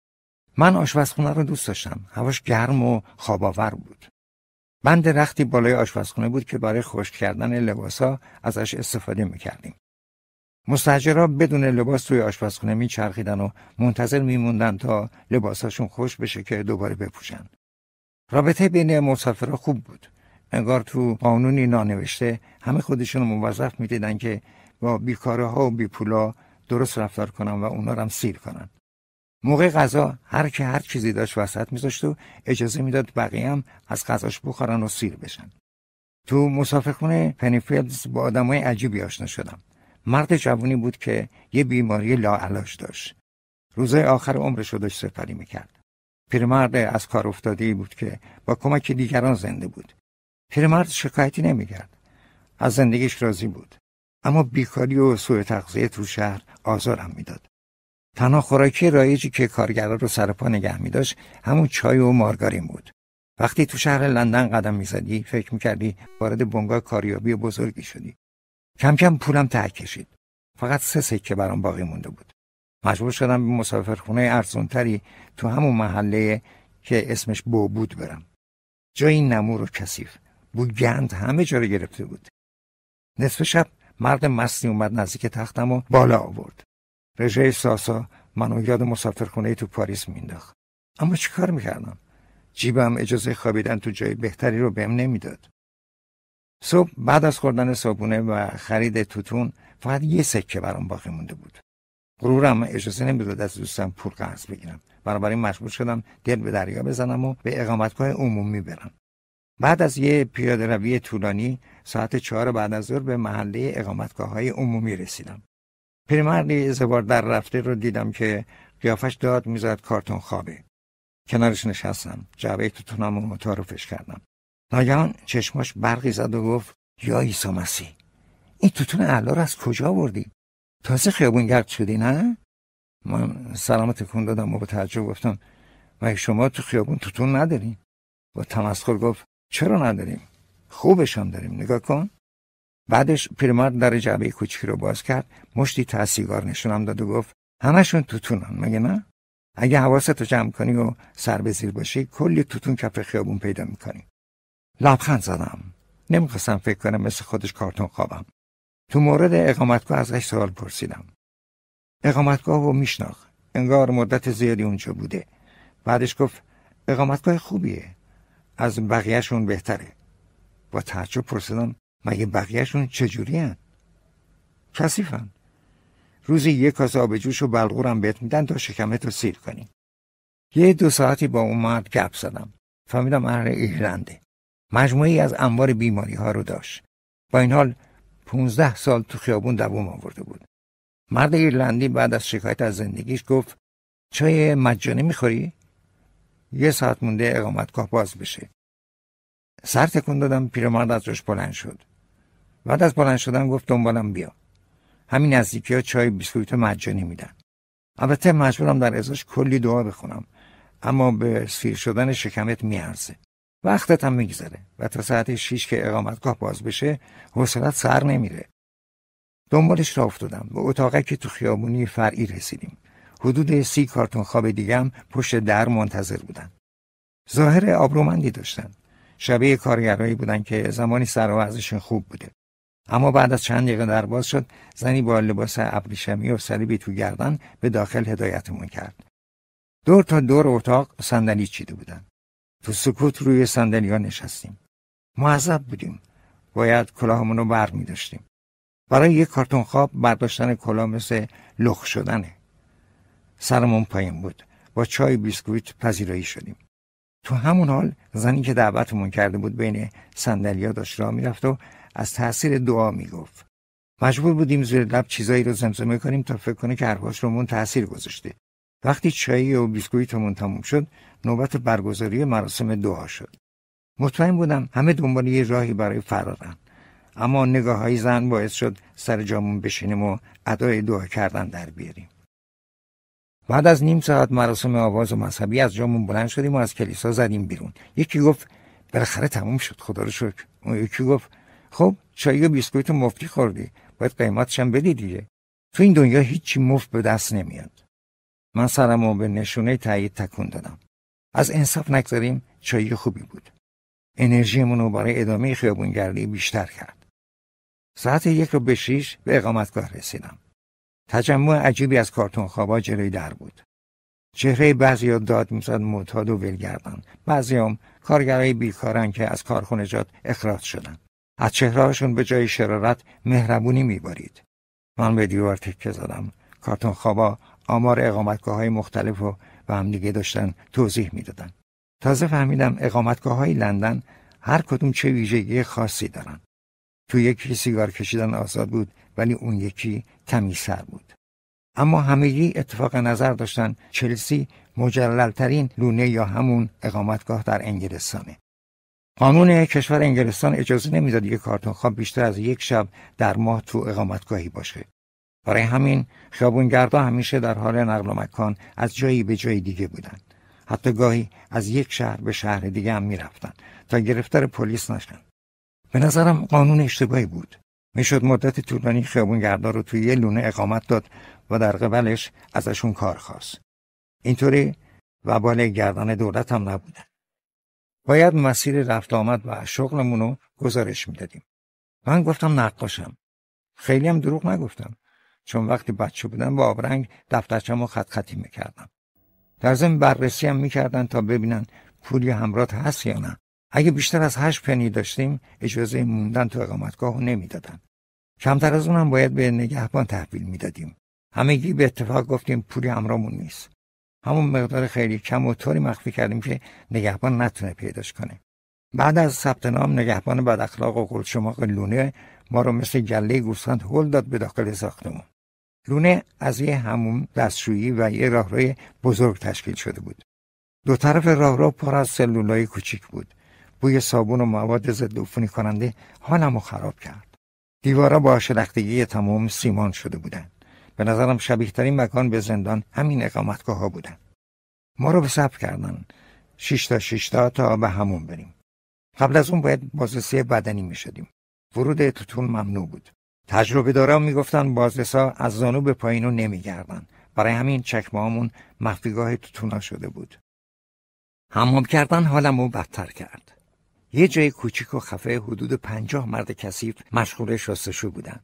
من آشپزخونه رو دوست داشتم. هواش گرم و خواباور بود. بند رختی بالای آشپزخونه بود که برای خشک کردن لباسا ازش استفاده میکردیم. مستجرها بدون لباس توی آشپزخونه میچرخیدن و منتظر میموندن تا لباساشون خوش بشه که دوباره بپوشن. رابطه بین مسافرها خوب بود. انگار تو قانونی نانوشته همه خودشون رو موظف میدیدن که با بیکاره ها و بیپولا درست رفتار کنن و اونا رو هم سیر کنن. موقع غذا هر که هر چیزی داشت وسط میذاشت و اجازه میداد بقیه هم از غذاش بخورن و سیر بشن. تو مسافرخونه پنیفیلدز با آدمای عجیبی آشنا شدم. مرد جوانی بود که یه بیماری لاعلاج داشت روزه آخر عمرش رو داشت سپری میکرد پیرمرد از کار افتاده بود که با کمک دیگران زنده بود پیرمرد شکایتی نمیکرد از زندگیش راضی بود اما بیکاری و سوء تغذیه تو شهر آزارم میداد تنها خوراکی رایجی که کارگرا رو سر پا نگه میداشت همون چای و مارگارین بود وقتی تو شهر لندن قدم میزدی فکر میکردی وارد بنگاه کاریابی بزرگی شدی کم کم پولم ته کشید فقط سه سکه برام باقی مونده بود مجبور شدم به مسافرخونه ارزونتری تو همون محله که اسمش بود برم جایی نمور و کثیف بو گند همه جا رو گرفته بود نصف شب مرد مستی اومد نزدیک تختم و بالا آورد رژه ساسا منو یاد مسافرخونه تو پاریس مینداخت اما چیکار میکردم جیبم اجازه خوابیدن تو جای بهتری رو بهم نمیداد صبح بعد از خوردن صبحونه و خرید توتون فقط یه سکه برام باقی مونده بود غرورم اجازه نمیداد از دوستم پول قرض بگیرم بنابراین مجبور شدم دل به دریا بزنم و به اقامتگاه عمومی برم بعد از یه پیاده روی طولانی ساعت چهار بعد از ظهر به محله اقامتگاه های عمومی رسیدم پیرمردی زبار در رفته رو دیدم که قیافش داد میزد کارتون خوابه کنارش نشستم جعبه توتونم و متعارفش کردم ناگهان چشماش برقی زد و گفت یا ایسا مسیح این توتون اعلا رو از کجا وردی؟ تازه خیابونگرد شدی نه من سلام تکون دادم و با تعجب گفتم و شما تو خیابون توتون نداریم با تمسخر گفت چرا نداریم خوبش هم داریم نگاه کن بعدش پیرمرد در جعبه کوچکی رو باز کرد مشتی تاسیگار نشونم داد و گفت همشون توتونن مگه نه اگه رو جمع کنی و سر به زیر باشی کلی توتون کف خیابون پیدا میکنی لبخند زدم نمیخواستم فکر کنم مثل خودش کارتون خوابم تو مورد اقامتگاه ازش سوال پرسیدم اقامتگاه رو میشناخ. انگار مدت زیادی اونجا بوده بعدش گفت اقامتگاه خوبیه از بقیهشون بهتره با تعجب پرسیدم مگه بقیهشون چجوری هن؟ کسیفن روزی یک کاسه آب جوش و بلغورم بهت میدن تا شکمت رو سیر کنی یه دو ساعتی با اون مرد گپ زدم فهمیدم اهل ایرلنده مجموعی از انوار بیماری ها رو داشت با این حال 15 سال تو خیابون دوام آورده بود مرد ایرلندی بعد از شکایت از زندگیش گفت چای مجانی میخوری؟ یه ساعت مونده اقامتگاه باز بشه سر تکون دادم پیرمرد از روش بلند شد بعد از بلند شدن گفت دنبالم بیا همین نزدیکی ها چای بیسکویت مجانی میدن البته مجبورم در ازاش کلی دعا بخونم اما به سیر شدن شکمت میارزه وقتت هم میگذره و تا ساعت شیش که اقامتگاه باز بشه حوصلت سر نمیره دنبالش را افتادم به اتاقه که تو خیابونی فرعی رسیدیم حدود سی کارتون خواب دیگم پشت در منتظر بودن ظاهر آبرومندی داشتن شبیه کارگرایی بودن که زمانی سر و ازشون خوب بوده اما بعد از چند دقیقه در باز شد زنی با لباس ابریشمی و صلیبی تو گردن به داخل هدایتمون کرد دور تا دور اتاق صندلی چیده بودن تو سکوت روی ها نشستیم معذب بودیم باید کلاهمون رو بر می داشتیم. برای یک کارتون خواب برداشتن کلاه مثل لخ شدنه سرمون پایین بود با چای بیسکویت پذیرایی شدیم تو همون حال زنی که دعوتمون کرده بود بین صندلیا داشت راه میرفت و از تاثیر دعا میگفت مجبور بودیم زیر لب چیزایی رو زمزمه کنیم تا فکر کنه که حرفاش رومون تاثیر گذاشته وقتی چای و بیسکویت همون تموم شد نوبت برگزاری مراسم دعا شد مطمئن بودم همه دنبال یه راهی برای فرارن اما نگاه های زن باعث شد سر جامون بشینیم و ادای دعا کردن در بیاریم بعد از نیم ساعت مراسم آواز و مذهبی از جامون بلند شدیم و از کلیسا زدیم بیرون یکی گفت بالاخره تموم شد خدا رو شکر اون یکی گفت خب چای و بیسکویت مفتی خوردی باید قیمتشم بدی دیگه تو این دنیا هیچی مفت به دست نمیاد من سرم رو به نشونه تایید تکون دادم از انصاف نگذاریم چای خوبی بود انرژیمون رو برای ادامه خیابونگردی بیشتر کرد ساعت یک رو به شیش به اقامتگاه رسیدم تجمع عجیبی از کارتون خوابا جلوی در بود چهره بعضی داد میزد معتاد و ولگردن بعضی هم کارگرای بیکارن که از کارخونجات اخراج شدن از چهرهاشون به جای شرارت مهربونی میبارید من به دیوار تکه زدم کارتون آمار اقامتگاه های مختلف رو و هم دیگه داشتن توضیح میدادن تازه فهمیدم اقامتگاه های لندن هر کدوم چه ویژگی خاصی دارن تو یکی سیگار کشیدن آزاد بود ولی اون یکی تمیسر بود اما همگی اتفاق نظر داشتن چلسی مجللترین لونه یا همون اقامتگاه در انگلستانه قانون کشور انگلستان اجازه نمیداد یک کارتون خواب بیشتر از یک شب در ماه تو اقامتگاهی باشه برای همین خیابونگردا همیشه در حال نقل و مکان از جایی به جای دیگه بودند. حتی گاهی از یک شهر به شهر دیگه هم میرفتند تا گرفتار پلیس نشن. به نظرم قانون اشتباهی بود. میشد مدت طولانی خیابونگردا رو توی یه لونه اقامت داد و در قبلش ازشون کار خواست. اینطوری و بالای گردن دولت هم نبودن. باید مسیر رفت آمد و شغلمون رو گزارش میدادیم. من گفتم نقاشم. خیلی هم دروغ نگفتم. چون وقتی بچه بودم با آبرنگ دفترچم رو خط خطی میکردم در ضمن بررسی هم میکردن تا ببینن پولی همرات هست یا نه اگه بیشتر از هشت پنی داشتیم اجازه موندن تو اقامتگاه رو نمیدادن کمتر از اونم باید به نگهبان تحویل میدادیم همگی به اتفاق گفتیم پولی همرامون نیست همون مقدار خیلی کم و طوری مخفی کردیم که نگهبان نتونه پیداش کنه بعد از ثبت نام نگهبان بد اخلاق و قلشماق لونه ما رو مثل گله گوسفند هل داد به داخل ساختمون لونه از یه هموم دستشویی و یه راهروی بزرگ تشکیل شده بود دو طرف راهرو پر از سلولای کوچیک بود بوی صابون و مواد ضد عفونی کننده حالمو خراب کرد دیوارا با شلختگی تمام سیمان شده بودند به نظرم شبیه ترین مکان به زندان همین اقامتگاه ها بودن ما رو به ثبت کردن 6 تا 6 تا تا به همون بریم قبل از اون باید بازرسی بدنی می شدیم ورود اتوتون ممنوع بود تجربه دارم میگفتن بازرسا از زانو به پایینو نمیگردن برای همین چکمه مخفیگاه توتونا شده بود حمام کردن حالمو بدتر کرد یه جای کوچیک و خفه حدود پنجاه مرد کثیف مشغول شستشو بودن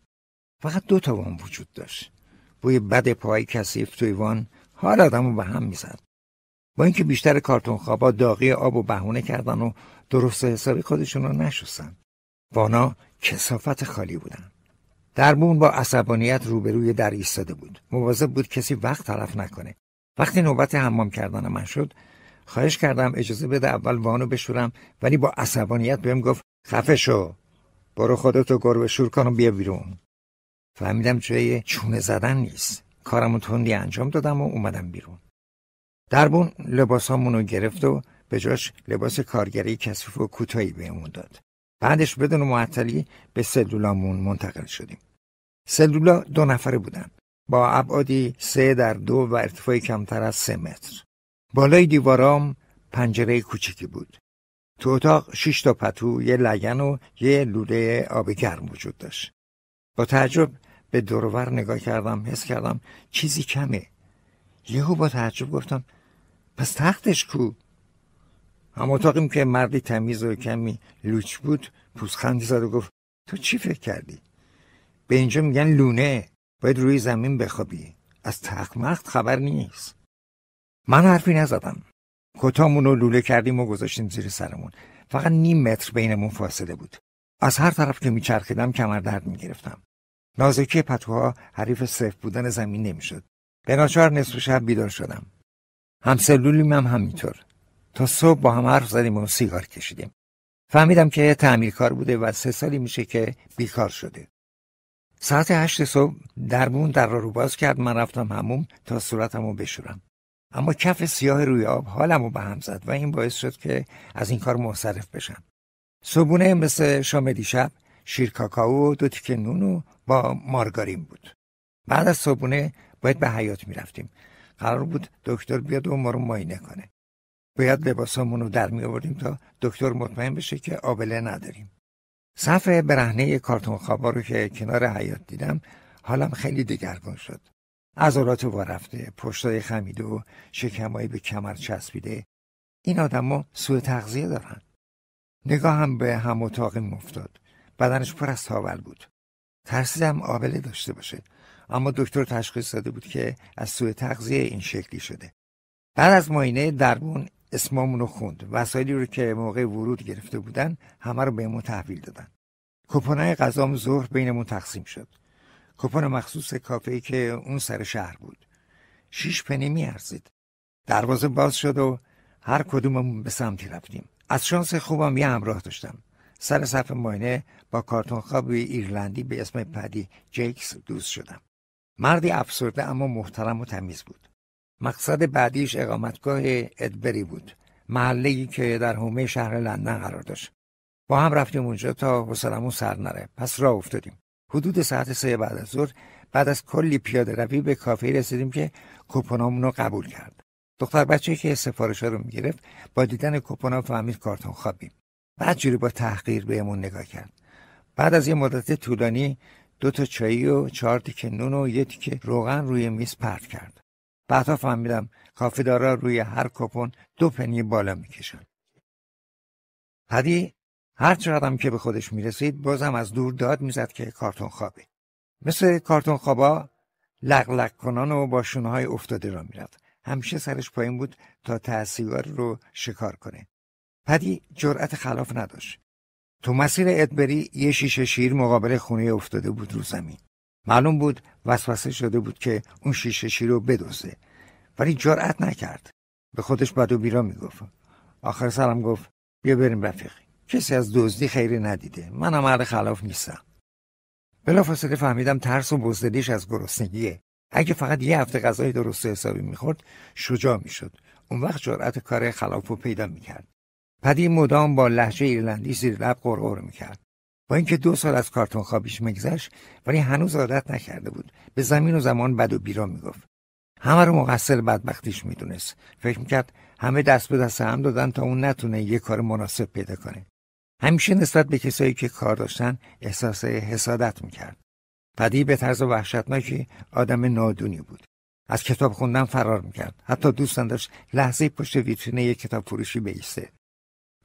فقط دو تا وان وجود داشت بوی بد پای کثیف توی وان حال آدمو به هم میزد با اینکه بیشتر کارتون خوابا داغی آب و بهونه کردن و درست حسابی خودشون رو نشستن وانا کسافت خالی بودن درمون با عصبانیت روبروی در ایستاده بود مواظب بود کسی وقت تلف نکنه وقتی نوبت حمام کردن من شد خواهش کردم اجازه بده اول وانو بشورم ولی با عصبانیت بهم گفت خفه شو برو خودتو گربه شور کن و بیا بیرون فهمیدم جای چونه زدن نیست کارمو تندی انجام دادم و اومدم بیرون دربون لباسامونو گرفت و به جاش لباس کارگری کسیف و کوتاهی بهمون داد بعدش بدون معطلی به سلولامون منتقل شدیم سلولا دو نفره بودن با ابعادی سه در دو و ارتفاعی کمتر از سه متر بالای دیوارام پنجره کوچکی بود تو اتاق شش تا پتو یه لگن و یه لوله آب گرم وجود داشت با تعجب به دورور نگاه کردم حس کردم چیزی کمه یهو با تعجب گفتم پس تختش کو اما اتاقیم که مردی تمیز و کمی لوچ بود پوزخندی زد و گفت تو چی فکر کردی؟ به اینجا میگن لونه باید روی زمین بخوابی از تخمخت خبر نیست من حرفی نزدم کتامون رو لوله کردیم و گذاشتیم زیر سرمون فقط نیم متر بینمون فاصله بود از هر طرف که میچرخیدم کمر درد میگرفتم نازکی پتوها حریف صفر بودن زمین نمیشد به ناچار نصف شب بیدار شدم همسلولیم هم همینطور تا صبح با هم حرف زدیم و سیگار کشیدیم فهمیدم که یه تعمیرکار بوده و سه سالی میشه که بیکار شده ساعت هشت صبح درمون در را رو باز کرد من رفتم هموم تا صورتمو بشورم اما کف سیاه روی آب حالمو به هم زد و این باعث شد که از این کار منصرف بشم صبحونه مثل شام دیشب شیر کاکائو و دو تیکه نون و با مارگارین بود بعد از صبحونه باید به حیات میرفتیم قرار بود دکتر بیاد و ما رو ماینه کنه باید لباسامون رو در می آوردیم تا دکتر مطمئن بشه که آبله نداریم صف برهنه کارتون خوابا رو که کنار حیات دیدم حالم خیلی دگرگون شد عضلات وارفته، رفته پشتای خمیده و شکمایی به کمر چسبیده این آدما سوء تغذیه دارن نگاه هم به هم اتاقی مفتاد بدنش پر از تاول بود ترسیدم آبله داشته باشه اما دکتر تشخیص داده بود که از سوء تغذیه این شکلی شده بعد از ماینه درمون اسمامون رو خوند وسایلی رو که موقع ورود گرفته بودن همه رو بهمون تحویل دادن کپونای غذام ظهر بینمون تقسیم شد کپون مخصوص کافه‌ای که اون سر شهر بود شیش پنی میارزید دروازه باز شد و هر کدوممون به سمتی رفتیم از شانس خوبم یه همراه داشتم سر صف ماینه با کارتون خواب ایرلندی به اسم پدی جیکس دوست شدم مردی افسرده اما محترم و تمیز بود مقصد بعدیش اقامتگاه ادبری بود محله‌ای که در حومه شهر لندن قرار داشت با هم رفتیم اونجا تا حوصلمون سر نره پس راه افتادیم حدود ساعت سه بعد از ظهر بعد از کلی پیاده روی به کافه رسیدیم که کوپنامون رو قبول کرد دختر بچه که سفارش رو میگرفت با دیدن کوپونا فهمید کارتون خوابیم بعد جوری با تحقیر بهمون نگاه کرد بعد از یه مدت طولانی دو تا چایی و چهار تیکه نون و یه تیکه روغن روی میز پرت کرد بعدا فهمیدم کافیدارا روی هر کپون دو پنی بالا میکشن پدی هر چقدرم که به خودش میرسید بازم از دور داد میزد که کارتون خوابه مثل کارتون خوابا لق کنان و با شونهای افتاده را میرد همیشه سرش پایین بود تا تأثیرگار رو شکار کنه پدی جرأت خلاف نداشت تو مسیر ادبری یه شیشه شیر مقابل خونه افتاده بود رو زمین معلوم بود وسوسه شده بود که اون شیشه شیر رو بدوزه ولی جرأت نکرد به خودش بد و بیرا میگفت آخر سرم گفت بیا بریم رفیق کسی از دزدی خیری ندیده منم هم خلاف نیستم بلافاصله فهمیدم ترس و بزدلیش از گرسنگیه اگه فقط یه هفته غذای درست حسابی میخورد شجاع میشد اون وقت جرأت کار خلاف رو پیدا میکرد پدی مدام با لحجه ایرلندی زیر لب قرقر میکرد با اینکه دو سال از کارتون خوابیش میگذشت ولی هنوز عادت نکرده بود به زمین و زمان بد و بیرا میگفت همه رو مقصر بدبختیش میدونست فکر میکرد همه دست به دست هم دادن تا اون نتونه یه کار مناسب پیدا کنه همیشه نسبت به کسایی که کار داشتن احساس حسادت میکرد پدی به طرز وحشتناکی آدم نادونی بود از کتاب خوندن فرار میکرد حتی دوست داشت لحظه پشت ویترینه یک کتاب فروشی بیسته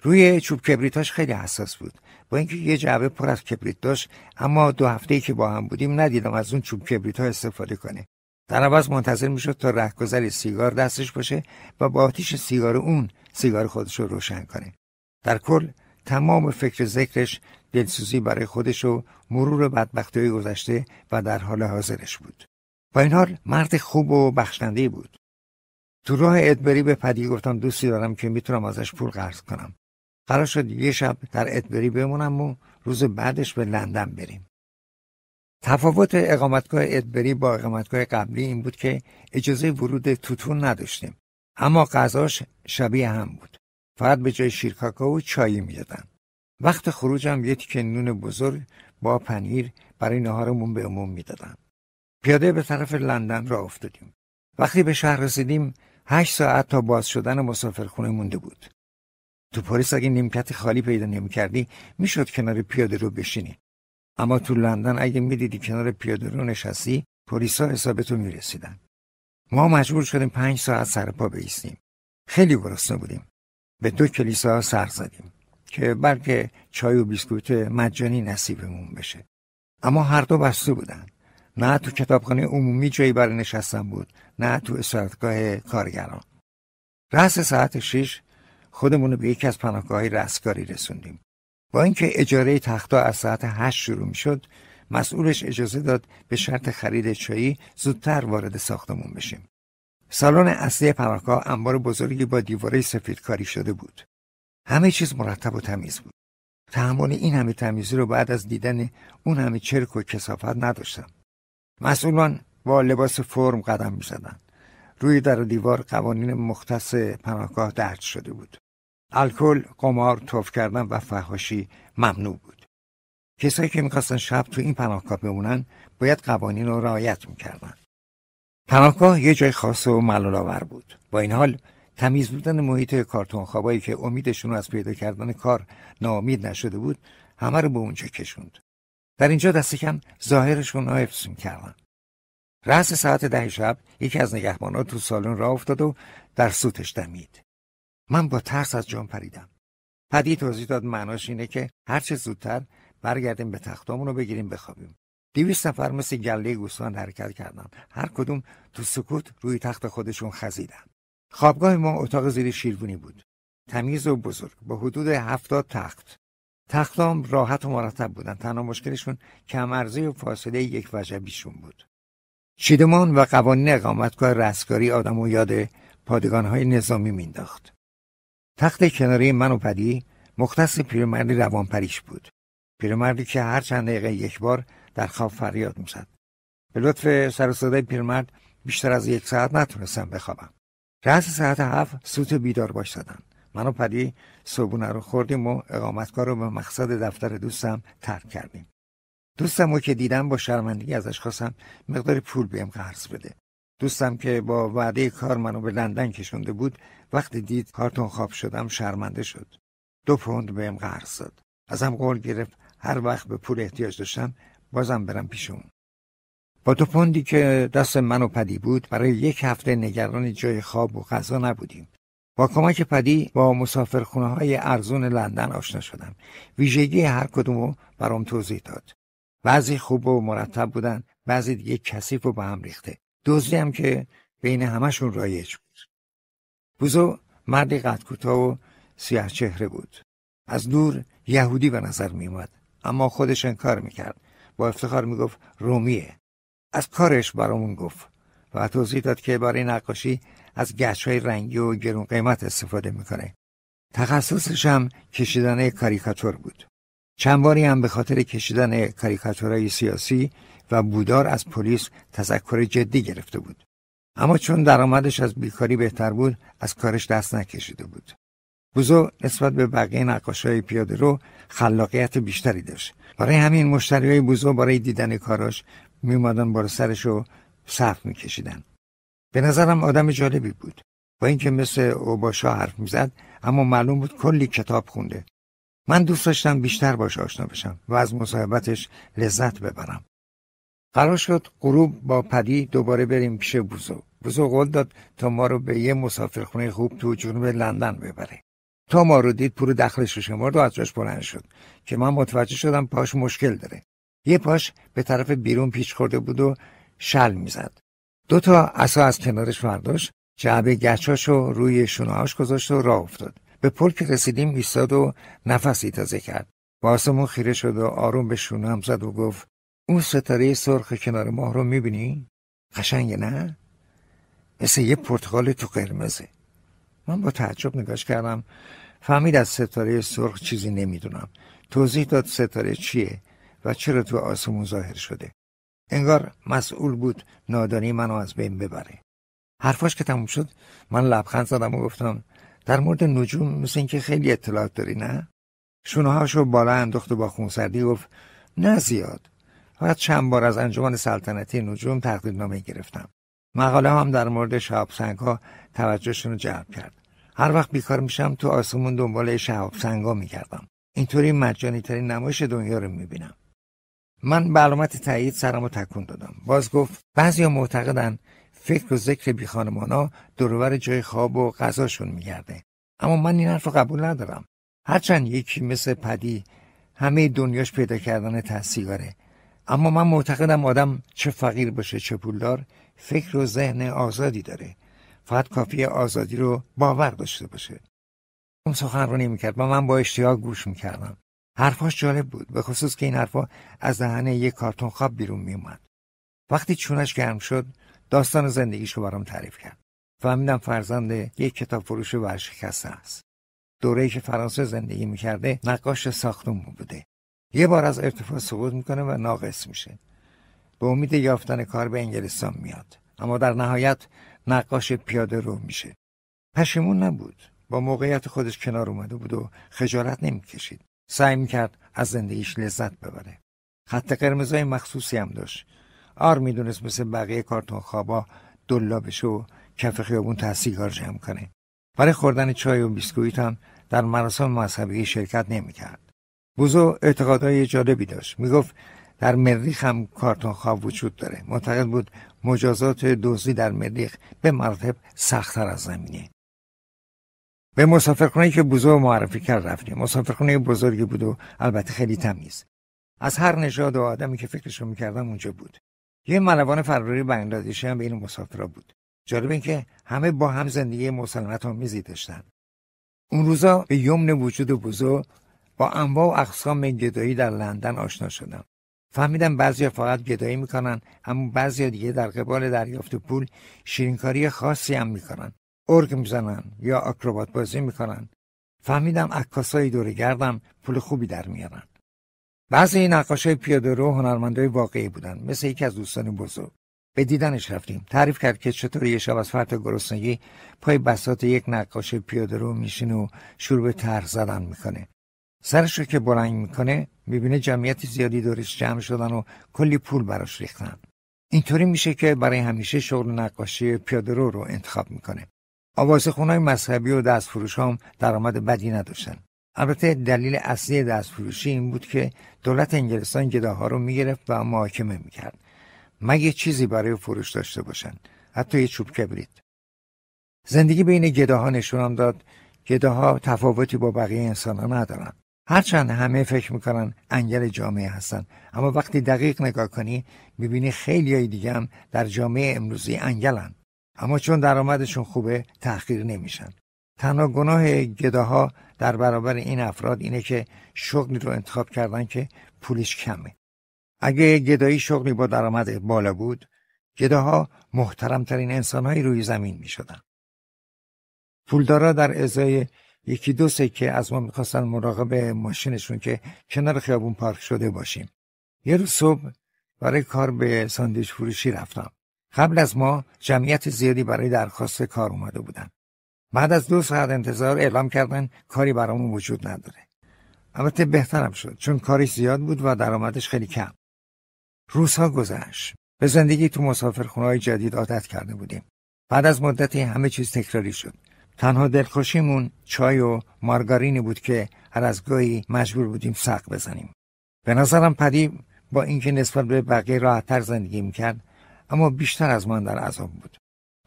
روی چوب کبریتاش خیلی حساس بود با اینکه یه جعبه پر از کبریت داشت اما دو هفته ای که با هم بودیم ندیدم از اون چوب کبریت ها استفاده کنه در عوض منتظر میشد تا رهگذر سیگار دستش باشه و با آتیش سیگار اون سیگار خودش رو روشن کنه در کل تمام فکر ذکرش دلسوزی برای خودش و مرور بدبختی گذشته و در حال حاضرش بود با این حال مرد خوب و بخشنده بود تو راه ادبری به پدی گفتم دوستی دارم که میتونم ازش پول قرض کنم قرار شد یه شب در ادبری بمونم و روز بعدش به لندن بریم تفاوت اقامتگاه ادبری با اقامتگاه قبلی این بود که اجازه ورود توتون نداشتیم اما غذاش شبیه هم بود فقط به جای شیرکاکا و چایی میدادن وقت خروجم یه تیکه نون بزرگ با پنیر برای نهارمون به عموم میدادن پیاده به طرف لندن را افتادیم وقتی به شهر رسیدیم هشت ساعت تا باز شدن مسافرخونه مونده بود تو پاریس اگه نیمکت خالی پیدا نمیکردی میشد کنار پیاده رو بشینی اما تو لندن اگه میدیدی کنار پیاده رو نشستی پلیسا حساب میرسیدن ما مجبور شدیم پنج ساعت سر پا بیستیم خیلی گرسنه بودیم به دو کلیسا سر زدیم که بلکه چای و بیسکویت مجانی نصیبمون بشه اما هر دو بسته بودن نه تو کتابخانه عمومی جایی برای نشستن بود نه تو اسارتگاه کارگران رأس ساعت خودمون رو به یکی از پناهگاههای رستگاری رسوندیم با اینکه اجاره تختا از ساعت 8 شروع شد، مسئولش اجازه داد به شرط خرید چایی زودتر وارد ساختمون بشیم سالن اصلی پناهگاه انبار بزرگی با دیواره سفید کاری شده بود همه چیز مرتب و تمیز بود تحمل این همه تمیزی رو بعد از دیدن اون همه چرک و کسافت نداشتم مسئولان با لباس فرم قدم میزدند روی در و دیوار قوانین مختص پناهگاه درد شده بود الکل، قمار، توف کردن و فحاشی ممنوع بود. کسایی که میخواستن شب تو این پناهگاه بمونن باید قوانین رو رعایت میکردن. پناهگاه یه جای خاص و ملالآور بود. با این حال تمیز بودن محیط کارتون خوابایی که امیدشون از پیدا کردن کار ناامید نشده بود همه رو به اونجا کشوند. در اینجا دست کم ظاهرشون رو حفظ میکردن. رأس ساعت ده شب یکی از نگهبانها تو سالن راه افتاد و در سوتش دمید. من با ترس از جام پریدم پدی توضیح داد معناش اینه که هرچه زودتر برگردیم به تختامون رو بگیریم بخوابیم دویست نفر مثل گله گوسفند حرکت کردند هر کدوم تو سکوت روی تخت خودشون خزیدن خوابگاه ما اتاق زیر شیروانی بود تمیز و بزرگ با حدود هفتاد تخت تختام راحت و مرتب بودن تنها مشکلشون ارزی و فاصله یک وجبیشون بود چیدمان و قوانین اقامتگاه رستگاری آدم و یاد پادگانهای نظامی مینداخت تخت کناری من و پدی مختص پیرمردی روانپریش بود پیرمردی که هر چند دقیقه یک بار در خواب فریاد میزد به لطف سر صدای پیرمرد بیشتر از یک ساعت نتونستم بخوابم رأس ساعت هفت سوت بیدار باش زدن من و پدی صبونه رو خوردیم و اقامتگاه رو به مقصد دفتر دوستم ترک کردیم دوستم رو که دیدم با شرمندگی ازش خواستم مقداری پول بهم قرض بده دوستم که با وعده کار منو به لندن کشونده بود وقتی دید کارتون خواب شدم شرمنده شد دو پوند بهم قرض داد ازم قول گرفت هر وقت به پول احتیاج داشتم بازم برم پیش با دو پوندی که دست من و پدی بود برای یک هفته نگران جای خواب و غذا نبودیم با کمک پدی با مسافرخونه های ارزون لندن آشنا شدم ویژگی هر کدومو برام توضیح داد بعضی خوب و مرتب بودن بعضی دیگه کثیف و به هم ریخته دوزی هم که بین همشون رایج بود بوزو مردی قد کوتاه و سیاه چهره بود از دور یهودی به نظر می اومد اما خودش انکار میکرد با افتخار میگفت رومیه از کارش برامون گفت و توضیح داد که برای نقاشی از گچ های رنگی و گرون قیمت استفاده میکنه تخصصش هم کشیدن کاریکاتور بود چند باری هم به خاطر کشیدن کاریکاتورهای سیاسی و بودار از پلیس تذکر جدی گرفته بود اما چون درآمدش از بیکاری بهتر بود از کارش دست نکشیده بود بوزو نسبت به بقیه نقاشهای پیاده رو خلاقیت بیشتری داشت برای همین مشتری های بوزو برای دیدن کاراش میومدن بار سرش رو صف میکشیدن به نظرم آدم جالبی بود با اینکه مثل اوباشا حرف میزد اما معلوم بود کلی کتاب خونده من دوست داشتم بیشتر باش آشنا بشم و از مصاحبتش لذت ببرم قرار شد غروب با پدی دوباره بریم پیش بوزو بوزو قول داد تا ما رو به یه مسافرخونه خوب تو جنوب لندن ببره تا ما رو دید پول دخلش رو شمرد و از جاش بلند شد که من متوجه شدم پاش مشکل داره یه پاش به طرف بیرون پیچ خورده بود و شل میزد دوتا تا عصا از کنارش برداشت جعبه گچاش رو روی شونههاش گذاشت و راه افتاد به پل که رسیدیم ایستاد و نفسی تازه کرد با آسمون خیره شد و آروم به شونه هم زد و گفت اون ستاره سرخ کنار ماه رو میبینی؟ قشنگه نه؟ مثل یه پرتغال تو قرمزه من با تعجب نگاش کردم فهمید از ستاره سرخ چیزی نمیدونم توضیح داد ستاره چیه و چرا تو آسمون ظاهر شده انگار مسئول بود نادانی منو از بین ببره حرفاش که تموم شد من لبخند زدم و گفتم در مورد نجوم مثل اینکه خیلی اطلاعات داری نه شونه هاشو بالا انداخت و با خونسردی گفت نه زیاد و چند بار از انجمن سلطنتی نجوم تقدیم نامه گرفتم مقاله هم در مورد شهاب ها توجهشون رو جلب کرد هر وقت بیکار میشم تو آسمون دنبال شهاب سنگا میگردم اینطوری مجانی ترین نمایش دنیا رو میبینم من به علامت تایید سرم رو تکون دادم باز گفت ها معتقدن فکر و ذکر بی خانمانا دورور جای خواب و غذاشون میگرده اما من این حرف رو قبول ندارم هرچند یکی مثل پدی همه دنیاش پیدا کردن تصیگاره اما من معتقدم آدم چه فقیر باشه چه پولدار فکر و ذهن آزادی داره فقط کافی آزادی رو باور داشته باشه اون سخنرانی میکرد و من با اشتیاق گوش میکردم حرفاش جالب بود به خصوص که این حرفا از ذهن یک کارتون خواب بیرون میومد وقتی چونش گرم شد داستان زندگیش رو برام تعریف کرد فهمیدم فرزند یک کتاب فروش ورشکسته است دوره که فرانسه زندگی میکرده نقاش ساختون بوده یه بار از ارتفاع سقوط میکنه و ناقص میشه به امید یافتن کار به انگلستان میاد اما در نهایت نقاش پیاده رو میشه پشیمون نبود با موقعیت خودش کنار اومده بود و خجالت نمیکشید سعی میکرد از زندگیش لذت ببره خط قرمزای مخصوصی هم داشت آر میدونست مثل بقیه کارتون خوابا دلا بشه و کف خیابون تحصیل جمع کنه برای خوردن چای و بیسکویت هم در مراسم مذهبی شرکت نمیکرد بوزو اعتقادهای جالبی داشت میگفت در مریخ هم کارتون خواب وجود داره معتقد بود مجازات دزدی در مریخ به مرتب سختتر از زمینه به مسافرخونه که بوزو معرفی کرد رفتیم مسافرخونه بزرگی بود و البته خیلی تمیز از هر نژاد و آدمی که فکرشو میکردم اونجا بود یه ملوان فروری بنگلادشی هم بین مسافرا بود جالب این که همه با هم زندگی ها آمیزی داشتن اون روزا به یمن وجود بوزو با انواع و اقسام گدایی در لندن آشنا شدم فهمیدم بعضی فقط گدایی میکنن اما بعضی دیگه در قبال دریافت پول شیرینکاری خاصی هم میکنن ارگ میزنن یا آکروبات بازی میکنن فهمیدم عکاسای دور گردم پول خوبی در میارن بعضی نقاشای پیاده رو هنرمندای واقعی بودن مثل یکی از دوستان بزرگ به دیدنش رفتیم تعریف کرد که چطور یه شب از فرط گرسنگی پای بسات یک نقاش پیاده رو میشین و شروع به طرح زدن میکنه سرش رو که بلند میکنه میبینه جمعیت زیادی دورش جمع شدن و کلی پول براش ریختن اینطوری میشه که برای همیشه شغل نقاشی پیادرو رو انتخاب میکنه آواز خونای مذهبی و دستفروش هم درآمد بدی نداشتن البته دلیل اصلی دستفروشی این بود که دولت انگلستان گداها رو میگرفت و محاکمه میکرد مگه چیزی برای فروش داشته باشن حتی یه چوب کبریت زندگی بین گداها نشونم داد گداها تفاوتی با بقیه انسانها ندارن هرچند همه فکر میکنن انگل جامعه هستن اما وقتی دقیق نگاه کنی میبینی خیلی های دیگه هم در جامعه امروزی انگلن اما چون درآمدشون خوبه تحقیر نمیشن تنها گناه گداها در برابر این افراد اینه که شغلی رو انتخاب کردن که پولش کمه اگه گدایی شغلی با درآمد بالا بود گداها محترمترین انسانهایی روی زمین میشدن پولدارا در ازای یکی دو که از ما میخواستن مراقب ماشینشون که کنار خیابون پارک شده باشیم یه روز صبح برای کار به ساندویچ فروشی رفتم قبل از ما جمعیت زیادی برای درخواست کار اومده بودن بعد از دو ساعت انتظار اعلام کردن کاری برامون وجود نداره البته بهترم شد چون کارش زیاد بود و درآمدش خیلی کم روزها گذشت به زندگی تو مسافرخونه های جدید عادت کرده بودیم بعد از مدتی همه چیز تکراری شد تنها دلخوشیمون چای و مارگارینی بود که هر از گاهی مجبور بودیم سق بزنیم به نظرم پدی با اینکه نسبت به بقیه راحتتر زندگی میکرد اما بیشتر از من در عذاب بود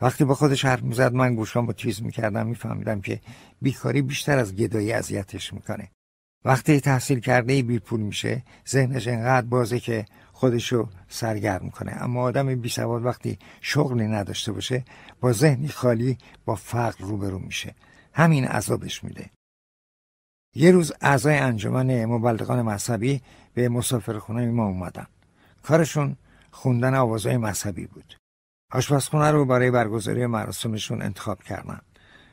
وقتی با خودش حرف میزد من گوشام با تیز میکردم میفهمیدم که بیکاری بیشتر از گدایی اذیتش میکنه وقتی تحصیل کرده بی پول میشه ذهنش انقدر بازه که خودشو سرگرم کنه اما آدم بی وقتی شغلی نداشته باشه با ذهنی خالی با فقر روبرو میشه همین عذابش میده یه روز اعضای انجمن مبلغان مذهبی به مسافرخونه ما اومدن کارشون خوندن آوازهای مذهبی بود آشپزخونه رو برای برگزاری مراسمشون انتخاب کردن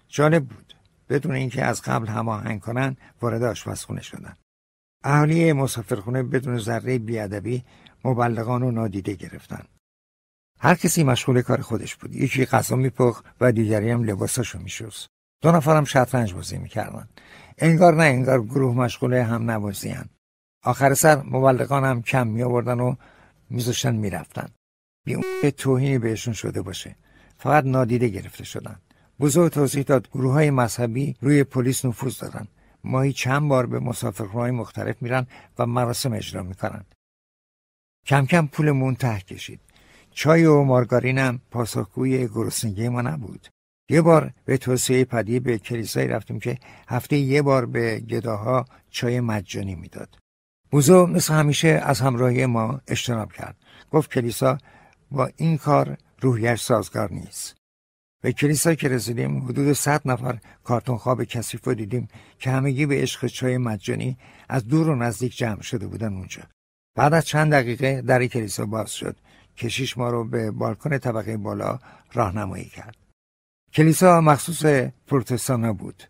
جالب بود بدون اینکه از قبل هماهنگ کنن وارد آشپزخونه شدن اهالی مسافرخونه بدون ذره بیادبی مبلغان رو نادیده گرفتن هر کسی مشغول کار خودش بود یکی غذا میپخت و دیگری هم لباساشو میشست دو نفرم شطرنج بازی میکردن انگار نه انگار گروه مشغول هم نوازیان آخر سر مبلغان هم کم می آوردن و میذاشتن میرفتن بی اون به توهینی بهشون شده باشه فقط نادیده گرفته شدن بزرگ توضیح داد گروه های مذهبی روی پلیس نفوذ دارن ماهی چند بار به مسافرخانه‌های مختلف میرن و مراسم اجرا میکنن کم کم پولمون ته کشید چای و مارگارینم پاسخگوی گرسنگی ما نبود یه بار به توصیه پدی به کلیسای رفتیم که هفته یه بار به گداها چای مجانی میداد بوزو مثل همیشه از همراهی ما اجتناب کرد گفت کلیسا با این کار روحیش سازگار نیست به کلیسا که رسیدیم حدود صد نفر کارتون خواب کثیف رو دیدیم که همگی به عشق چای مجانی از دور و نزدیک جمع شده بودن اونجا بعد از چند دقیقه در کلیسا باز شد کشیش ما رو به بالکن طبقه بالا راهنمایی کرد کلیسا مخصوص پروتستان بود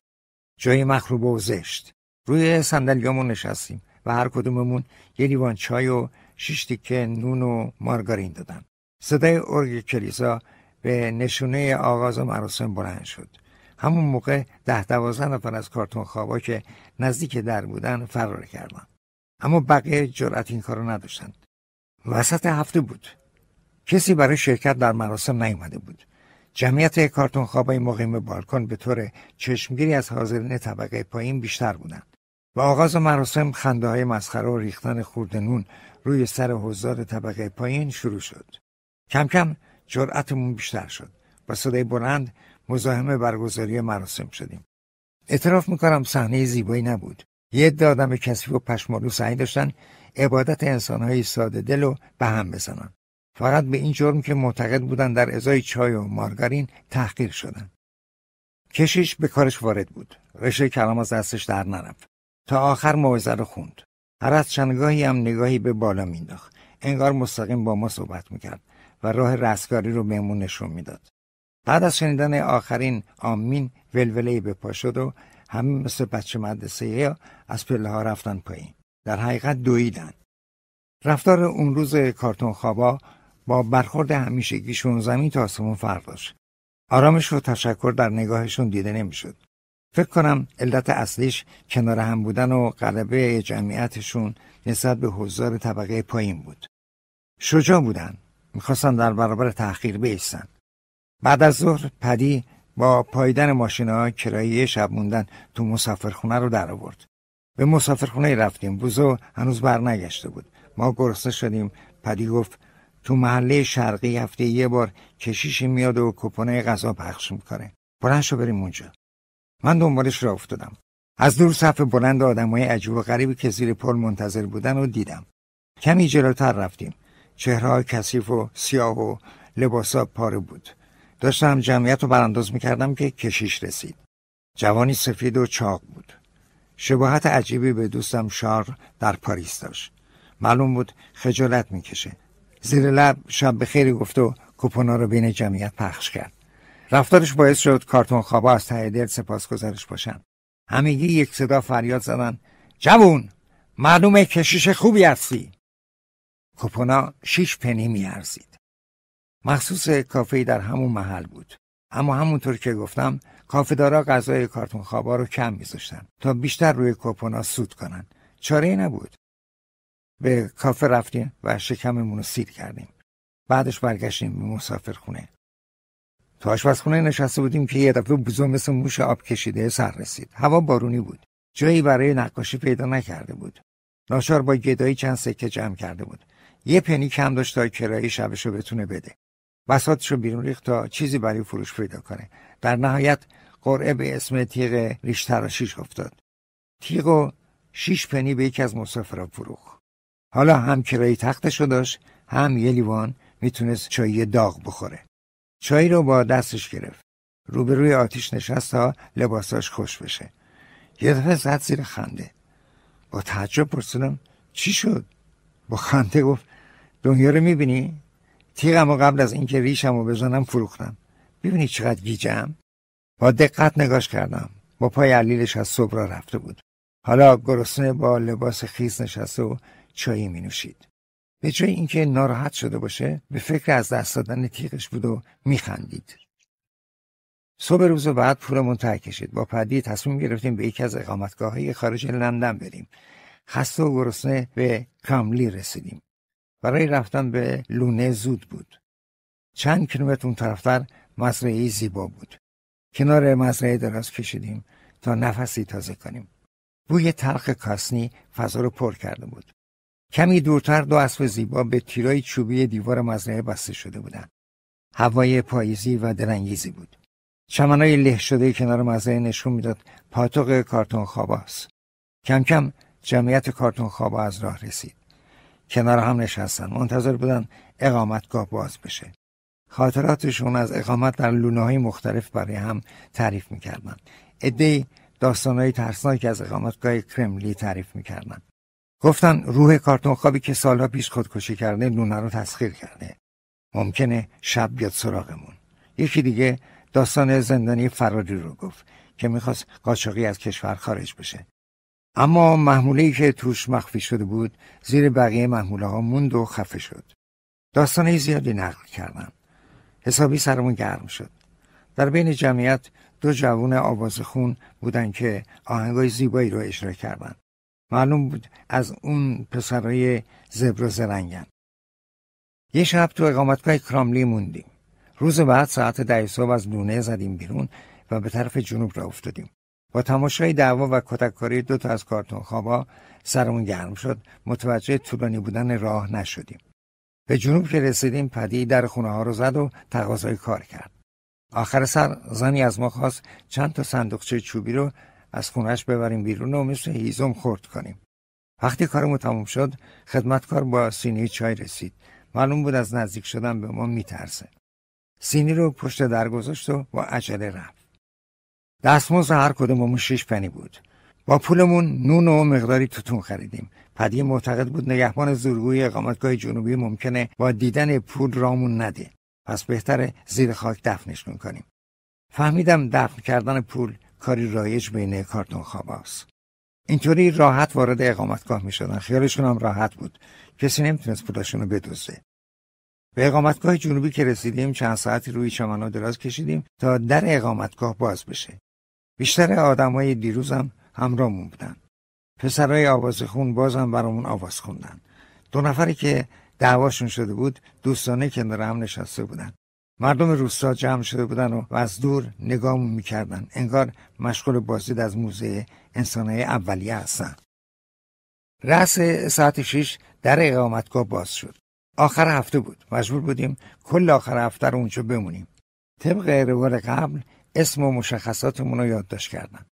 جای مخروب و زشت روی صندلیامون نشستیم و هر کدوممون یه لیوان چای و شش تیکه نون و مارگارین دادن صدای ارگ کلیسا به نشونه آغاز مراسم بلند شد همون موقع ده دوازده نفر از کارتون خوابا که نزدیک در بودن فرار کردن اما بقیه جرأت این کارو نداشتند وسط هفته بود کسی برای شرکت در مراسم نیامده بود جمعیت کارتون خوابای مقیم بالکن به طور چشمگیری از حاضرین طبقه پایین بیشتر بودند و آغاز مراسم خنده های مسخره و ریختن خوردنون روی سر حضار طبقه پایین شروع شد کم کم جرأتمون بیشتر شد با صدای بلند مزاحم برگزاری مراسم شدیم اعتراف میکنم صحنه زیبایی نبود یه دادم آدم کسی و پشمالو سعی داشتن عبادت انسانهای ساده دل و به هم بزنن فقط به این جرم که معتقد بودند در ازای چای و مارگارین تحقیر شدند. کشیش به کارش وارد بود. رشته کلام از دستش در نرفت. تا آخر موعظه رو خوند. هر از چندگاهی هم نگاهی به بالا مینداخت. انگار مستقیم با ما صحبت میکرد و راه رستگاری رو بهمون نشون میداد. بعد از شنیدن آخرین آمین ولوله به پا شد و همه مثل بچه مدرسه از پله ها رفتن پایین. در حقیقت دویدن. رفتار اون روز کارتون خوابا با برخورد همیشگیشون زمین تا آسمون فرق داشت آرامش و تشکر در نگاهشون دیده نمیشد فکر کنم علت اصلیش کنار هم بودن و غلبه جمعیتشون نسبت به حضار طبقه پایین بود شجاع بودن میخواستن در برابر تحقیر بیستن بعد از ظهر پدی با پایدن ماشین ها کرایه شب موندن تو مسافرخونه رو در آورد به مسافرخونه رفتیم بوزو هنوز برنگشته بود ما گرسنه شدیم پدی گفت تو محله شرقی هفته یه بار کشیشی میاد و کپونه غذا پخش میکنه بلند شو بریم اونجا من دنبالش را افتادم از دور صف بلند آدمای عجیب و غریبی که زیر پل منتظر بودن و دیدم کمی جلوتر رفتیم چهره کثیف و سیاه و لباسا پاره بود داشتم جمعیت رو برانداز میکردم که کشیش رسید جوانی سفید و چاق بود شباهت عجیبی به دوستم شار در پاریس داشت معلوم بود خجالت میکشه زیر لب شب به خیری گفت و کوپونا رو بین جمعیت پخش کرد رفتارش باعث شد کارتون خوابا از ته دل سپاسگزارش باشن همگی یک صدا فریاد زدن جوون معلوم کشیش خوبی هستی کوپونا شیش پنی میارزید مخصوص کافه در همون محل بود اما همونطور که گفتم کافهدارا غذای کارتون خوابا رو کم میذاشتن تا بیشتر روی کوپونا سود کنن چاره نبود به کافه رفتیم و شکممون رو سیر کردیم بعدش برگشتیم به مسافرخونه تو آشپزخونه نشسته بودیم که یه دفعه بوزو مثل موش آب کشیده سر رسید هوا بارونی بود جایی برای نقاشی پیدا نکرده بود ناشار با گدایی چند سکه جمع کرده بود یه پنی کم داشت تا کرایه شبش رو بتونه بده بساتش رو بیرون ریخت تا چیزی برای فروش پیدا کنه در نهایت قرعه به اسم تیغ ریشتراشیش افتاد تیغ و شیش پنی به یکی از مسافرا فروخت حالا هم تختش تختشو داشت هم یه لیوان میتونست چایی داغ بخوره چایی رو با دستش گرفت روبروی آتیش نشست تا لباساش خوش بشه یه دفعه زد زیر خنده با تعجب پرسیدم چی شد با خنده گفت دنیا رو میبینی تیغم و قبل از اینکه ریشم و بزنم فروختم ببینی چقدر گیجم با دقت نگاش کردم با پای علیلش از صبح را رفته بود حالا گرسنه با لباس خیس نشسته و چایی می نوشید. به جای اینکه ناراحت شده باشه به فکر از دست دادن تیغش بود و خندید. صبح روز بعد پولمون ته کشید با پدی تصمیم گرفتیم به یکی از اقامتگاه های خارج لندن بریم خسته و گرسنه به کاملی رسیدیم برای رفتن به لونه زود بود چند کیلومتر اون طرفتر مزرعه زیبا بود کنار مزرعه دراز کشیدیم تا نفسی تازه کنیم بوی تلخ کاسنی فضا رو پر کرده بود کمی دورتر دو اسب زیبا به تیرای چوبی دیوار مزرعه بسته شده بودند. هوای پاییزی و درنگیزی بود. چمنای له شده کنار مزرعه نشون میداد پاتوق کارتون خواباست. کم کم جمعیت کارتون خوابا از راه رسید. کنار هم نشستن منتظر بودن اقامتگاه باز بشه. خاطراتشون از اقامت در لونه های مختلف برای هم تعریف میکردن. ادهی داستانهای ترسناکی از اقامتگاه کرملی تعریف میکردن. گفتن روح کارتون خوابی که سالها پیش خودکشی کرده لونه رو تسخیر کرده ممکنه شب بیاد سراغمون یکی دیگه داستان زندانی فراری رو گفت که میخواست قاچاقی از کشور خارج بشه اما محموله که توش مخفی شده بود زیر بقیه محموله ها موند و خفه شد داستانه زیادی نقل کردم حسابی سرمون گرم شد در بین جمعیت دو جوون آوازخون بودن که آهنگای زیبایی رو اجرا کردند. معلوم بود از اون پسرای زبر و زرنگن یه شب تو اقامتگاه کراملی موندیم روز بعد ساعت ده صبح از لونه زدیم بیرون و به طرف جنوب را افتادیم با تماشای دعوا و کتککاری دو تا از کارتون خوابا سرمون گرم شد متوجه طولانی بودن راه نشدیم به جنوب که رسیدیم پدی در خونه ها رو زد و تقاضای کار کرد آخر سر زنی از ما خواست چند تا صندوقچه چوبی رو از خونش ببریم بیرون و مثل هیزم خورد کنیم وقتی کارمو تموم شد خدمتکار با سینی چای رسید معلوم بود از نزدیک شدن به ما میترسه سینی رو پشت در گذاشت و با عجله رفت دستمزد هر کدوممون شش پنی بود با پولمون نون و مقداری توتون خریدیم پدی معتقد بود نگهبان زورگوی اقامتگاه جنوبی ممکنه با دیدن پول رامون نده پس بهتره زیر خاک دفنش کنیم فهمیدم دفن کردن پول کاری رایج بین کارتون خواباست اینطوری راحت وارد اقامتگاه می شدن خیالشون هم راحت بود کسی تونست پولاشون رو بدوزه به اقامتگاه جنوبی که رسیدیم چند ساعتی روی چمنا دراز کشیدیم تا در اقامتگاه باز بشه بیشتر آدمای دیروزم همراهمون بودن پسرای آوازخون بازم برامون آواز خوندن دو نفری که دعواشون شده بود دوستانه کنار هم نشسته بودند مردم روستا جمع شده بودن و از دور نگاه میکردن انگار مشغول بازدید از موزه انسانهای اولیه هستن رأس ساعت شیش در اقامتگاه باز شد آخر هفته بود مجبور بودیم کل آخر هفته رو اونجا بمونیم طبق روال قبل اسم و مشخصاتمون رو یادداشت کردم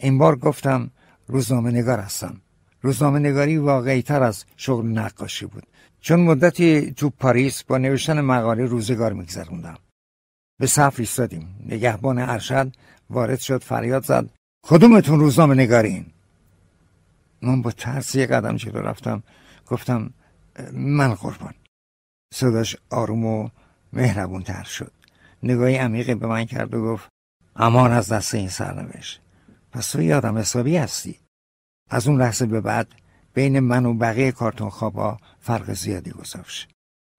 این بار گفتم روزنامه نگار هستم روزنامه نگاری واقعی تر از شغل نقاشی بود چون مدتی تو پاریس با نوشتن مقاله روزگار میگذروندم به صف ایستادیم نگهبان ارشد وارد شد فریاد زد کدومتون روزنامه نگارین من با ترس یه قدم جلو رفتم گفتم من قربان صداش آروم و مهربون تر شد نگاهی عمیقی به من کرد و گفت امان از دست این سرنوشت پس تو یادم حسابی هستی از اون لحظه به بعد بین من و بقیه کارتون خوابا فرق زیادی گذاشت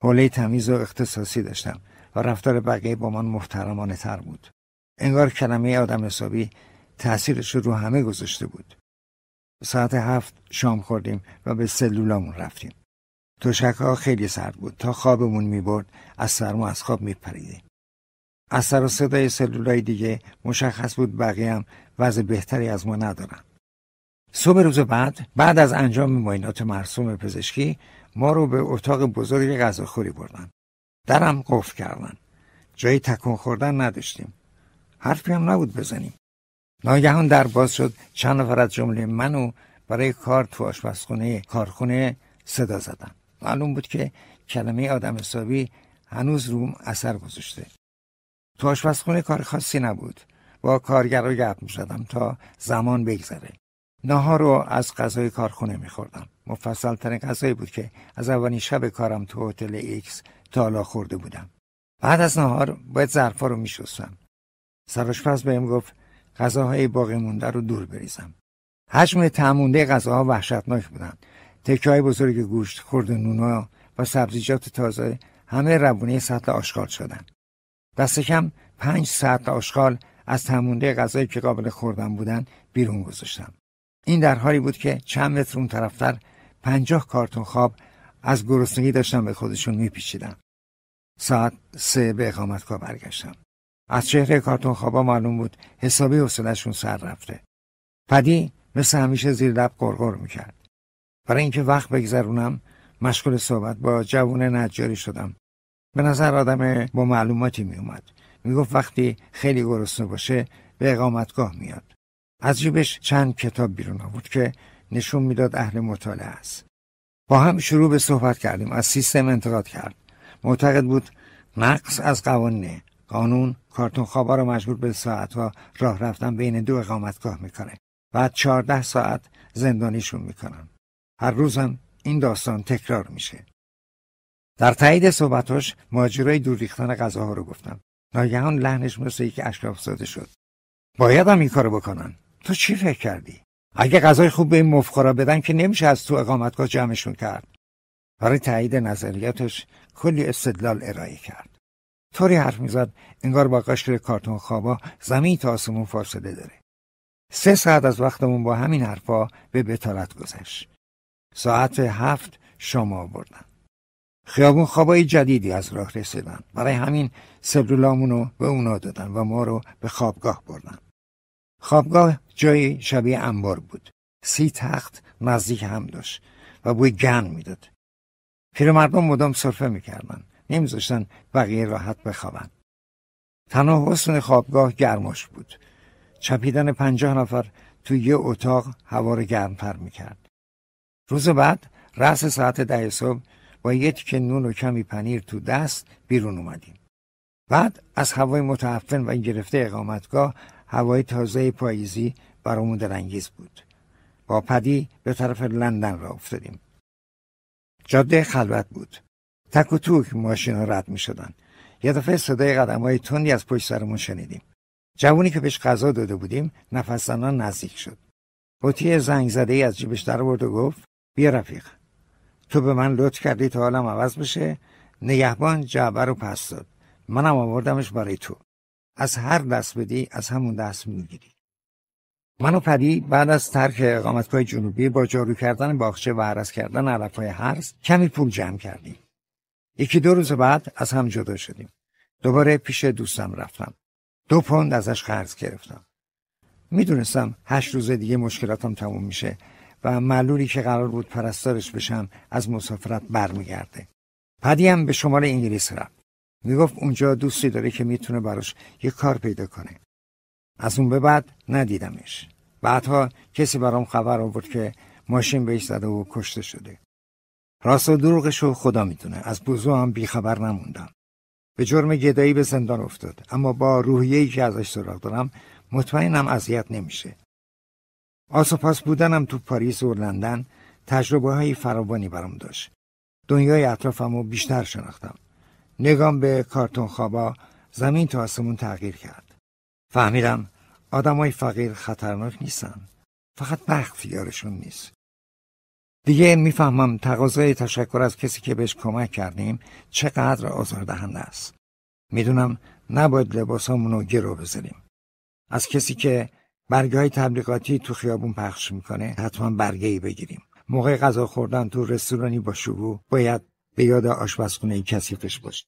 حوله تمیز و اختصاصی داشتم و رفتار بقیه با من محترمانه تر بود انگار کلمه آدم حسابی تأثیرش رو همه گذاشته بود ساعت هفت شام خوردیم و به سلولامون رفتیم تشک ها خیلی سرد بود تا خوابمون می برد از سرما از خواب می پریدیم. از سر و صدای سلولای دیگه مشخص بود بقیه هم وضع بهتری از ما ندارن صبح روز بعد بعد از انجام معاینات مرسوم پزشکی ما رو به اتاق بزرگ غذاخوری بردن درم قفل کردن جایی تکون خوردن نداشتیم حرفی هم نبود بزنیم ناگهان در باز شد چند نفر از جمله منو برای کار تو آشپزخونه کارخونه صدا زدن معلوم بود که کلمه آدم حسابی هنوز روم اثر گذاشته تو آشپزخونه کار خاصی نبود با کارگرا گپ میزدم تا زمان بگذره ناهار رو از غذای کارخونه میخوردم مفصل ترین غذایی بود که از اولین شب کارم تو هتل ایکس تا خورده بودم بعد از ناهار باید ظرفا رو میشستم به بهم گفت غذاهای باقی مونده رو دور بریزم حجم تعمونده غذاها وحشتناک بودن. تکه های بزرگ گوشت خورد نونا و سبزیجات تازه همه ربونه سطل آشغال شدن دست کم پنج ساعت آشغال از تعمونده غذایی که قابل خوردن بودن بیرون گذاشتم این در حالی بود که چند متر اون طرفتر پنجاه کارتون خواب از گرسنگی داشتم به خودشون میپیچیدم. ساعت سه به اقامتگاه برگشتم از چهره کارتون خوابا معلوم بود حسابی حوصلهشون سر رفته پدی مثل همیشه زیر لب گرگر میکرد برای اینکه وقت بگذرونم مشغول صحبت با جوون نجاری شدم به نظر آدم با معلوماتی میومد میگفت وقتی خیلی گرسنه باشه به اقامتگاه میاد از جیبش چند کتاب بیرون آورد که نشون میداد اهل مطالعه است با هم شروع به صحبت کردیم از سیستم انتقاد کرد معتقد بود نقص از قوانین قانون کارتون خوابا را مجبور به ساعت ساعتها راه رفتن بین دو اقامتگاه میکنه بعد چهارده ساعت زندانیشون میکنن هر روزم این داستان تکرار میشه در تایید صحبتاش ماجرای دور ریختن غذاها رو گفتم ناگهان لحنش مثل که اشراف شد باید هم این کارو بکنن تو چی فکر کردی اگه غذای خوب به این مفخورا بدن که نمیشه از تو اقامتگاه جمعشون کرد برای تایید نظریاتش کلی استدلال ارائه کرد طوری حرف میزد انگار با قشر کارتون خوابا زمین تا آسمون فاصله داره سه ساعت از وقتمون با همین حرفا به بتالت گذشت ساعت هفت شما بردن. خیابون خوابای جدیدی از راه رسیدن برای همین سلولامونو به اونا دادن و ما رو به خوابگاه بردن خوابگاه جایی شبیه انبار بود سی تخت نزدیک هم داشت و بوی گن میداد پیرمردان مدام سرفه میکردن نمیذاشتن بقیه راحت بخوابن تنها حسن خوابگاه گرماش بود چپیدن پنجاه نفر تو یه اتاق هوا رو گرمتر میکرد روز بعد رأس ساعت ده صبح با یه تیکه نون و کمی پنیر تو دست بیرون اومدیم بعد از هوای متعفن و گرفته اقامتگاه هوای تازه پاییزی برامون درنگیز بود با پدی به طرف لندن را افتادیم جاده خلوت بود تک و توک ماشین رد می شدن. یه دفعه صدای قدم های تندی از پشت سرمون شنیدیم جوونی که بهش غذا داده بودیم نفس نزدیک شد بطی زنگ زده ای از جیبش در برد و گفت بیا رفیق تو به من لطف کردی تا حالم عوض بشه نگهبان جعبه رو پس داد منم آوردمش برای تو از هر دست بدی از همون دست میگیری من و پدی بعد از ترک اقامتگاه جنوبی با جارو کردن باغچه و عرض کردن های هرز کمی پول جمع کردیم یکی دو روز بعد از هم جدا شدیم دوباره پیش دوستم رفتم دو پوند ازش قرض گرفتم میدونستم هشت روز دیگه مشکلاتم تموم میشه و معلولی که قرار بود پرستارش بشم از مسافرت برمیگرده پدی هم به شمال انگلیس رفت میگفت اونجا دوستی داره که میتونه براش یه کار پیدا کنه از اون به بعد ندیدمش بعدها کسی برام خبر آورد که ماشین بهش زده و کشته شده راست و دروغش رو خدا میدونه از بوزو هم بیخبر نموندم به جرم گدایی به زندان افتاد اما با ای که ازش سراغ دارم مطمئنم اذیت نمیشه آسپاس بودنم تو پاریس و لندن تجربه های فراوانی برام داشت دنیای اطرافم بیشتر شناختم نگام به کارتون خوابا زمین تا آسمون تغییر کرد فهمیدم آدمای فقیر خطرناک نیستن فقط بخت یارشون نیست دیگه میفهمم تقاضای تشکر از کسی که بهش کمک کردیم چقدر آزاردهنده است میدونم نباید لباسامون رو گرو بذاریم از کسی که برگه های تبلیغاتی تو خیابون پخش میکنه حتما برگه ای بگیریم موقع غذا خوردن تو رستورانی با باید به یاد آشپزخونه کسیفش باشه